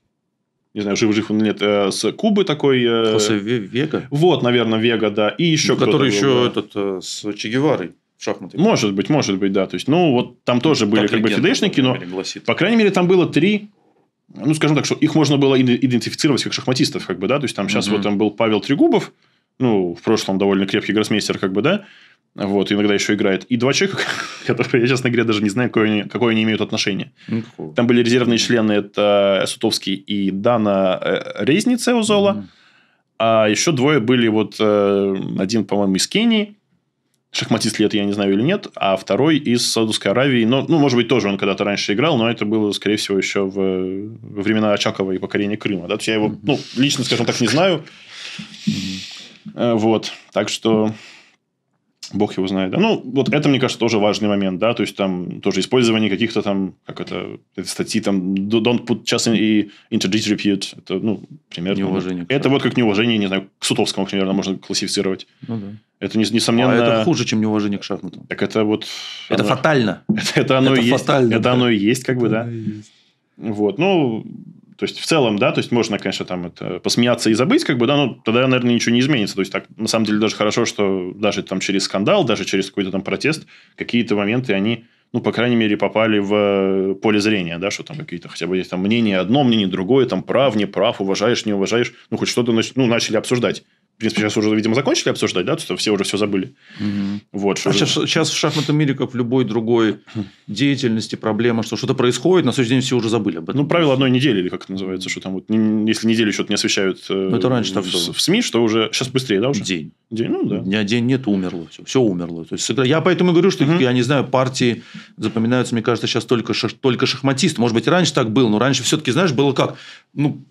[SPEAKER 1] не знаю, жив-жив он нет, э, с Кубы такой. Хосе э, Вега? Вот, наверное, Вега, да. И еще Который еще был, этот, э, с Че Геварой шахматы. Может быть, может быть, да. То есть, ну, вот там тоже были как бы фидешники, но, гласит. по крайней мере, там было три ну, скажем так, что их можно было идентифицировать как шахматистов, как бы, да, то есть там сейчас угу. вот там был Павел Трегубов, ну, в прошлом довольно крепкий гроссмейстер, как бы, да, вот, иногда еще играет. И два человека, (laughs) которые я, честно говоря, даже не знаю, какое они, какое они имеют отношение. Никакого. Ну, Там были резервные члены, это Сутовский и Дана э, Резница Узола. mm А еще двое были, вот, э, один, по-моему, из Кении, шахматист ли это, я не знаю или нет, а второй из Саудовской Аравии. Но, ну, может быть, тоже он когда-то раньше играл, но это было, скорее всего, еще в, во времена Очакова и покорения Крыма. Да? То есть, я его, ну, лично, скажем так, не знаю. Э, вот. Так что Бог его знает. Да? Ну, вот это, мне кажется, тоже важный момент, да, то есть там тоже использование каких-то там, как это, статьи там, don't put just и in, into disrepute, это, ну, примерно. Неуважение. Это вот как неуважение, не знаю, к Сутовскому, примерно, можно классифицировать. Ну, да. Это, несомненно... А это хуже, чем неуважение к шахматам. Так это вот... Это оно... фатально. Это, (laughs) это оно это и фатально, есть. Да. Это оно и есть, как бы, да. да. Вот, ну, то есть, в целом, да, то есть, можно, конечно, там это посмеяться и забыть, как бы, да, но тогда, наверное, ничего не изменится. То есть, так, на самом деле, даже хорошо, что даже там через скандал, даже через какой-то там протест, какие-то моменты, они, ну, по крайней мере, попали в э, поле зрения, да, что там какие-то хотя бы есть там мнение одно, мнение другое, там прав, не прав, уважаешь, не уважаешь, ну, хоть что-то, ну, начали обсуждать
[SPEAKER 2] принципе, сейчас уже, видимо, закончили обсуждать, да, что все уже все забыли. Угу. Вот, а сейчас, сейчас в шахматном мире, как в любой другой деятельности, проблема, что что-то происходит, на следующий день все уже забыли об этом. Ну, правило одной недели, или как это называется, что там вот, если неделю что-то не освещают э, Но ну, это раньше в, в, в СМИ, что уже сейчас быстрее, да, уже? День. День, ну да. Дня, день нет, умерло. Все, все умерло. То есть, я поэтому и говорю, что, угу. я не знаю, партии запоминаются, мне кажется, сейчас только, шах, только шахматисты. Может быть, раньше так было, но раньше все-таки, знаешь, было как? Ну,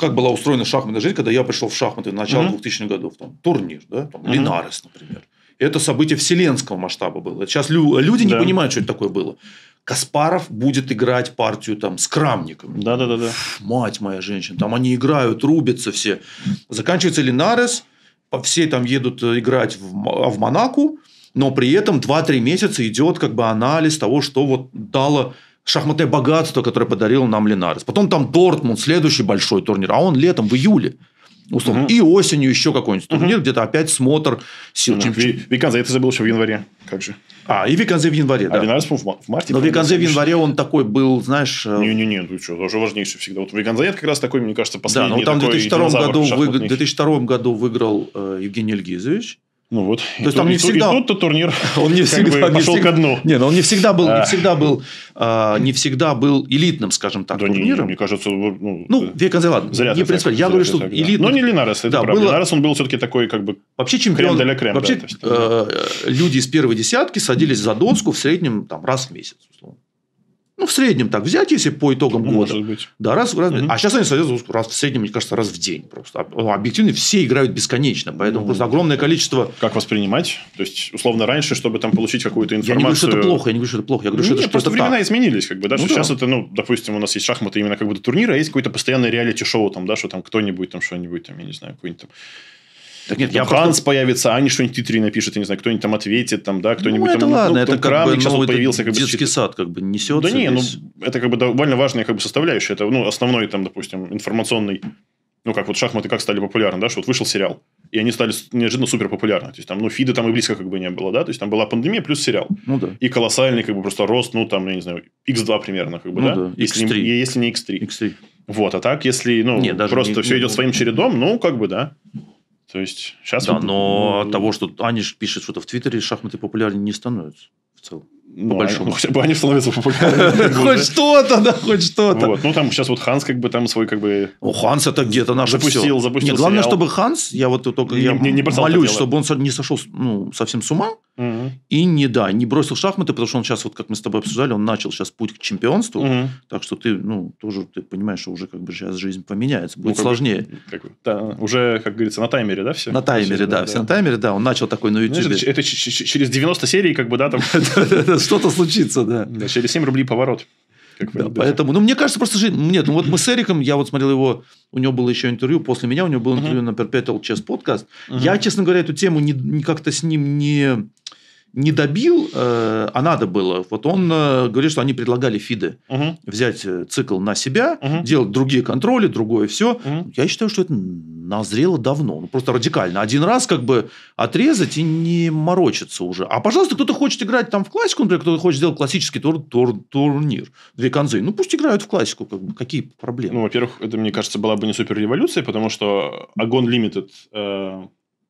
[SPEAKER 2] как была устроена шахматная жизнь, когда я пришел в шахматы в начале mm-hmm. 2000-х годов. Там, турнир, да, там, mm-hmm. Линарес, например. Это событие вселенского масштаба было. Сейчас люди не да. понимают, что это такое было. Каспаров будет играть партию там с Крамником. Да, да, да, да. Мать моя женщина. Там они играют, рубятся все. Заканчивается Линарес. Все там едут э, играть в, а, в Монаку. Но при этом 2-3 месяца идет как бы анализ того, что вот дало шахматное богатство, которое подарил нам Ленарес. Потом там Дортмунд, следующий большой турнир, а он летом, в июле. Условно. Угу. И осенью еще какой-нибудь турнир, где-то опять смотр сил. Ну, Виканзе, это забыл еще в январе. Как же? А, и Виканзе в январе, а да. А в, в марте. Но Виканзе в январе он такой был, знаешь... Не-не-не, э, ты ну что,
[SPEAKER 1] тоже важнейший всегда. Вот Виканзе это как раз такой, мне кажется, ну последний. Да, но там в 2002 году, вы...
[SPEAKER 2] 2002 году выиграл э, Евгений Ильгизович. Ну вот. То есть там не всегда. И тот-то турнир. (laughs) Он не (laughs) всегда пошел всегда... ко дну. Не, но он не всегда был, не а. всегда был, а, не всегда был элитным, скажем так, турниром. мне кажется, ну, ну э, век конце ладно. не принципе. Я говорю, что элитный. Но ну, не Линарес, да, правда. Линарес он был все-таки такой как бы. Вообще чемпион. Крем крем, вообще э, люди из первой десятки садились за доску в среднем там раз в месяц ну, в среднем так взять, если по итогам ну, года. Может быть. Да, раз, раз, угу. А сейчас они садятся раз в среднем, мне кажется, раз в день просто. А, ну, объективно все играют бесконечно, поэтому ну, просто огромное количество... Как воспринимать? То есть, условно, раньше, чтобы там получить какую-то информацию... Я не говорю, что это плохо, я не говорю, что это плохо.
[SPEAKER 1] Я говорю, Нет, что это просто времена так. изменились. Как бы, да, ну, что да. сейчас это, ну, допустим, у нас есть шахматы именно как будто турнира, а есть какое-то постоянное реалити-шоу, там, да, что там кто-нибудь там что-нибудь, там, я не знаю, какой-нибудь там так нет, там я Ханс просто... появится, Аня что-нибудь титри напишет, я не знаю, кто-нибудь там ответит, там, да, кто-нибудь ну, это там, ладно, ну, это как бы, сейчас ну, появился. Как детский бы, сад как бы несет. Да не, ну, это как бы довольно важная как бы составляющая, это, ну, основной там, допустим, информационный ну, как вот шахматы как стали популярны, да, что вот вышел сериал, и они стали неожиданно супер популярны. То есть, там, ну, фида там и близко как бы не было, да, то есть, там была пандемия плюс сериал. Ну, да. И колоссальный как бы просто рост, ну, там, я не знаю, x2 примерно, как бы, ну, да? да, X3. Не, если не x3.
[SPEAKER 2] x3. Вот, а так, если, ну, Нет, даже просто не, все не, идет своим чередом, ну, как бы, да. То есть сейчас... Да, мы... но того, что Аниш пишет что-то в Твиттере, шахматы популярнее не становятся в целом. Ну, по а большому. Они, хотя бы они становятся популярными. (laughs) Хоть что-то, да, хоть что-то. Ну, там сейчас вот Ханс как бы там свой как бы... О, ну, Ханс это где-то наш Запустил, все. запустил Нет, главное, чтобы Ханс, я вот только не, я молюсь, чтобы он не сошел ну, совсем с ума, Угу. И не, да, не бросил шахматы, потому что он сейчас, вот как мы с тобой обсуждали, он начал сейчас путь к чемпионству. Угу. Так что ты, ну, тоже ты понимаешь, что уже как бы сейчас жизнь поменяется, будет ну, как сложнее. Как, да, уже, как говорится, на таймере, да, все? На таймере, все, да, да, все да. на таймере, да. Он начал такой на YouTube. Ну, это, это через 90 серий, как бы, да, там... (laughs) Что-то случится, да. Через 7 рублей поворот. Как да, поэтому, ну, мне кажется, просто жизнь... Нет, ну, вот мы с Эриком, я вот смотрел его, у него было еще интервью, после меня у него было интервью uh-huh. на Perpetual Chess Podcast. Uh-huh. Я, честно говоря, эту тему не, не как-то с ним не не добил, э, а надо было. Вот он э, говорит, что они предлагали ФИДы угу. взять э, цикл на себя, угу. делать другие контроли, другое все. Угу. Я считаю, что это назрело давно. Ну, просто радикально. Один раз как бы отрезать и не морочиться уже. А, пожалуйста, кто-то хочет играть там в классику, например, кто-то хочет сделать классический тур тур турнир. Две конзы. Ну, пусть играют в классику. Как бы.
[SPEAKER 1] Какие проблемы? Ну, во-первых, это, мне кажется, была бы не суперреволюция, потому что Агон Limited э,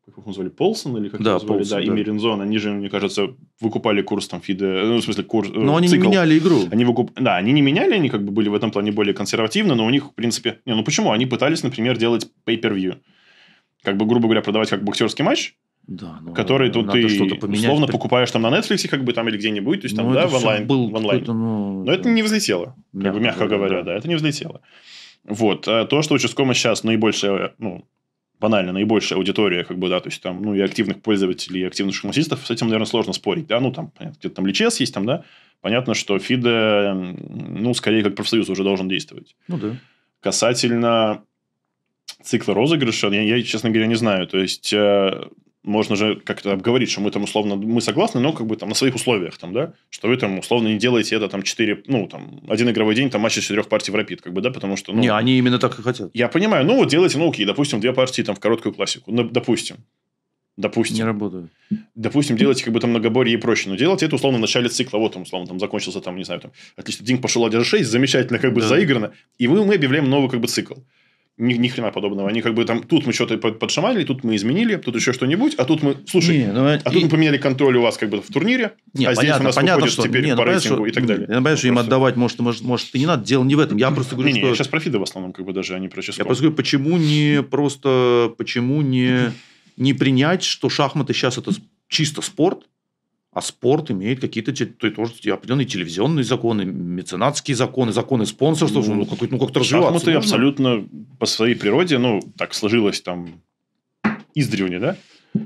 [SPEAKER 1] как их назвали, Полсон или как да, их назвали, Полсон, да, и да. Меринзон, они же, мне кажется, выкупали курс там Фиде, э, ну, в смысле, курс, э, Но они цикл. не меняли игру. Они выкуп... Да, они не меняли, они как бы были в этом плане более консервативны, но у них, в принципе, не, ну почему? Они пытались, например, делать pay-per-view. Как бы, грубо говоря, продавать как боксерский матч, да, ну, который тут ты условно при... покупаешь там на Netflix, как бы там или где-нибудь, то есть там, ну, да, в онлайн. Был в онлайн. Ну, Но это не взлетело, мягко, как бы, мягко говоря, да. да, это не взлетело. Вот. А то, что участковому сейчас наибольшее, ну, банально наибольшая аудитория, как бы, да, то есть там, ну, и активных пользователей, и активных шахматистов с этим, наверное, сложно спорить, да, ну, там, где-то там личес есть, там, да, понятно, что ФИДе, ну, скорее, как профсоюз уже должен действовать. Ну, да. Касательно цикла розыгрыша, я, я честно говоря, не знаю, то есть, э, можно же как-то обговорить, что мы там условно, мы согласны, но как бы там на своих условиях, там, да, что вы там условно не делаете это там 4, ну, там, один игровой день, там, матч из четырех партий в рапид, как бы, да, потому что, ну... Не,
[SPEAKER 2] они именно так и хотят.
[SPEAKER 1] Я понимаю, ну, вот делайте, ну, окей, допустим, две партии там в короткую классику, ну, допустим. Допустим. Не работаю. Допустим, делайте как бы там многоборье и проще, но делайте это условно в начале цикла. Вот там условно там закончился там, не знаю, там, отлично, Динг пошел 1.6, а замечательно как бы да. заиграно. И мы, мы объявляем новый как бы цикл ни, ни хрена подобного. Они как бы там, тут мы что-то подшаманили, тут мы изменили, тут еще что-нибудь, а тут мы, слушай, не, ну, а и... тут мы поменяли контроль у вас как бы в турнире, не, а понятно, здесь у нас понятно, что... теперь не, ну, по рейтингу что... и так не, далее.
[SPEAKER 2] Я понимаю, что им отдавать, может, может, может, и не надо, дело не в этом. Я просто говорю, не, что... Не, сейчас про фиды в основном как бы даже, а не про число. Я просто говорю, почему не просто, почему не, не принять, что шахматы сейчас это чисто спорт, а спорт имеет какие-то то тоже определенные телевизионные законы, меценатские законы, законы спонсорства, ну, ну как-то ну, как развиваться. Шахматы нужно. абсолютно по своей природе, ну, так сложилось там
[SPEAKER 1] издревле, да,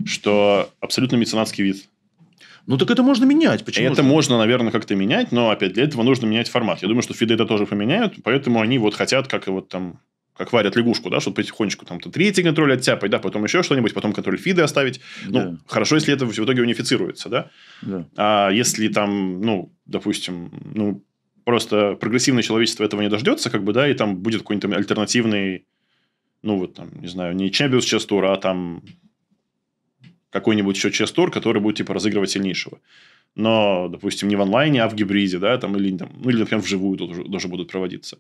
[SPEAKER 1] что абсолютно меценатский вид.
[SPEAKER 2] Ну, так это можно менять. Почему это же?
[SPEAKER 1] можно, наверное, как-то менять, но, опять, для этого нужно менять формат. Я думаю, что фиды это тоже поменяют, поэтому они вот хотят, как и вот там как варят лягушку, да, чтобы потихонечку там то третий контроль оттяпать, да, потом еще что-нибудь, потом контроль фиды оставить. Ну, да. Ну, хорошо, если это в итоге унифицируется, да? да. А если там, ну, допустим, ну, просто прогрессивное человечество этого не дождется, как бы, да, и там будет какой-нибудь альтернативный, ну, вот там, не знаю, не Champions Chess а там какой-нибудь еще Chess который будет, типа, разыгрывать сильнейшего но, допустим, не в онлайне, а в гибриде, да, там, или, там, ну, или, например, вживую тоже, тоже будут проводиться.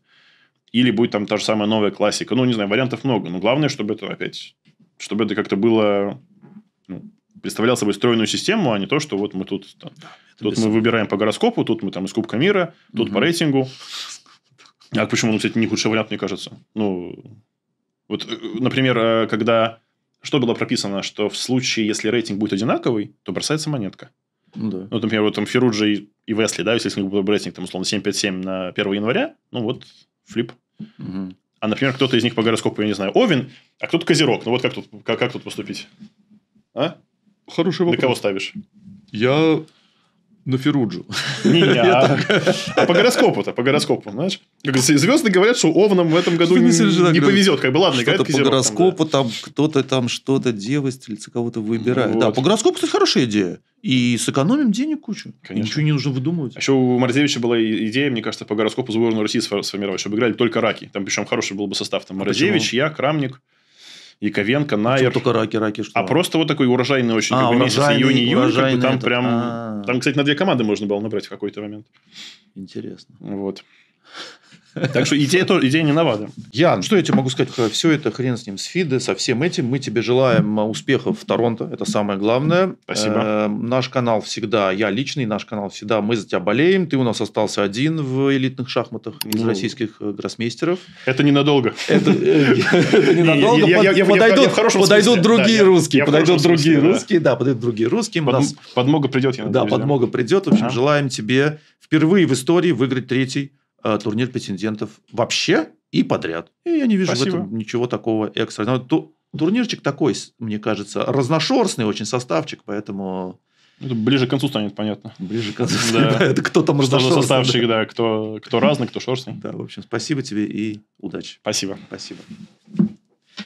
[SPEAKER 1] Или будет там та же самая новая классика. Ну, не знаю, вариантов много. Но главное, чтобы это опять... Чтобы это как-то было... Ну, представлял собой стройную систему, а не то, что вот мы тут... Там, да, тут без... мы выбираем по гороскопу, тут мы там из Кубка мира, тут угу. по рейтингу. (laughs) А почему, ну, кстати, не худший вариант, мне кажется. Ну, вот, э, например, э, когда... Что было прописано? Что в случае, если рейтинг будет одинаковый, то бросается монетка. Ну, да. Вот, ну, например, вот там Феруджи и Весли, да, если у них будет рейтинг, там, условно, 757 на 1 января, ну, вот флип. Угу. А, например, кто-то из них по гороскопу, я не знаю, Овен, а кто-то Козерог. Ну вот как тут, как, как тут поступить? А? Хороший вопрос. На кого ставишь? Я на Феруджу. Не А по гороскопу-то, по гороскопу, знаешь? звезды говорят, что Овнам в этом году (laughs) не повезет. Как бы ладно, говорят по гороскопу
[SPEAKER 2] там кто-то там что-то, девы, стрельцы кого-то выбирает. Да, по гороскопу, это хорошая идея. И сэкономим денег кучу. Конечно. ничего не нужно выдумывать.
[SPEAKER 1] еще у Морозевича была идея, мне кажется, по гороскопу сборную России сформировать, чтобы играли только раки. Там причем хороший был бы состав. Там а Морозевич, я, Крамник. Яковенко, Наер. А только раки, раки. А что? А просто вот такой урожайный очень а, как бы, месяц, июнь-июль. Как бы, там этот, прям... А-а-а. Там, кстати, на две команды
[SPEAKER 2] можно было набрать в какой-то момент. Интересно. Вот.
[SPEAKER 1] (laughs) Так что идея, тоже,
[SPEAKER 2] идея не новая. Ян, что я тебе могу сказать? Все это хрен с ним, с Фиды, со всем этим. Мы тебе желаем э, успехов в Торонто. Это самое главное. Спасибо. Э, наш канал всегда, я личный, наш канал всегда, мы за тебя болеем. Ты у нас остался один в элитных шахматах из ну. российских э, гроссмейстеров. Это ненадолго. Это ненадолго. Подойдут другие русские. Подойдут другие русские, да, подойдут другие русские. Подмога придет, я Да, подмога придет. В общем, желаем тебе впервые в истории выиграть третий Э, турнир претендентов вообще и подряд. И я не вижу Спасибо. в этом ничего такого экстра. Ну, ту, турнирчик такой, мне кажется, разношерстный очень составчик, поэтому... Это ближе к концу станет понятно. Ближе к концу да. (laughs) Это кто там разношерстный. составщик, да,
[SPEAKER 1] кто, кто разный, кто шерстный. Да, в общем, спасибо тебе и удачи. Спасибо. Спасибо.